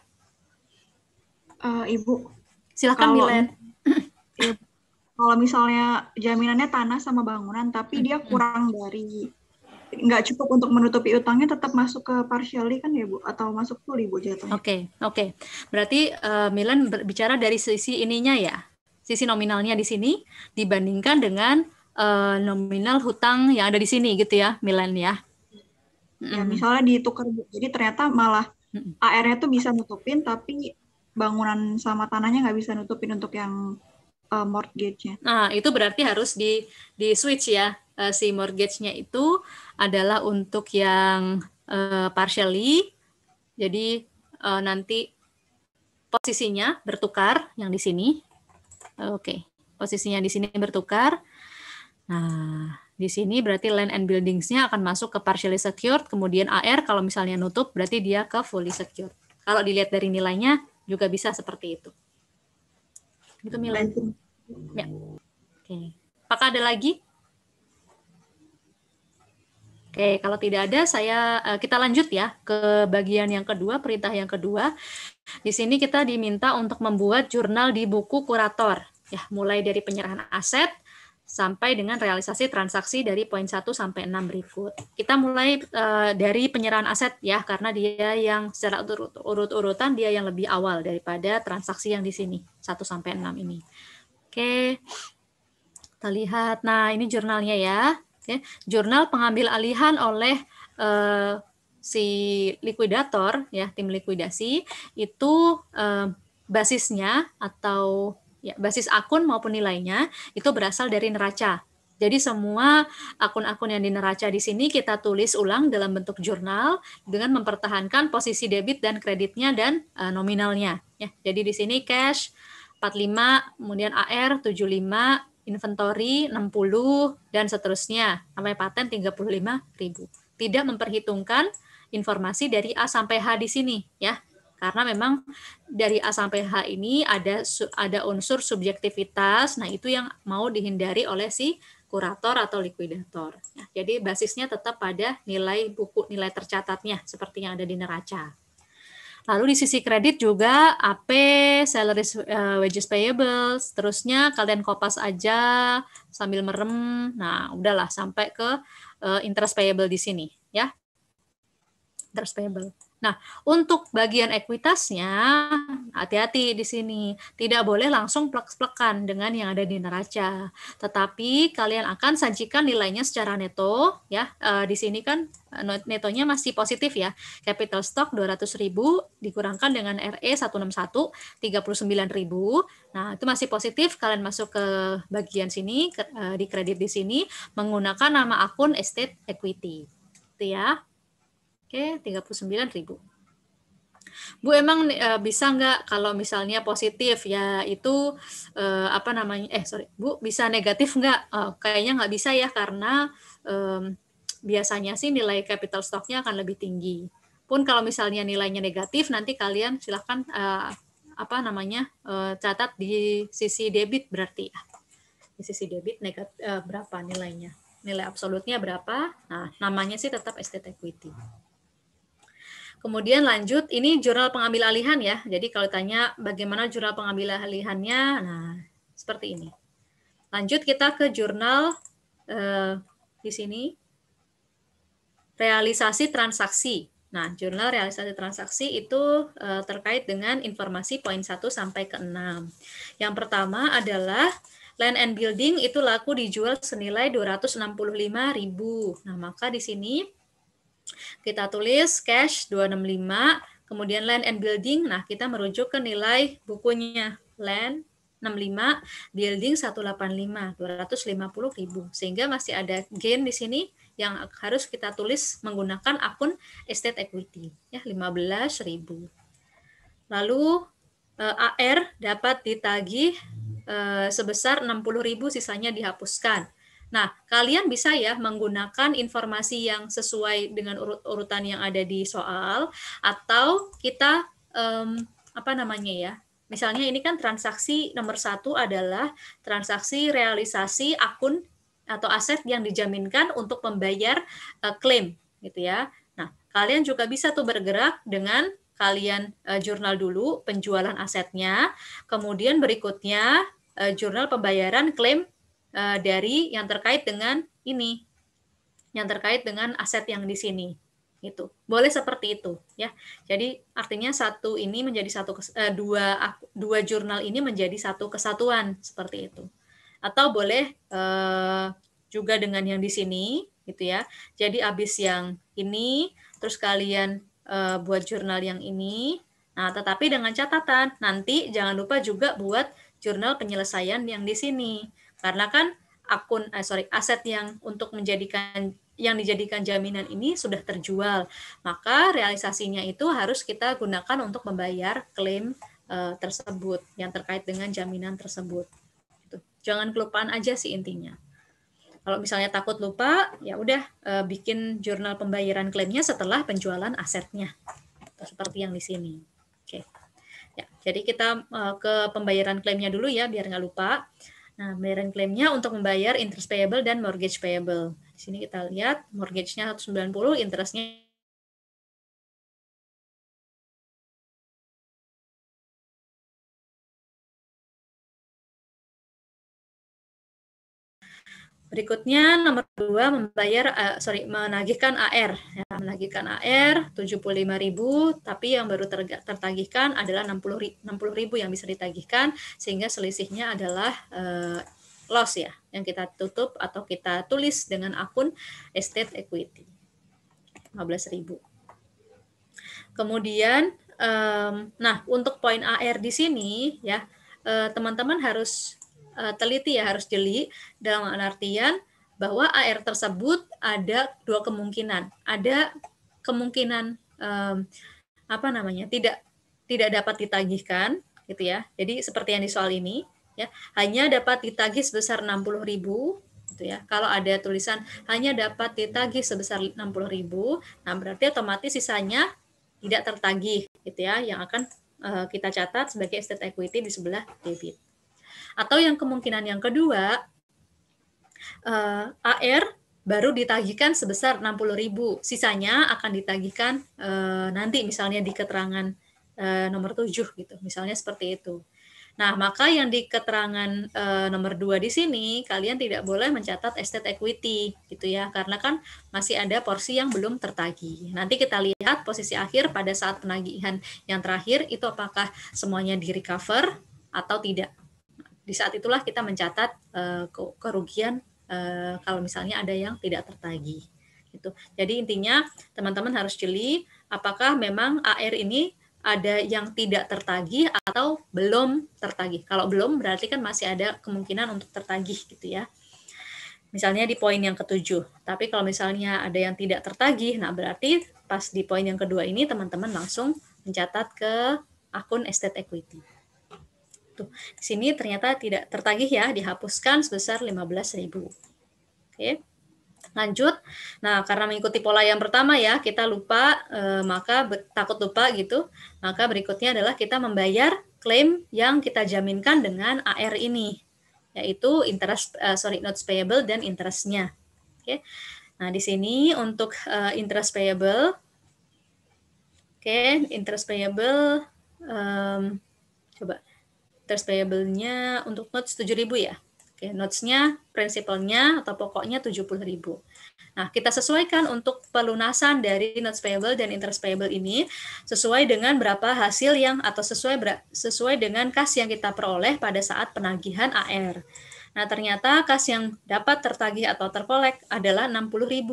Uh, Ibu, silakan Milen. Ibu kalau misalnya jaminannya tanah sama bangunan tapi dia kurang dari nggak cukup untuk menutupi utangnya tetap masuk ke partially kan ya Bu atau masuk full Ibu jatuhnya. Oke, okay, oke. Okay. Berarti uh, Milan berbicara dari sisi ininya ya. Sisi nominalnya di sini dibandingkan dengan uh, nominal hutang yang ada di sini gitu ya, Milan ya. Ya, misalnya ditukar Jadi ternyata malah mm. AR-nya tuh bisa nutupin tapi bangunan sama tanahnya nggak bisa nutupin untuk yang uh, mortgage-nya. Nah, itu berarti harus di di switch ya. Uh, si mortgage-nya itu adalah untuk yang uh, partially. Jadi uh, nanti posisinya bertukar yang di sini. Oke, okay. posisinya di sini bertukar. Nah, di sini berarti land and buildings-nya akan masuk ke partially secured, kemudian AR kalau misalnya nutup berarti dia ke fully secured. Kalau dilihat dari nilainya juga bisa seperti itu. itu Mila. Ya. Oke. Apakah ada lagi? Oke, kalau tidak ada saya eh, kita lanjut ya ke bagian yang kedua, perintah yang kedua. Di sini kita diminta untuk membuat jurnal di buku kurator. Ya, mulai dari penyerahan aset sampai dengan realisasi transaksi dari poin 1 sampai 6 berikut. Kita mulai uh, dari penyerahan aset ya karena dia yang secara urut-urutan dia yang lebih awal daripada transaksi yang di sini 1 sampai 6 ini. Oke. Kita lihat. Nah, ini jurnalnya ya. Oke. Jurnal pengambil alihan oleh uh, si likuidator ya, tim likuidasi itu uh, basisnya atau ya basis akun maupun nilainya itu berasal dari neraca. Jadi semua akun-akun yang di neraca di sini kita tulis ulang dalam bentuk jurnal dengan mempertahankan posisi debit dan kreditnya dan eh, nominalnya. Ya, jadi di sini cash, 45, kemudian AR 75, inventory 60 dan seterusnya. Sampai paten ribu. Tidak memperhitungkan informasi dari A sampai H di sini ya. Karena memang dari A sampai H ini ada ada unsur subjektivitas. Nah, itu yang mau dihindari oleh si kurator atau likuidator. Ya. jadi basisnya tetap pada nilai buku, nilai tercatatnya seperti yang ada di neraca. Lalu di sisi kredit juga AP, salary uh, eh, wages payable, seterusnya kalian kopas aja sambil merem. Nah, udahlah sampai ke uh, interest payable di sini ya. Interest payable. Nah, untuk bagian ekuitasnya, hati-hati di sini. Tidak boleh langsung plek-plekan dengan yang ada di neraca. Tetapi kalian akan sajikan nilainya secara neto. ya e, Di sini kan eh, netonya masih positif ya. Capital stock ribu dikurangkan dengan RE 161 ribu. Nah, itu masih positif. Kalian masuk ke bagian sini ke, e, di kredit di sini menggunakan nama akun estate equity. Itu ya. Oke, 39.000. Bu emang e, bisa nggak kalau misalnya positif ya itu e, apa namanya eh sorry Bu bisa negatif nggak e, kayaknya nggak bisa ya karena e, biasanya sih nilai capital stocknya akan lebih tinggi pun kalau misalnya nilainya negatif nanti kalian silahkan e, apa namanya e, catat di sisi debit berarti ya di sisi debit negatif e, berapa nilainya nilai absolutnya berapa nah namanya sih tetap estate equity. Kemudian lanjut, ini jurnal pengambil alihan ya. Jadi kalau tanya bagaimana jurnal pengambil alihannya, nah seperti ini. Lanjut kita ke jurnal eh, di sini realisasi transaksi. Nah, jurnal realisasi transaksi itu eh, terkait dengan informasi poin 1 sampai ke 6. Yang pertama adalah land and building itu laku dijual senilai 265.000. Nah, maka di sini kita tulis cash 265, kemudian land and building. Nah, kita merujuk ke nilai bukunya land 65, building 185, 250 ribu. Sehingga masih ada gain di sini yang harus kita tulis menggunakan akun estate equity ya 15 ribu. Lalu eh, AR dapat ditagih eh, sebesar 60 ribu sisanya dihapuskan. Nah, kalian bisa ya menggunakan informasi yang sesuai dengan urut urutan yang ada di soal atau kita um, apa namanya ya? Misalnya ini kan transaksi nomor satu adalah transaksi realisasi akun atau aset yang dijaminkan untuk membayar uh, klaim gitu ya. Nah, kalian juga bisa tuh bergerak dengan kalian uh, jurnal dulu penjualan asetnya, kemudian berikutnya uh, jurnal pembayaran klaim Eh, dari yang terkait dengan ini, yang terkait dengan aset yang di sini itu Boleh seperti itu ya. Jadi artinya satu ini menjadi satu eh, dua dua jurnal ini menjadi satu kesatuan seperti itu. Atau boleh eh, juga dengan yang di sini gitu ya. Jadi abis yang ini terus kalian buat jurnal yang ini. Nah, tetapi dengan catatan nanti jangan lupa juga buat jurnal penyelesaian yang di sini. Karena kan akun eh, sorry aset yang untuk menjadikan yang dijadikan jaminan ini sudah terjual, maka realisasinya itu harus kita gunakan untuk membayar klaim eh, tersebut yang terkait dengan jaminan tersebut. Gitu. Jangan kelupaan aja sih intinya. Kalau misalnya takut lupa, ya udah eh, bikin jurnal pembayaran klaimnya setelah penjualan asetnya, seperti yang di sini. Oke. Okay. Ya, jadi kita eh, ke pembayaran klaimnya dulu ya, biar nggak lupa. Nah, bayaran klaimnya untuk membayar interest payable dan mortgage payable. Di sini kita lihat mortgage-nya 190, interest-nya Berikutnya nomor dua membayar uh, sorry menagihkan AR menagihkan AR 75.000 tapi yang baru ter tertagihkan adalah 60.000 ribu yang bisa ditagihkan sehingga selisihnya adalah uh, loss ya yang kita tutup atau kita tulis dengan akun estate equity 15.000. Kemudian um, nah untuk poin AR di sini ya eh, teman-teman uh, harus uh, teliti ya harus jeli dalam artian bahwa AR tersebut ada dua kemungkinan. Ada kemungkinan um, apa namanya? tidak tidak dapat ditagihkan gitu ya. Jadi seperti yang di soal ini ya, hanya dapat ditagih sebesar 60.000 gitu ya. Kalau ada tulisan hanya dapat ditagih sebesar 60.000, nah berarti otomatis sisanya tidak tertagih gitu ya yang akan uh, kita catat sebagai state equity di sebelah debit. Atau yang kemungkinan yang kedua uh, eh, AR baru ditagihkan sebesar 60.000. Sisanya akan ditagihkan uh, nanti misalnya di keterangan uh, nomor 7 gitu. Misalnya seperti itu. Nah, maka yang di keterangan e, nomor 2 di sini kalian tidak boleh mencatat estate equity gitu ya karena kan masih ada porsi yang belum tertagih. Nanti kita lihat posisi akhir pada saat penagihan yang terakhir itu apakah semuanya di recover atau tidak. Di saat itulah kita mencatat e, kerugian uh, kalau misalnya ada yang tidak tertagih gitu. Jadi intinya teman-teman harus jeli apakah memang AR ini ada yang tidak tertagih atau belum tertagih. Kalau belum berarti kan masih ada kemungkinan untuk tertagih gitu ya. Misalnya di poin yang ketujuh. Tapi kalau misalnya ada yang tidak tertagih, nah berarti pas di poin yang kedua ini teman-teman langsung mencatat ke akun estate equity. Tuh, gitu. di sini ternyata tidak tertagih ya, dihapuskan sebesar 15.000. Oke. Lanjut. Nah, karena mengikuti pola yang pertama ya, kita lupa e, maka takut lupa gitu. Maka berikutnya adalah kita membayar klaim yang kita jaminkan dengan AR ini, yaitu interest uh, sorry not payable dan interestnya. Oke. Nah, di sini untuk uh, interest payable Oke, okay, interest payable um, coba interest payable-nya untuk notes 7.000 ya. Oke, notes-nya, prinsipalnya atau pokoknya 70.000. Nah, kita sesuaikan untuk pelunasan dari notes payable dan interest payable ini sesuai dengan berapa hasil yang atau sesuai sesuai dengan kas yang kita peroleh pada saat penagihan AR. Nah, ternyata kas yang dapat tertagih atau terkolek adalah 60.000,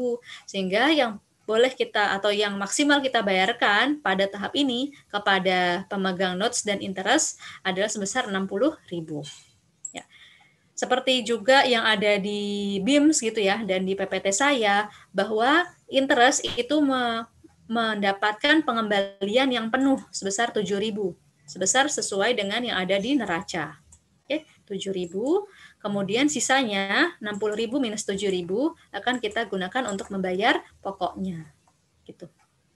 sehingga yang boleh kita atau yang maksimal kita bayarkan pada tahap ini kepada pemegang notes dan interest adalah sebesar 60.000 ya. seperti juga yang ada di BIMS gitu ya dan di PPT saya bahwa interest itu me mendapatkan pengembalian yang penuh sebesar 7.000 sebesar sesuai dengan yang ada di neraca. Oke, okay, 7.000 Kemudian sisanya 60.000 minus 7.000 akan kita gunakan untuk membayar pokoknya. Gitu.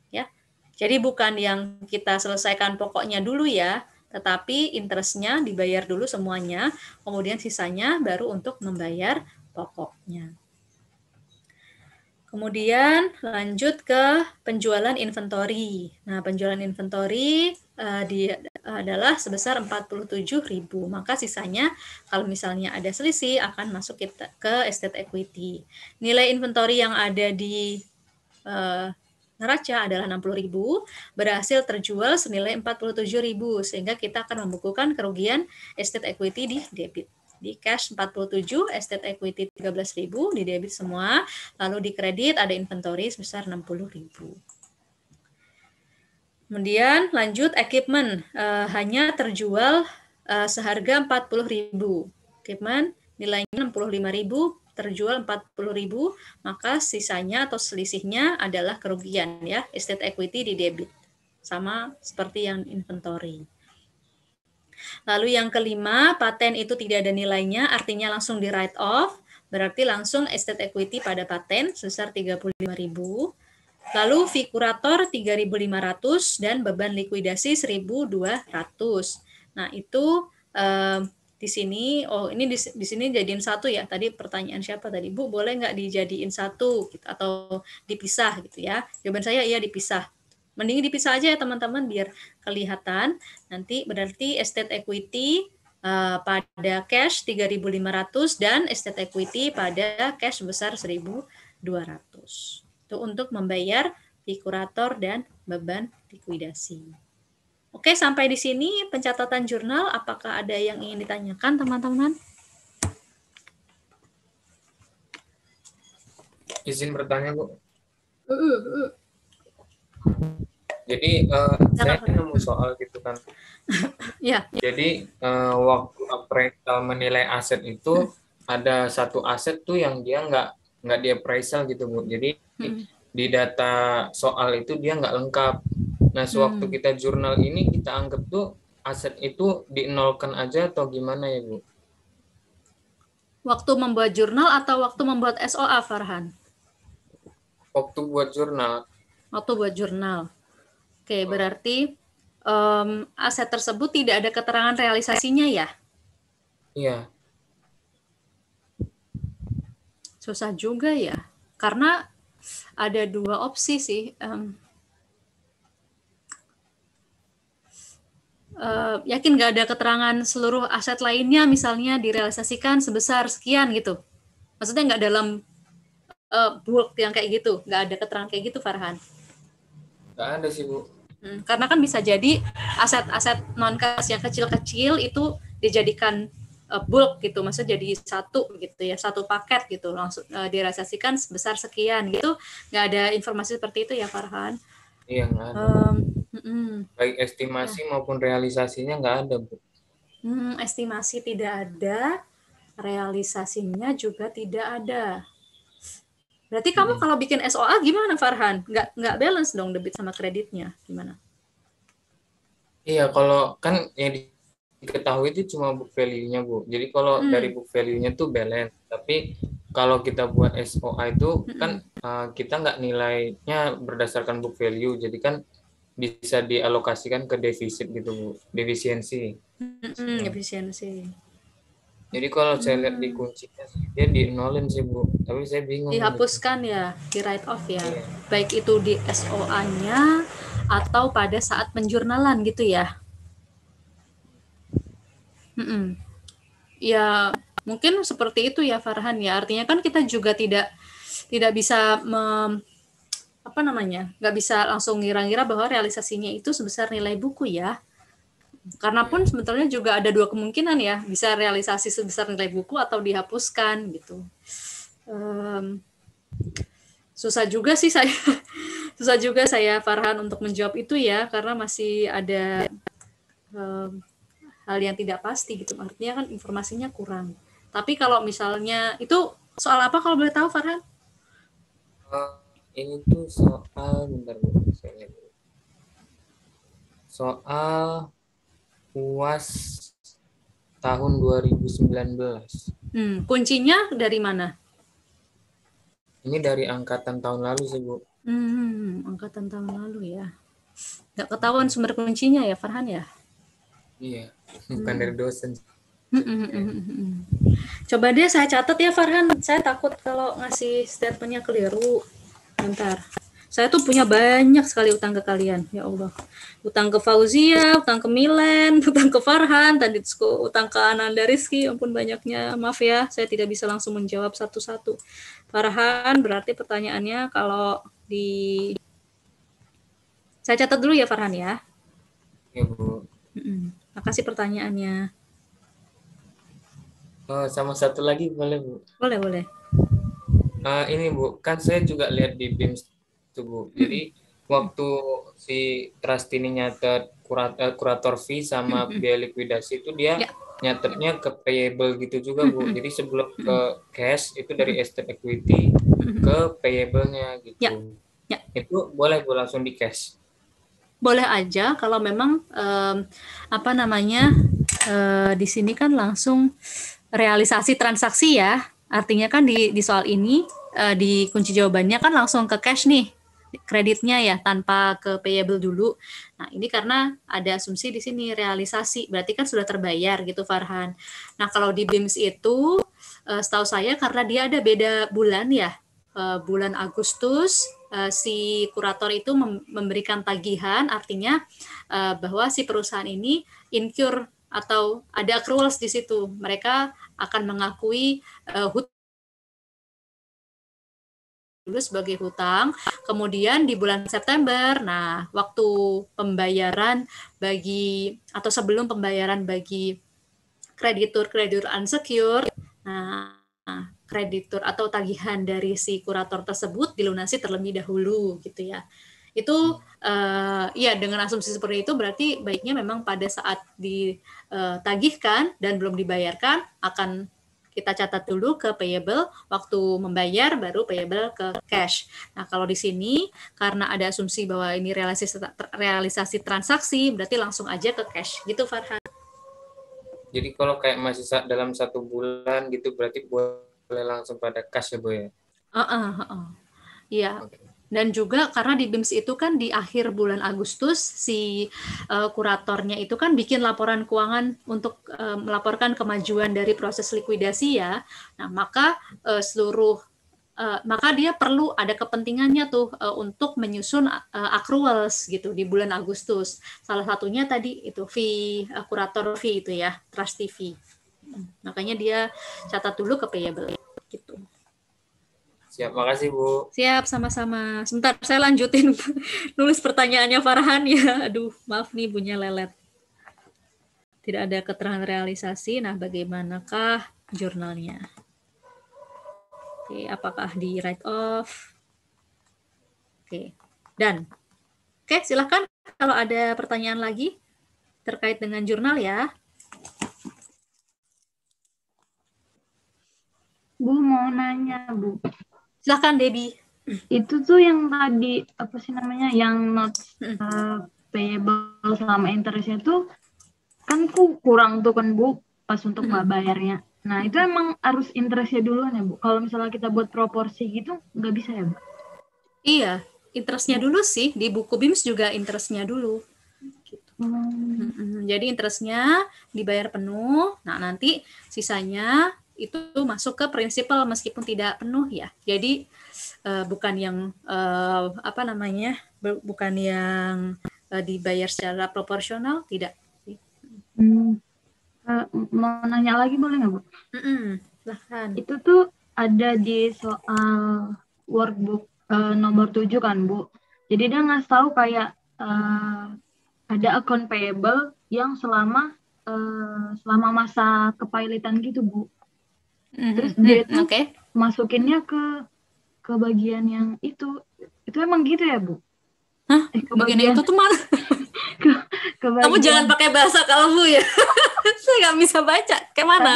Ya. Jadi bukan yang kita selesaikan pokoknya dulu ya, tetapi interestnya dibayar dulu semuanya, kemudian sisanya baru untuk membayar pokoknya. Kemudian lanjut ke penjualan inventory. Nah, penjualan inventory uh, di, uh, adalah sebesar 47.000. Maka sisanya kalau misalnya ada selisih akan masuk kita ke estate equity. Nilai inventory yang ada di uh, neraca adalah 60.000, berhasil terjual senilai 47.000 sehingga kita akan membukukan kerugian estate equity di debit. Di cash 47, estate equity 13.000 di debit semua. Lalu di kredit ada inventory sebesar 60.000. Kemudian lanjut equipment uh, hanya terjual uh, seharga 40.000. Equipment nilainya 65.000 terjual 40.000, maka sisanya atau selisihnya adalah kerugian ya, estate equity di debit. Sama seperti yang inventory. Lalu yang kelima, paten itu tidak ada nilainya, artinya langsung di write off, berarti langsung estate equity pada paten sebesar 35.000. Lalu figurator 3.500 dan beban likuidasi 1.200. Nah, itu eh, di sini oh ini di, di sini jadiin satu ya tadi pertanyaan siapa tadi bu boleh nggak dijadiin satu gitu, atau dipisah gitu ya jawaban saya iya dipisah Mending dipisah aja ya teman-teman biar kelihatan. Nanti berarti estate equity uh, pada cash 3.500 dan estate equity pada cash besar 1.200. Itu untuk membayar likurator dan beban likuidasi. Oke, sampai di sini pencatatan jurnal. Apakah ada yang ingin ditanyakan teman-teman? Izin bertanya, Bu. Uh, uh, uh jadi uh, saya nemu soal gitu kan *laughs* ya, jadi uh, waktu appraisal menilai aset itu ada satu aset tuh yang dia nggak nggak dia appraisal gitu bu jadi hmm. di data soal itu dia nggak lengkap nah sewaktu hmm. kita jurnal ini kita anggap tuh aset itu dinolkan aja atau gimana ya bu waktu membuat jurnal atau waktu membuat SOA Farhan waktu buat jurnal atau buat jurnal. Oke, oh. berarti um, aset tersebut tidak ada keterangan realisasinya ya? Iya. Susah juga ya, karena ada dua opsi sih. Um, Uh, yakin nggak ada keterangan seluruh aset lainnya misalnya direalisasikan sebesar sekian gitu maksudnya nggak dalam uh, bulk yang kayak gitu nggak ada keterangan kayak gitu Farhan Nggak ada sih bu. Hmm, karena kan bisa jadi aset-aset non kas yang kecil-kecil itu dijadikan uh, bulk gitu, maksudnya jadi satu gitu ya, satu paket gitu langsung uh, direalisasikan sebesar sekian gitu. Nggak ada informasi seperti itu ya Farhan? Iya nggak ada. Um, mm, mm. Baik estimasi ya. maupun realisasinya nggak ada bu. Hmm, estimasi tidak ada, realisasinya juga tidak ada. Berarti hmm. kamu kalau bikin SOA gimana Farhan? Nggak nggak balance dong debit sama kreditnya gimana? Iya kalau kan yang diketahui itu cuma book value-nya bu. Jadi kalau hmm. dari book value-nya tuh balance. Tapi kalau kita buat SOA itu hmm. kan uh, kita nggak nilainya berdasarkan book value. Jadi kan bisa dialokasikan ke defisit gitu bu, defisiensi. Hmm, defisiensi. Hmm, hmm. Jadi kalau saya lihat di kuncinya dia di nolin sih bu, tapi saya bingung. Gitu. Dihapuskan ya, di write off ya. Yeah. Baik itu di SOA-nya atau pada saat penjurnalan gitu ya. Mm -mm. Ya mungkin seperti itu ya Farhan ya. Artinya kan kita juga tidak tidak bisa mem, apa namanya, nggak bisa langsung ngira-ngira bahwa realisasinya itu sebesar nilai buku ya. Karena pun sebetulnya juga ada dua kemungkinan ya, bisa realisasi sebesar nilai buku atau dihapuskan gitu. Um, susah juga sih saya, *laughs* susah juga saya Farhan untuk menjawab itu ya, karena masih ada um, hal yang tidak pasti gitu. Artinya kan informasinya kurang. Tapi kalau misalnya itu soal apa kalau boleh tahu Farhan? Uh, ini tuh soal bentar, bentar bentar, bentar. soal UAS tahun 2019. Hmm, kuncinya dari mana? Ini dari angkatan tahun lalu sih, Bu. Hmm, hmm, hmm, angkatan tahun lalu ya. Nggak ketahuan sumber kuncinya ya, Farhan ya? Iya, hmm. bukan hmm. dari dosen. Coba deh saya catat ya, Farhan. Saya takut kalau ngasih statementnya keliru. Bentar. Saya tuh punya banyak sekali utang ke kalian, ya Allah. Utang ke Fauzia, utang ke Milen, *laughs* utang ke Farhan, tadi utang ke Ananda Rizky, ya ampun banyaknya. Maaf ya, saya tidak bisa langsung menjawab satu-satu. Farhan, berarti pertanyaannya kalau di... Saya catat dulu ya Farhan ya. Ya Bu. Makasih pertanyaannya. Oh, sama satu lagi boleh Bu? Boleh, boleh. Uh, ini Bu, kan saya juga lihat di bims tubuh hmm. jadi waktu si trust ini nyatet kurator, eh, kurator fee sama hmm, hmm. biaya likuidasi itu dia ya. nyatetnya ke payable gitu juga Bu. Jadi sebelum ke cash itu dari estate equity ke payablenya gitu. Ya. Ya. Itu boleh Bu langsung di cash. Boleh aja kalau memang um, apa namanya uh, di sini kan langsung realisasi transaksi ya. Artinya kan di di soal ini eh, di kunci jawabannya kan langsung ke cash nih kreditnya ya tanpa ke payable dulu. Nah, ini karena ada asumsi di sini realisasi, berarti kan sudah terbayar gitu Farhan. Nah, kalau di BIMS itu eh, setahu saya karena dia ada beda bulan ya. Eh, bulan Agustus eh, si kurator itu memberikan tagihan artinya bahwa si perusahaan ini incur atau ada accruals di situ. Mereka akan mengakui uh, dulu sebagai hutang, kemudian di bulan September, nah waktu pembayaran bagi atau sebelum pembayaran bagi kreditur kreditur unsecured, nah kreditur atau tagihan dari si kurator tersebut dilunasi terlebih dahulu gitu ya. Itu uh, ya dengan asumsi seperti itu berarti baiknya memang pada saat ditagihkan eh, dan belum dibayarkan akan kita catat dulu ke payable waktu membayar baru payable ke cash. Nah, kalau di sini karena ada asumsi bahwa ini realisasi realisasi transaksi berarti langsung aja ke cash. Gitu Farhan. Jadi kalau kayak masih dalam satu bulan gitu berarti boleh langsung pada cash ya, Bu ya? Heeh, uh, uh, uh, uh. Iya. Okay. Dan juga karena di BIMS itu kan di akhir bulan Agustus si uh, kuratornya itu kan bikin laporan keuangan untuk uh, melaporkan kemajuan dari proses likuidasi ya. Nah, maka uh, seluruh uh, maka dia perlu ada kepentingannya tuh uh, untuk menyusun uh, accruals gitu di bulan Agustus. Salah satunya tadi itu fee uh, kurator fee itu ya, trust fee. Hmm, makanya dia catat dulu ke payable gitu. Siap, makasih Bu. Siap, sama-sama. Sebentar, saya lanjutin *laughs* nulis pertanyaannya Farhan ya. Aduh, maaf nih bunyinya lelet. Tidak ada keterangan realisasi. Nah, bagaimanakah jurnalnya? Oke, apakah di write off? Oke, dan oke silahkan kalau ada pertanyaan lagi terkait dengan jurnal ya. Bu mau nanya, Bu. Silahkan Debbie. Itu tuh yang tadi apa sih namanya yang not hmm. uh, payable selama interestnya tuh kan ku kurang tuh kan bu pas untuk hmm. nggak bayarnya. Nah itu emang harus interestnya dulu nih ya, bu. Kalau misalnya kita buat proporsi gitu nggak bisa ya bu? Iya, interestnya dulu sih di buku BIMS juga interestnya dulu. Gitu. Hmm. Jadi interestnya dibayar penuh. Nah nanti sisanya itu masuk ke prinsipal meskipun tidak penuh ya. Jadi uh, bukan yang uh, apa namanya bukan yang uh, dibayar secara proporsional tidak. Hmm. Uh, mau nanya lagi boleh nggak bu? Mm silahkan. Itu tuh ada di soal workbook uh, nomor 7 kan bu. Jadi dia nggak tahu kayak uh, ada account payable yang selama uh, selama masa kepailitan gitu bu Terus mhm. dia itu mhm. okay. masukinnya ke ke bagian yang itu. Itu emang gitu ya, Bu? Hah? Eh, ke bagian, bagian itu tuh mana? *laughs* ke, ke bagian... Kamu jangan pakai bahasa kalau Bu ya. *laughs* saya nggak bisa baca. Kayak mana?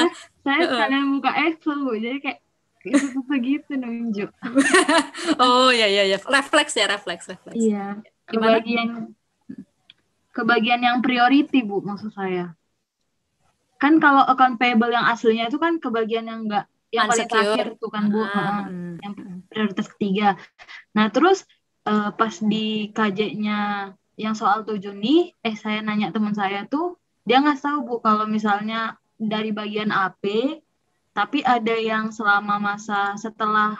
saya karena uh muka Excel, Bu. Jadi kayak itu tuh gitu nunjuk. *laughs* oh ya ya ya, refleks ya refleks refleks. Iya. Ke bagian ke bagian yang prioriti bu maksud saya kan kalau account payable yang aslinya itu kan kebagian yang enggak yang paling terakhir tuh kan Bu, ah, hmm. hmm. yang prioritas ketiga. Nah, terus uh, pas di kj yang soal tujuh nih, eh saya nanya teman saya tuh, dia nggak tahu Bu kalau misalnya dari bagian AP tapi ada yang selama masa setelah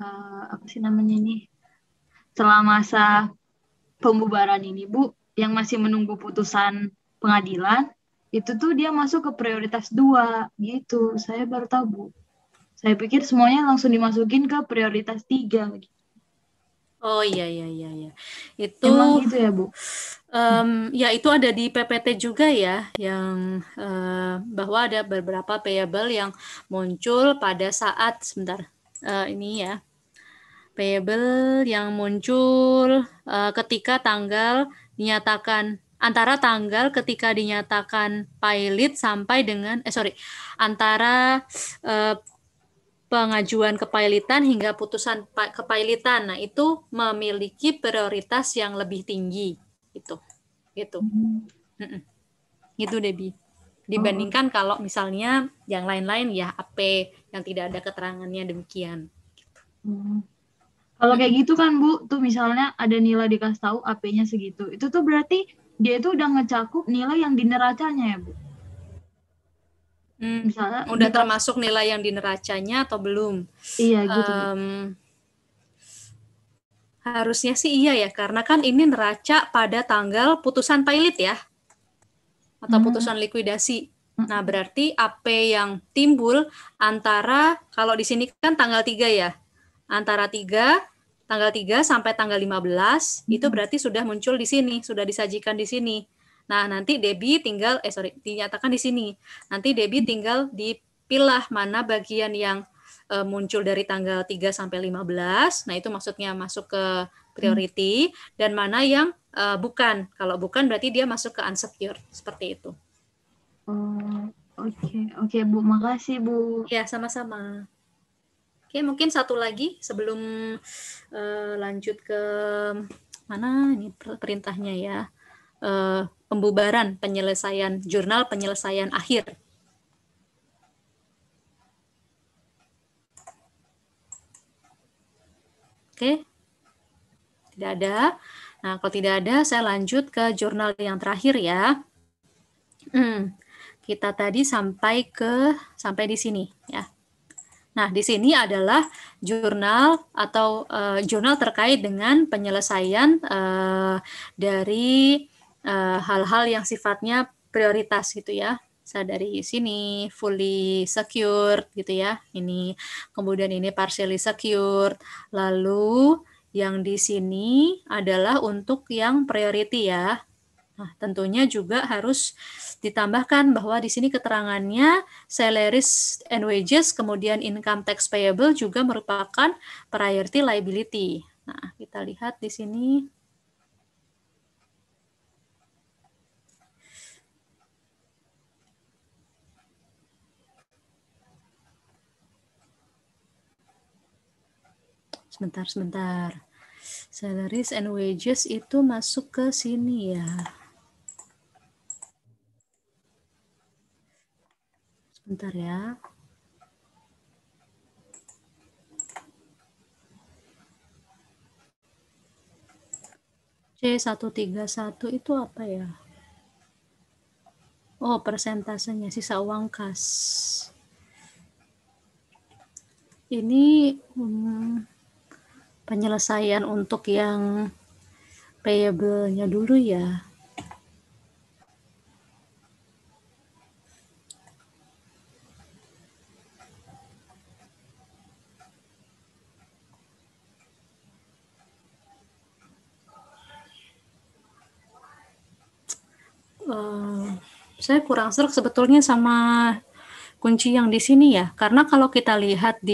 uh, apa sih namanya ini? Selama masa pembubaran ini, Bu, yang masih menunggu putusan pengadilan itu tuh dia masuk ke prioritas dua gitu saya baru tahu bu saya pikir semuanya langsung dimasukin ke prioritas tiga gitu. oh iya iya iya iya itu emang gitu ya bu um, ya itu ada di PPT juga ya yang uh, bahwa ada beberapa payable yang muncul pada saat sebentar uh, ini ya payable yang muncul uh, ketika tanggal dinyatakan antara tanggal ketika dinyatakan pilot sampai dengan eh sorry antara eh, pengajuan kepailitan hingga putusan kepailitan. Nah, itu memiliki prioritas yang lebih tinggi. Itu. Gitu. Mm -mm. Gitu, Debbie. Oh. Dibandingkan oh. kalau misalnya yang lain-lain ya AP yang tidak ada keterangannya demikian. Gitu. Mm. Kalau kayak gitu kan, Bu, tuh misalnya ada nilai dikasih tahu AP-nya segitu. Itu tuh berarti dia itu udah ngecakup nilai yang di neracanya ya bu hmm, misalnya udah termasuk nilai yang di neracanya atau belum iya gitu um, harusnya sih iya ya karena kan ini neraca pada tanggal putusan pilot ya atau hmm. putusan likuidasi hmm. Nah, berarti AP yang timbul antara kalau di sini kan tanggal 3 ya. Antara 3 tanggal 3 sampai tanggal 15 hmm. itu berarti sudah muncul di sini, sudah disajikan di sini. Nah, nanti Debbie tinggal eh sorry, dinyatakan di sini. Nanti Debbie tinggal dipilah mana bagian yang e, muncul dari tanggal 3 sampai 15. Nah, itu maksudnya masuk ke priority hmm. dan mana yang e, bukan. Kalau bukan berarti dia masuk ke unsecured seperti itu. Oke, oh, oke okay, okay, Bu. Makasih, Bu. Ya, sama-sama. Oke, mungkin satu lagi sebelum uh, lanjut ke mana ini perintahnya ya. Uh, pembubaran penyelesaian jurnal penyelesaian akhir. Oke. Tidak ada. Nah, kalau tidak ada saya lanjut ke jurnal yang terakhir ya. Hmm. Kita tadi sampai ke sampai di sini ya Nah, di sini adalah jurnal atau uh, jurnal terkait dengan penyelesaian uh, dari eh, hal-hal uh, yang sifatnya prioritas gitu ya. Saya dari sini fully secured gitu ya. Ini kemudian ini partially secured. Lalu yang di sini adalah untuk yang priority ya. Nah, tentunya juga harus ditambahkan bahwa di sini keterangannya salaries and wages kemudian income tax payable juga merupakan priority liability. Nah, kita lihat di sini Sebentar, sebentar. Salaries and wages itu masuk ke sini ya. Bentar ya. C131 itu apa ya? Oh, persentasenya sisa uang kas. Ini hmm, penyelesaian untuk yang payable-nya dulu ya. saya kurang serak sebetulnya sama kunci yang di sini ya. Karena kalau kita lihat di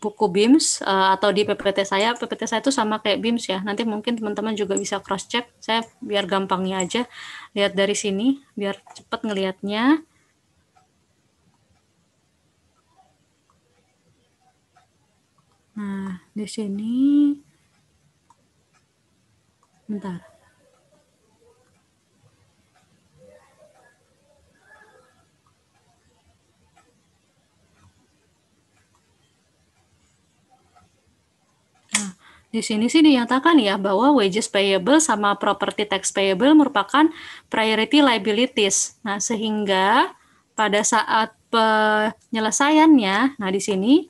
buku BIMS uh, atau di PPT saya, PPT saya itu sama kayak BIMS ya. Nanti mungkin teman-teman juga bisa cross check. Saya biar gampangnya aja lihat dari sini biar cepat ngelihatnya. Nah, di sini bentar. Di sini sih dinyatakan ya bahwa wages payable sama property tax payable merupakan priority liabilities. Nah, sehingga pada saat penyelesaiannya, nah di sini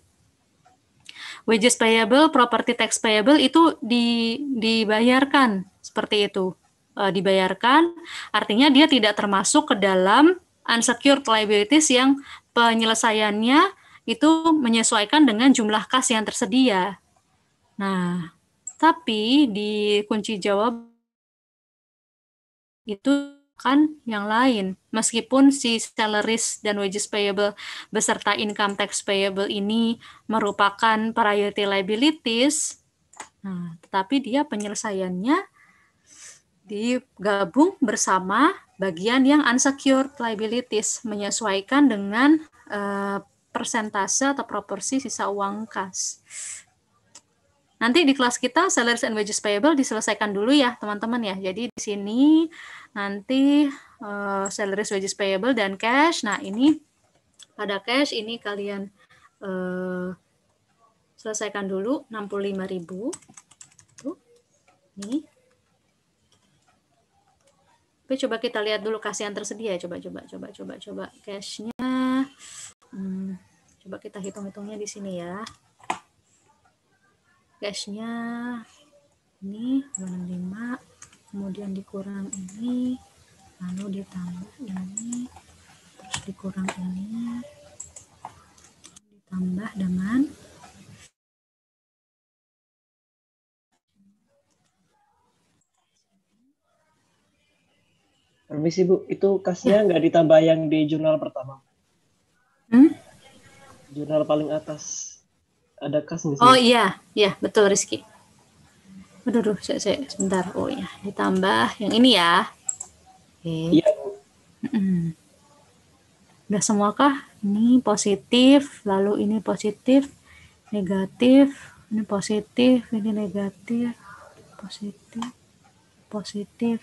wages payable, property tax payable itu di, dibayarkan seperti itu. E, dibayarkan artinya dia tidak termasuk ke dalam unsecured liabilities yang penyelesaiannya itu menyesuaikan dengan jumlah kas yang tersedia. Nah, tapi di kunci jawab itu kan yang lain. Meskipun si salaries dan wages payable beserta income tax payable ini merupakan priority liabilities, nah, tetapi dia penyelesaiannya digabung bersama bagian yang unsecured liabilities menyesuaikan dengan uh, persentase atau proporsi sisa uang kas. Nanti di kelas kita salaries and wages payable diselesaikan dulu ya teman-teman ya. Jadi di sini nanti uh, salaries wages payable dan cash. Nah ini pada cash ini kalian uh, selesaikan dulu 65.000. ribu. Ini. Tapi coba kita lihat dulu kasihan tersedia. Ya. Coba coba coba coba coba cashnya. Hmm, coba kita hitung-hitungnya di sini ya gasnya ini 25 kemudian dikurang ini lalu ditambah ini terus dikurang ini ditambah dengan Permisi Bu, itu kasnya nggak ya. ditambah yang di jurnal pertama. Hmm? Jurnal paling atas ada kas nggak sih? Oh iya, iya betul Rizky. Aduh, aduh saya, saya, sebentar. Oh iya, ditambah yang ini ya. Oke. Iya. -mm. Udah semua kah? Ini positif, lalu ini positif, negatif, ini positif, ini negatif, positif, positif.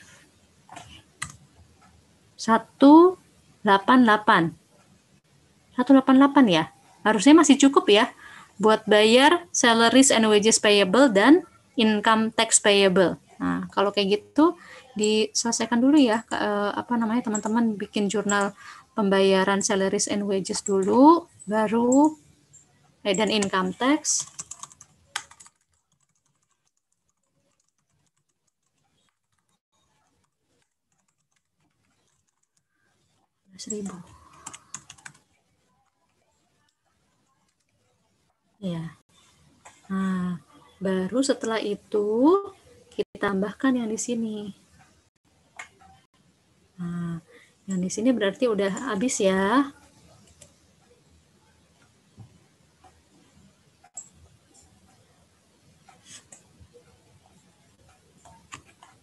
Satu delapan delapan. Satu delapan delapan ya. Harusnya masih cukup ya buat bayar salaries and wages payable dan income tax payable. Nah, kalau kayak gitu diselesaikan dulu ya ke, eh, apa namanya teman-teman bikin jurnal pembayaran salaries and wages dulu baru eh, dan income tax seribu Ya. Nah, baru setelah itu kita tambahkan yang di sini. Nah, yang di sini berarti udah habis ya.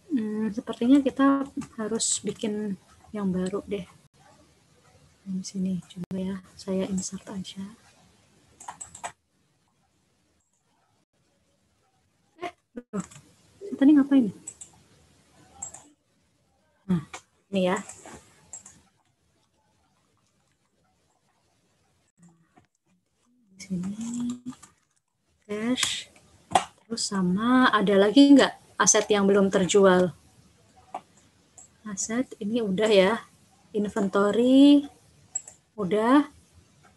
Hmm, sepertinya kita harus bikin yang baru deh. di sini coba ya, saya insert aja. tadi ngapain? Ya? Nah, ini ya. Di sini cash. Terus sama ada lagi nggak aset yang belum terjual? Aset ini udah ya. Inventory udah,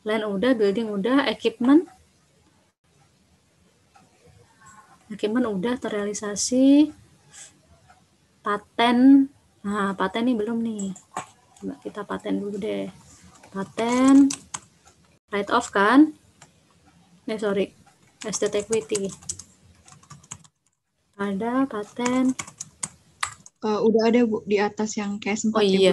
land udah, building udah, equipment Bagaimana udah terrealisasi paten nah paten ini belum nih coba kita paten dulu deh paten write off kan eh sorry estate equity ada paten uh, udah ada bu di atas yang kayak empat oh, ya, iya.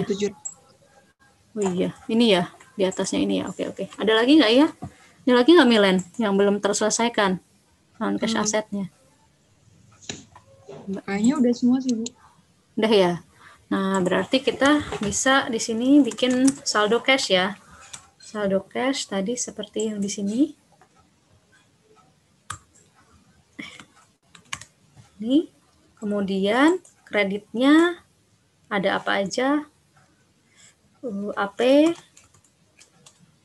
oh iya ini ya di atasnya ini ya oke oke ada lagi nggak ya ada lagi nggak Milen yang belum terselesaikan non cash hmm. asetnya Kayaknya udah semua sih, Bu. Udah ya? Nah, berarti kita bisa di sini bikin saldo cash ya. Saldo cash tadi seperti yang di sini. Ini. Kemudian kreditnya ada apa aja? Uh, UAP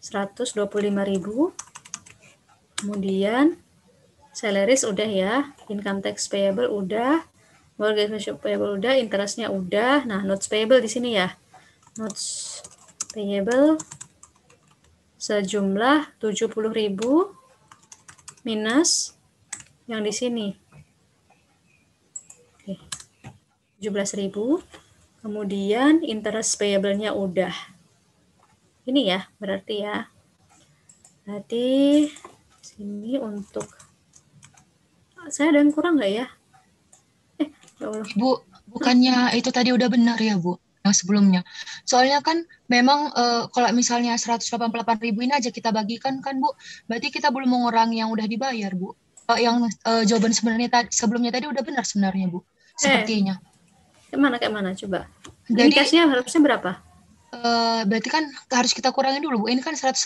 125.000. Kemudian salaries udah ya, income tax payable udah, Mortgage payable udah, interestnya udah. Nah, notes payable di sini ya. Notes payable sejumlah 70.000 minus yang di sini. Oke. 17.000. Kemudian interest payable-nya udah. Ini ya, berarti ya. Berarti sini untuk saya ada yang kurang nggak ya? Ya Bu, bukannya itu tadi udah benar ya, Bu? yang sebelumnya. Soalnya kan memang e, kalau misalnya 188 ribu ini aja kita bagikan kan Bu, berarti kita belum mengurangi yang udah dibayar Bu. E, yang e, jawaban sebenarnya tadi sebelumnya tadi udah benar sebenarnya Bu, sepertinya. Eh, kemana mana coba. Jadi kasnya harusnya berapa? E, berarti kan harus kita kurangin dulu Bu. Ini kan 188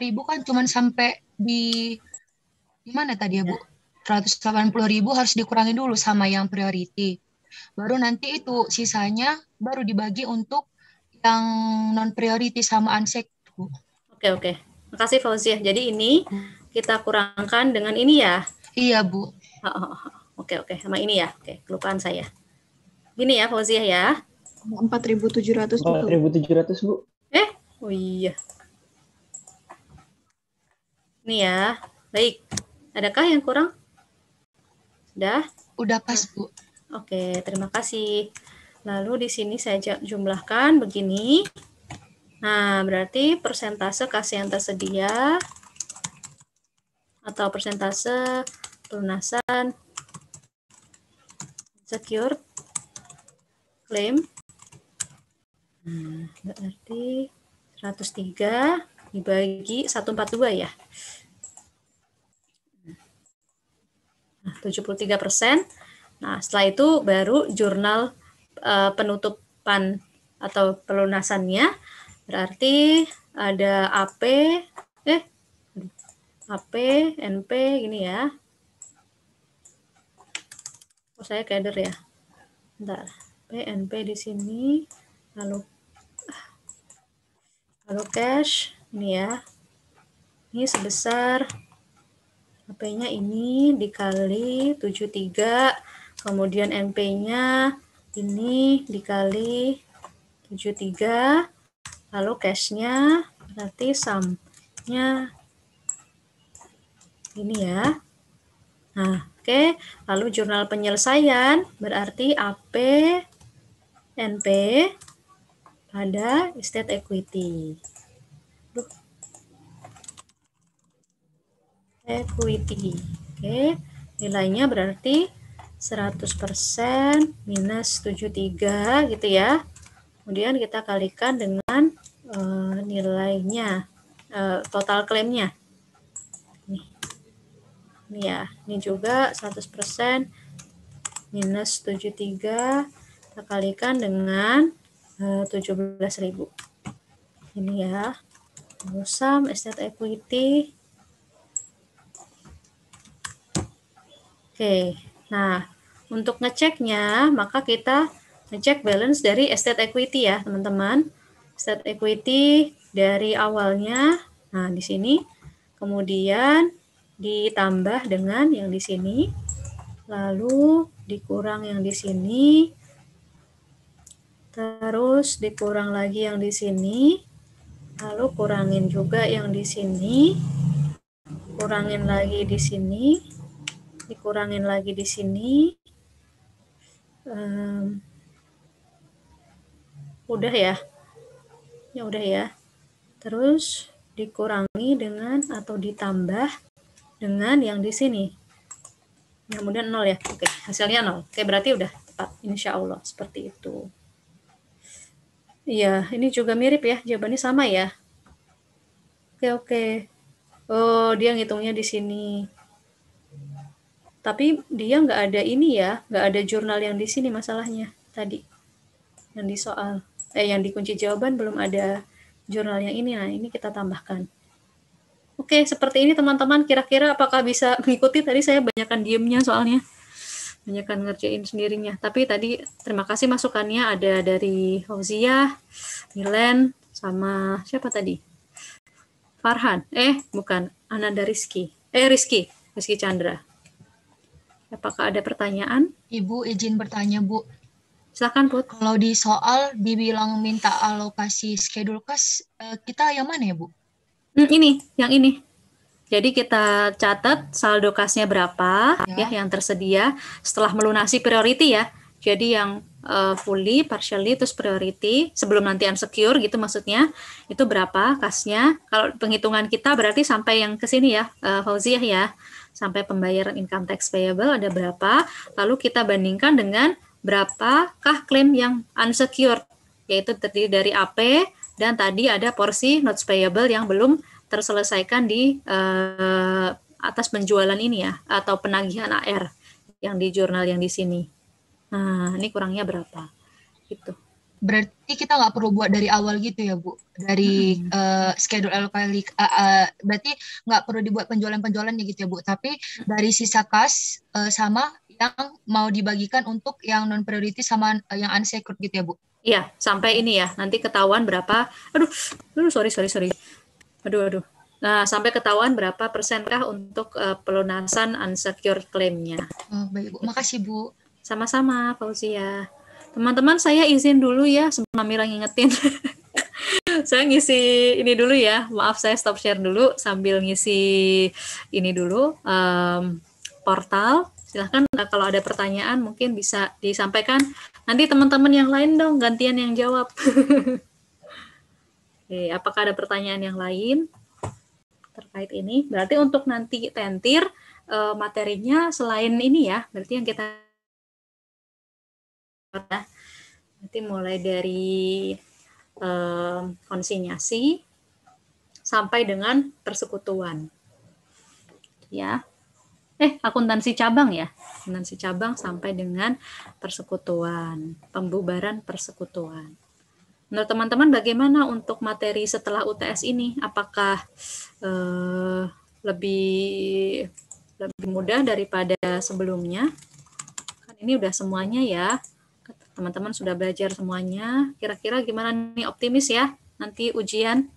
ribu kan cuman sampai di gimana mana tadi ya Bu? Ya 180 ribu harus dikurangi dulu sama yang priority. Baru nanti itu sisanya baru dibagi untuk yang non priority sama ansek. Oke oke, makasih ya. Jadi ini kita kurangkan dengan ini ya? Iya bu. Oh, oh, oh. Oke oke, sama ini ya. Oke, kelupaan saya. Gini ya Fauzia ya. 4.700 4.700 bu. Eh, oh iya. Ini ya, baik. Adakah yang kurang? Udah? Udah pas, Bu. Oke, terima kasih. Lalu di sini saya jumlahkan begini. Nah, berarti persentase kasih yang tersedia atau persentase pelunasan secure claim. Nah, berarti 103 dibagi 142 ya. Nah, 73 persen. Nah, setelah itu baru jurnal uh, penutupan atau pelunasannya berarti ada AP eh AP NP gini ya. Oh, saya keder ya. Bentar. PNP di sini lalu lalu cash ini ya. Ini sebesar HP-nya ini dikali 73, kemudian NP-nya ini dikali 73, lalu cash-nya berarti sum-nya ini ya. Nah, oke. Okay. Lalu jurnal penyelesaian berarti AP NP pada state equity. equity. Oke, nilainya berarti 100% minus 73 gitu ya. Kemudian kita kalikan dengan uh, nilainya, uh, total klaimnya. Ini. ya, ini juga 100% minus 73 kita kalikan dengan eh, uh, 17.000. Ini ya, Lusam Estate Equity Oke, nah untuk ngeceknya maka kita ngecek balance dari estate equity ya teman-teman. Estate equity dari awalnya, nah di sini, kemudian ditambah dengan yang di sini, lalu dikurang yang di sini, terus dikurang lagi yang di sini, lalu kurangin juga yang di sini, kurangin lagi di sini, dikurangin lagi di sini um, udah ya ya udah ya terus dikurangi dengan atau ditambah dengan yang di sini kemudian nol ya oke hasilnya nol oke berarti udah tepat insya Allah seperti itu iya ini juga mirip ya jawabannya sama ya oke oke oh dia ngitungnya di sini tapi dia nggak ada ini ya, nggak ada jurnal yang di sini masalahnya tadi. Yang di soal, eh yang di kunci jawaban belum ada jurnal yang ini. Nah, ini kita tambahkan. Oke, seperti ini teman-teman. Kira-kira apakah bisa *laughs* mengikuti? Tadi saya banyakkan diemnya soalnya. Banyakkan ngerjain sendirinya. Tapi tadi terima kasih masukannya ada dari Hozia Milen, sama siapa tadi? Farhan. Eh, bukan. Ananda Rizky. Eh, Rizky. Rizky Chandra. Apakah ada pertanyaan? Ibu izin bertanya, Bu. silahkan bu. Kalau di soal dibilang minta alokasi schedule kas, eh, kita yang mana ya, Bu? Hmm, ini, yang ini. Jadi kita catat saldo kasnya berapa ya. ya yang tersedia setelah melunasi priority ya. Jadi yang uh, fully, partially, terus priority sebelum nanti unsecure gitu maksudnya itu berapa kasnya? Kalau penghitungan kita berarti sampai yang ke sini ya, uh, Fauziah ya sampai pembayaran income tax payable ada berapa, lalu kita bandingkan dengan berapakah klaim yang unsecured, yaitu terdiri dari AP dan tadi ada porsi notes payable yang belum terselesaikan di uh, atas penjualan ini ya, atau penagihan AR yang di jurnal yang di sini. Nah, ini kurangnya berapa? Gitu berarti kita nggak perlu buat dari awal gitu ya bu dari hmm. uh, schedule alokasi uh, eh, uh, eh, berarti nggak perlu dibuat penjualan-penjualannya gitu ya bu tapi hmm. dari sisa kas uh, sama yang mau dibagikan untuk yang non priority sama uh, yang unsecured gitu ya bu iya sampai ini ya nanti ketahuan berapa aduh aduh sorry sorry sorry aduh aduh Nah, sampai ketahuan berapa persenkah untuk uh, pelunasan unsecured claimnya Oh, baik Bu. Makasih Bu. Sama-sama, Fauzia. Teman-teman saya izin dulu ya sebelum Amira ngingetin. *laughs* saya ngisi ini dulu ya. Maaf saya stop share dulu sambil ngisi ini dulu um, portal. Silahkan eh, kalau ada pertanyaan mungkin bisa disampaikan. Nanti teman-teman yang lain dong gantian yang jawab. *laughs* Oke, apakah ada pertanyaan yang lain terkait ini? Berarti untuk nanti tentir eh, materinya selain ini ya, berarti yang kita Nah, nanti mulai dari eh, konsinyasi sampai dengan persekutuan. Ya. Eh, akuntansi cabang ya. Akuntansi cabang sampai dengan persekutuan, pembubaran persekutuan. Menurut teman-teman bagaimana untuk materi setelah UTS ini? Apakah eh, lebih lebih mudah daripada sebelumnya? Kan ini udah semuanya ya teman-teman sudah belajar semuanya. Kira-kira gimana nih optimis ya nanti ujian?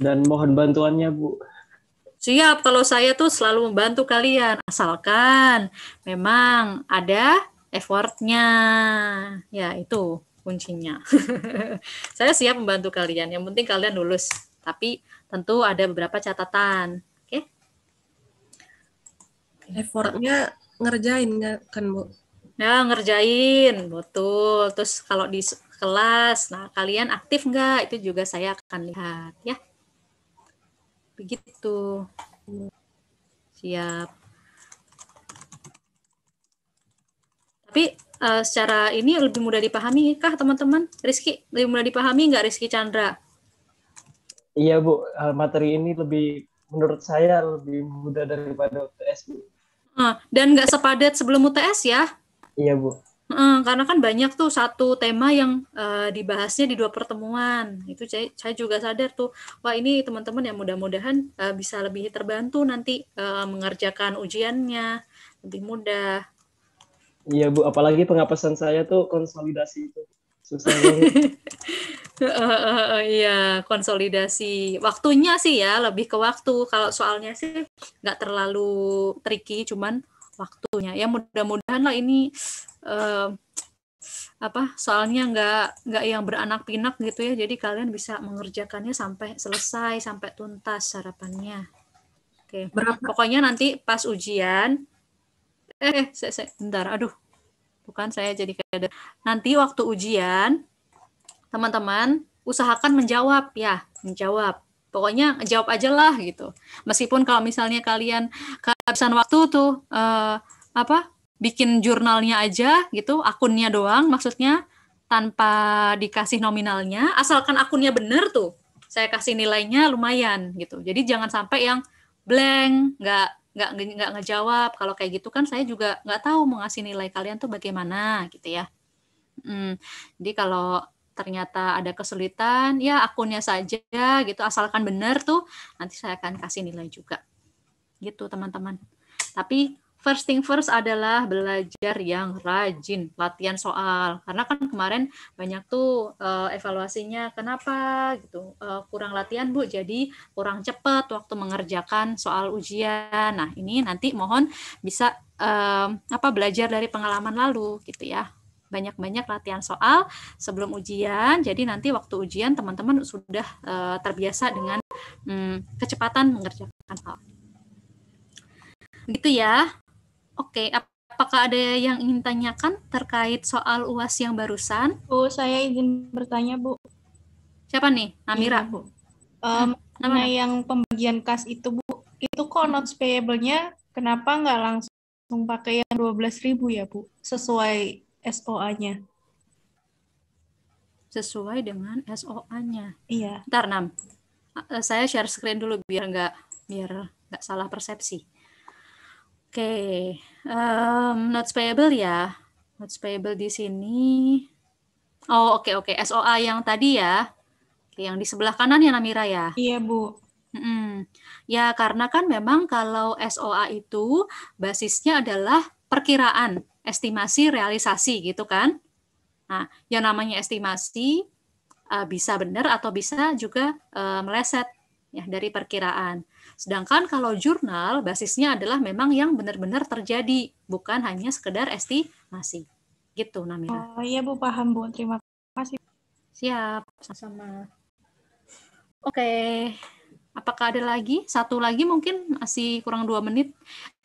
Dan mohon bantuannya, Bu. Siap, kalau saya tuh selalu membantu kalian, asalkan memang ada effortnya. Ya, itu kuncinya. *laughs* saya siap membantu kalian, yang penting kalian lulus. Tapi tentu ada beberapa catatan. Oke? Okay? Effortnya ngerjain kan, Bu? Ya ngerjain, betul. Terus kalau di kelas, nah kalian aktif nggak? Itu juga saya akan lihat ya. Begitu. Siap. Tapi uh, secara ini lebih mudah dipahami kah teman-teman? Rizky, lebih mudah dipahami nggak Rizky Chandra? Iya Bu, materi ini lebih menurut saya lebih mudah daripada UTS Bu. Ah, dan nggak sepadat sebelum UTS ya? Iya bu. karena kan banyak tuh satu tema yang uh, dibahasnya di dua pertemuan. Itu saya, juga sadar tuh, wah ini teman-teman yang mudah-mudahan uh, bisa lebih terbantu nanti uh, mengerjakan ujiannya lebih mudah. Iya bu, apalagi pengapasan saya tuh konsolidasi itu susah uh, uh, uh, iya konsolidasi. Waktunya sih ya, lebih ke waktu. Kalau soalnya sih nggak terlalu tricky, cuman waktunya ya mudah-mudahan lah ini uh, apa soalnya nggak nggak yang beranak pinak gitu ya jadi kalian bisa mengerjakannya sampai selesai sampai tuntas sarapannya. oke Berapa? pokoknya nanti pas ujian eh saya, eh, saya bentar aduh bukan saya jadi kayak nanti waktu ujian teman-teman usahakan menjawab ya menjawab pokoknya jawab aja lah gitu meskipun kalau misalnya kalian kehabisan waktu tuh uh, apa bikin jurnalnya aja gitu akunnya doang maksudnya tanpa dikasih nominalnya asalkan akunnya bener tuh saya kasih nilainya lumayan gitu jadi jangan sampai yang blank nggak nggak nggak ngejawab kalau kayak gitu kan saya juga nggak tahu mau ngasih nilai kalian tuh bagaimana gitu ya hmm, jadi kalau ternyata ada kesulitan ya akunnya saja gitu asalkan bener tuh nanti saya akan kasih nilai juga Gitu, teman-teman. Tapi first thing first adalah belajar yang rajin, latihan soal. Karena kan kemarin banyak tuh uh, evaluasinya kenapa gitu. Uh, kurang latihan, Bu. Jadi kurang cepat waktu mengerjakan soal ujian. Nah, ini nanti mohon bisa um, apa belajar dari pengalaman lalu gitu ya banyak-banyak latihan soal sebelum ujian. Jadi nanti waktu ujian teman-teman sudah terbiasa dengan hmm, kecepatan mengerjakan soal. Gitu ya. Oke, apakah ada yang ingin tanyakan terkait soal UAS yang barusan? Bu, saya ingin bertanya, Bu. Siapa nih? Amira, iya, Bu. Um, nah, yang pembagian kas itu, Bu, itu kok notes payable-nya kenapa nggak langsung pakai yang 12.000 ya, Bu? Sesuai SOA-nya. Sesuai dengan SOA-nya. Iya. Ntar, Nam. Eh, saya share screen dulu biar nggak biar nggak salah persepsi okay. um, notes payable ya. Notes payable di sini. Oh, oke okay, oke. Okay. SOA yang tadi ya. Yang di sebelah kanan ya Namira ya. Iya, Bu. mm hmm Ya, karena kan memang kalau SOA itu basisnya adalah perkiraan, estimasi realisasi gitu kan. Nah, yang namanya estimasi uh, bisa benar atau bisa juga uh, meleset ya dari perkiraan. Sedangkan kalau jurnal basisnya adalah memang yang benar-benar terjadi, bukan hanya sekedar estimasi. Gitu Namira. Oh iya Bu paham Bu. Terima kasih. Siap, sama-sama. Oke. Okay. Apakah ada lagi? Satu lagi mungkin masih kurang dua menit.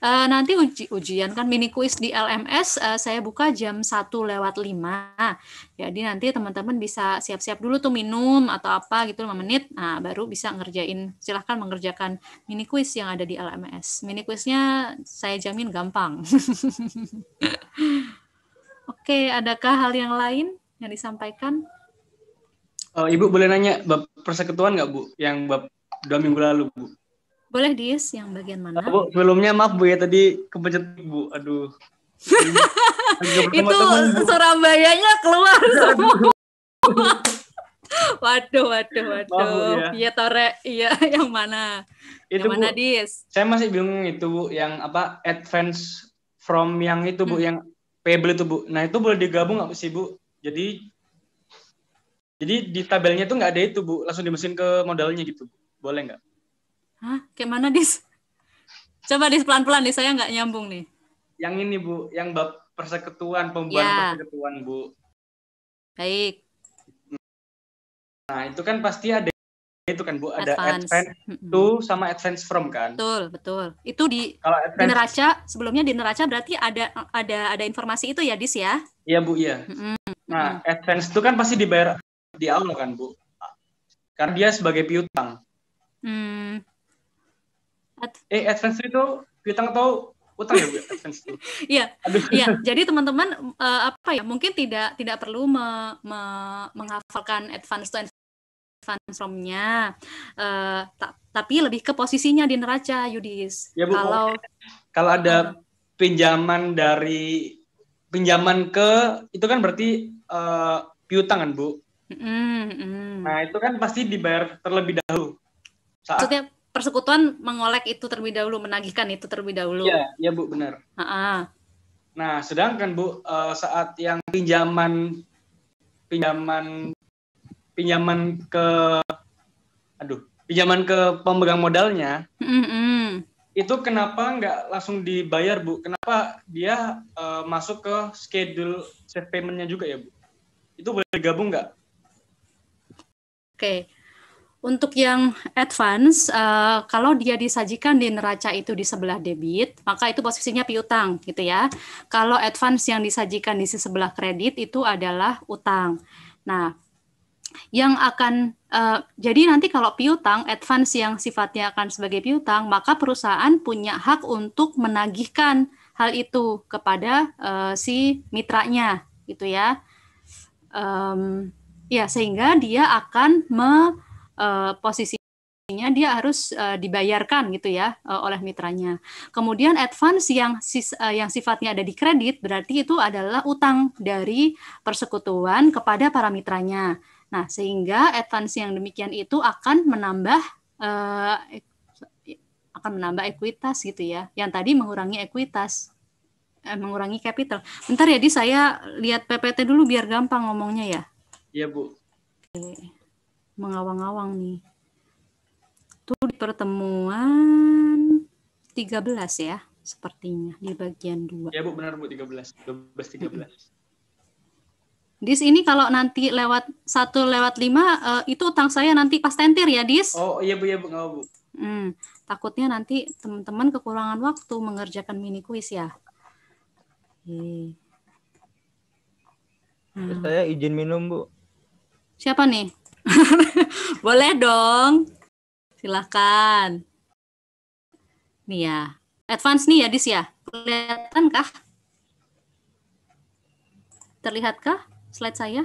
Uh, nanti uji, ujian kan mini kuis di LMS uh, eh, saya buka jam 1 lewat 5. Jadi nanti teman-teman bisa siap-siap dulu tuh minum atau apa gitu 5 menit. Nah, baru bisa ngerjain. Silahkan mengerjakan mini kuis yang ada di LMS. Mini kuisnya saya jamin gampang. *laughs* Oke, adakah hal yang lain yang disampaikan? Oh, Ibu boleh nanya bab persekutuan nggak Bu? Yang bab dua minggu lalu bu boleh diis yang bagian mana bu sebelumnya maaf bu ya tadi kepencet bu aduh itu Surabayanya keluar semua waduh waduh waduh ya. iya tore iya *laughs* yang mana itu, mana dis saya masih bingung itu bu yang apa advance from yang itu bu hmm. yang payable itu bu nah itu boleh digabung nggak sih bu jadi jadi di tabelnya itu nggak ada itu bu langsung dimasukin ke modalnya gitu bu boleh nggak? Hah? Kayak mana, Dis? Coba Dis pelan-pelan, Dis. Saya nggak nyambung nih. Yang ini, Bu. Yang bab persekutuan, pembuatan ya. persekutuan, Bu. Baik. Nah, itu kan pasti ada itu kan Bu, ada advance, advance to sama advance from kan? Betul, betul. Itu di Kalau advance, di neraca, sebelumnya di neraca berarti ada ada ada informasi itu ya, Dis ya? Iya, Bu, iya. Nah, advance itu kan pasti dibayar di awal kan, Bu? Karena dia sebagai piutang. Hmm. eh, advance itu piutang atau utang ya advance *laughs* Iya. Iya, *laughs* jadi teman-teman uh, apa ya? Mungkin tidak tidak perlu me, me, menghafalkan advance to advance from-nya. Uh, ta tapi lebih ke posisinya di neraca, Yudis. Ya, Bu, kalau kalau ada pinjaman dari pinjaman ke itu kan berarti uh, piutang kan, Bu? Mm, -hmm. Nah, itu kan pasti dibayar terlebih dahulu. Saat, Maksudnya ah. persekutuan mengolek itu terlebih dahulu, menagihkan itu terlebih dahulu. Iya, iya Bu, benar. Nah, sedangkan Bu eh, saat yang pinjaman pinjaman pinjaman ke aduh, pinjaman ke pemegang modalnya. Mm -hmm. Itu kenapa nggak langsung dibayar, Bu? Kenapa dia uh, masuk ke schedule set payment-nya juga ya, Bu? Itu boleh digabung nggak? Oke, okay. Untuk yang advance, uh, kalau dia disajikan di neraca itu di sebelah debit, maka itu posisinya piutang, gitu ya. Kalau advance yang disajikan di sebelah kredit itu adalah utang. Nah, yang akan uh, jadi nanti kalau piutang advance yang sifatnya akan sebagai piutang, maka perusahaan punya hak untuk menagihkan hal itu kepada uh, si mitranya, gitu ya. Um, ya sehingga dia akan me uh, posisinya dia harus uh, dibayarkan gitu ya uh, oleh mitranya. Kemudian advance yang sis, uh, yang sifatnya ada di kredit berarti itu adalah utang dari persekutuan kepada para mitranya. Nah, sehingga advance yang demikian itu akan menambah uh, akan menambah ekuitas gitu ya. Yang tadi mengurangi ekuitas eh, mengurangi capital. Bentar ya, di saya lihat PPT dulu biar gampang ngomongnya ya. Iya, Bu. Oke mengawang-awang nih. Tuh di pertemuan 13 ya, sepertinya di bagian 2. Ya Bu, benar Bu, 13. 12 13. Dis ini kalau nanti lewat satu lewat lima uh, itu utang saya nanti pas tentir ya Dis. Oh iya bu iya bu nggak bu. Hmm, takutnya nanti teman-teman kekurangan waktu mengerjakan mini kuis ya. Hmm. Saya izin minum bu. Siapa nih? *laughs* Boleh dong. Silahkan. Nih ya. Advance nih ya, Dis ya. Kelihatan kah? Terlihat kah slide saya?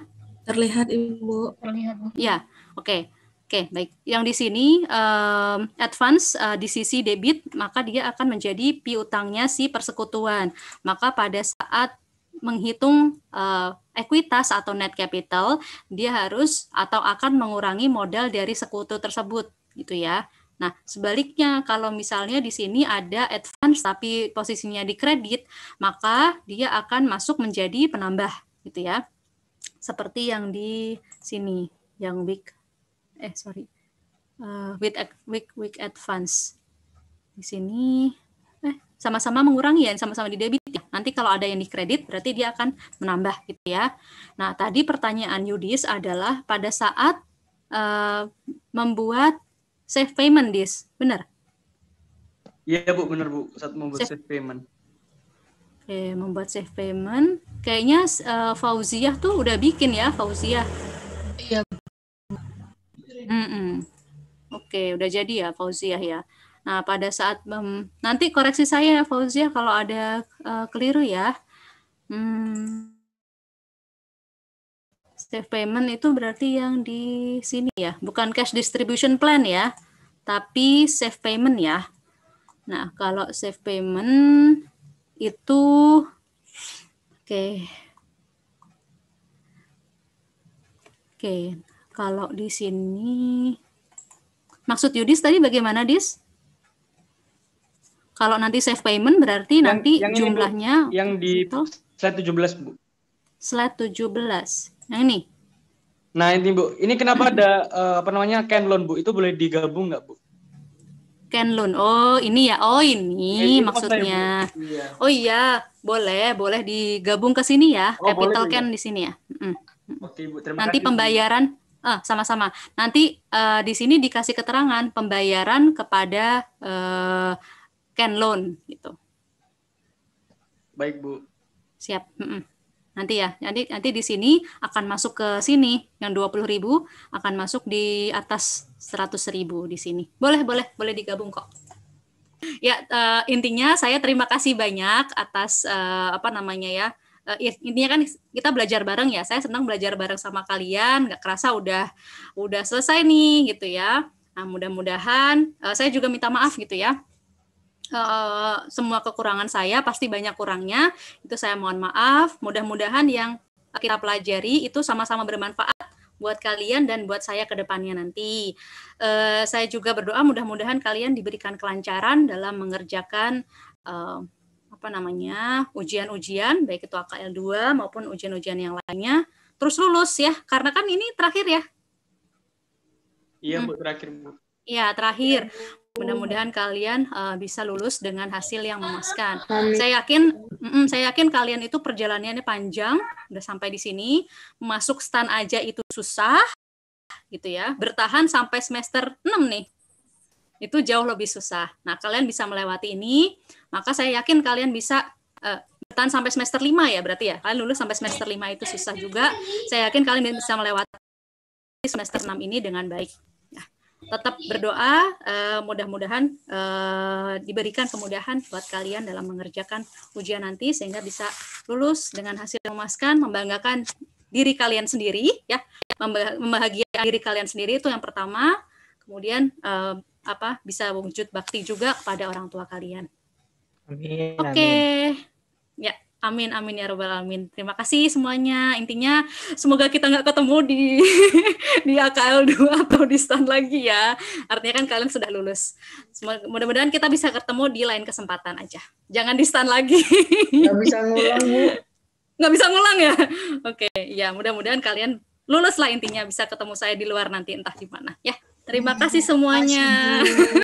Terlihat, Ibu. Terlihat, Ya, oke. Okay. Oke, okay, baik. Yang di sini um, advance uh, di sisi debit, maka dia akan menjadi piutangnya si persekutuan. Maka pada saat menghitung uh, ekuitas atau net capital, dia harus atau akan mengurangi modal dari sekutu tersebut gitu ya. Nah, sebaliknya kalau misalnya di sini ada advance tapi posisinya di kredit, maka dia akan masuk menjadi penambah gitu ya. Seperti yang di sini, yang week eh sorry. Uh, with eh, week week advance. Di sini eh sama-sama mengurangi ya, sama-sama di debit. Nanti kalau ada yang dikredit berarti dia akan menambah gitu ya. Nah, tadi pertanyaan Yudis adalah pada saat uh, membuat safe payment dis, benar? Iya Bu, benar Bu. Saat membuat safe, safe payment. Oke, membuat safe payment. Kayaknya uh, Fauziah tuh udah bikin ya, Fauziah. Iya. Mm -mm. Oke, udah jadi ya Fauziah ya. Nah, pada saat um, nanti koreksi saya Fauzia kalau ada uh, keliru ya. Hmm, save payment itu berarti yang di sini ya, bukan cash distribution plan ya, tapi save payment ya. Nah, kalau save payment itu oke. Okay. Oke, okay. kalau di sini maksud Yudis tadi bagaimana, Dis? Kalau nanti save payment berarti yang, nanti yang jumlahnya ini, yang di itu, slide 17, Bu. Slide 17. Yang ini. Nah, ini Bu, ini kenapa ada uh, *clears throat* apa namanya can loan, Bu? Itu boleh digabung nggak, Bu? Can loan. Oh, ini ya. Oh, ini, ya, ini maksudnya. Saya, iya. Oh iya, boleh, boleh digabung ke sini ya. Oh, Capital boleh, ya? can ya? di sini ya. Mm. Oke, Bu. Terima Nanti kasih. pembayaran Ah, sama-sama. Nanti uh, di sini dikasih keterangan pembayaran kepada uh, can loan gitu. Baik Bu. Siap. Nanti ya, nanti nanti di sini akan masuk ke sini yang 20.000 akan masuk di atas 100.000 di sini. Boleh, boleh, boleh digabung kok. Ya, uh, intinya saya terima kasih banyak atas uh, apa namanya ya. Uh, intinya kan kita belajar bareng ya. Saya senang belajar bareng sama kalian. Nggak kerasa udah udah selesai nih gitu ya. Nah, mudah-mudahan uh, saya juga minta maaf gitu ya uh, semua kekurangan saya pasti banyak kurangnya itu saya mohon maaf mudah-mudahan yang kita pelajari itu sama-sama bermanfaat buat kalian dan buat saya ke depannya nanti. Uh, saya juga berdoa mudah-mudahan kalian diberikan kelancaran dalam mengerjakan uh, apa namanya ujian-ujian baik itu AKL 2 maupun ujian-ujian yang lainnya terus lulus ya karena kan ini terakhir ya. Iya hmm. bu terakhir bu. Iya terakhir. Iya, Mudah-mudahan kalian uh, bisa lulus dengan hasil yang memuaskan. Saya yakin, mm, saya yakin kalian itu perjalanannya panjang, udah sampai di sini. Masuk stan aja itu susah, gitu ya. Bertahan sampai semester 6 nih, itu jauh lebih susah. Nah, kalian bisa melewati ini, maka saya yakin kalian bisa uh, bertahan sampai semester 5 ya berarti ya. Kalian lulus sampai semester 5 itu susah juga. Saya yakin kalian bisa melewati semester 6 ini dengan baik tetap berdoa uh, mudah-mudahan uh, diberikan kemudahan buat kalian dalam mengerjakan ujian nanti sehingga bisa lulus dengan hasil yang memuaskan, membanggakan diri kalian sendiri ya, membahagiakan diri kalian sendiri itu yang pertama. Kemudian uh, apa bisa wujud bakti juga kepada orang tua kalian. Oke. Okay. Ya. Amin, amin ya robbal alamin. Terima kasih semuanya. Intinya semoga kita nggak ketemu di *laughs* di AKL 2 atau di stand lagi ya. Artinya kan kalian sudah lulus. Mudah-mudahan kita bisa ketemu di lain kesempatan aja. Jangan di stand lagi. Nggak bisa ngulang, Bu. *laughs* Nggak bisa ngulang ya? Oke, okay. ya mudah-mudahan kalian lulus lah intinya. Bisa ketemu saya di luar nanti entah di mana. Ya, terima kasih semuanya. Kasih, *laughs*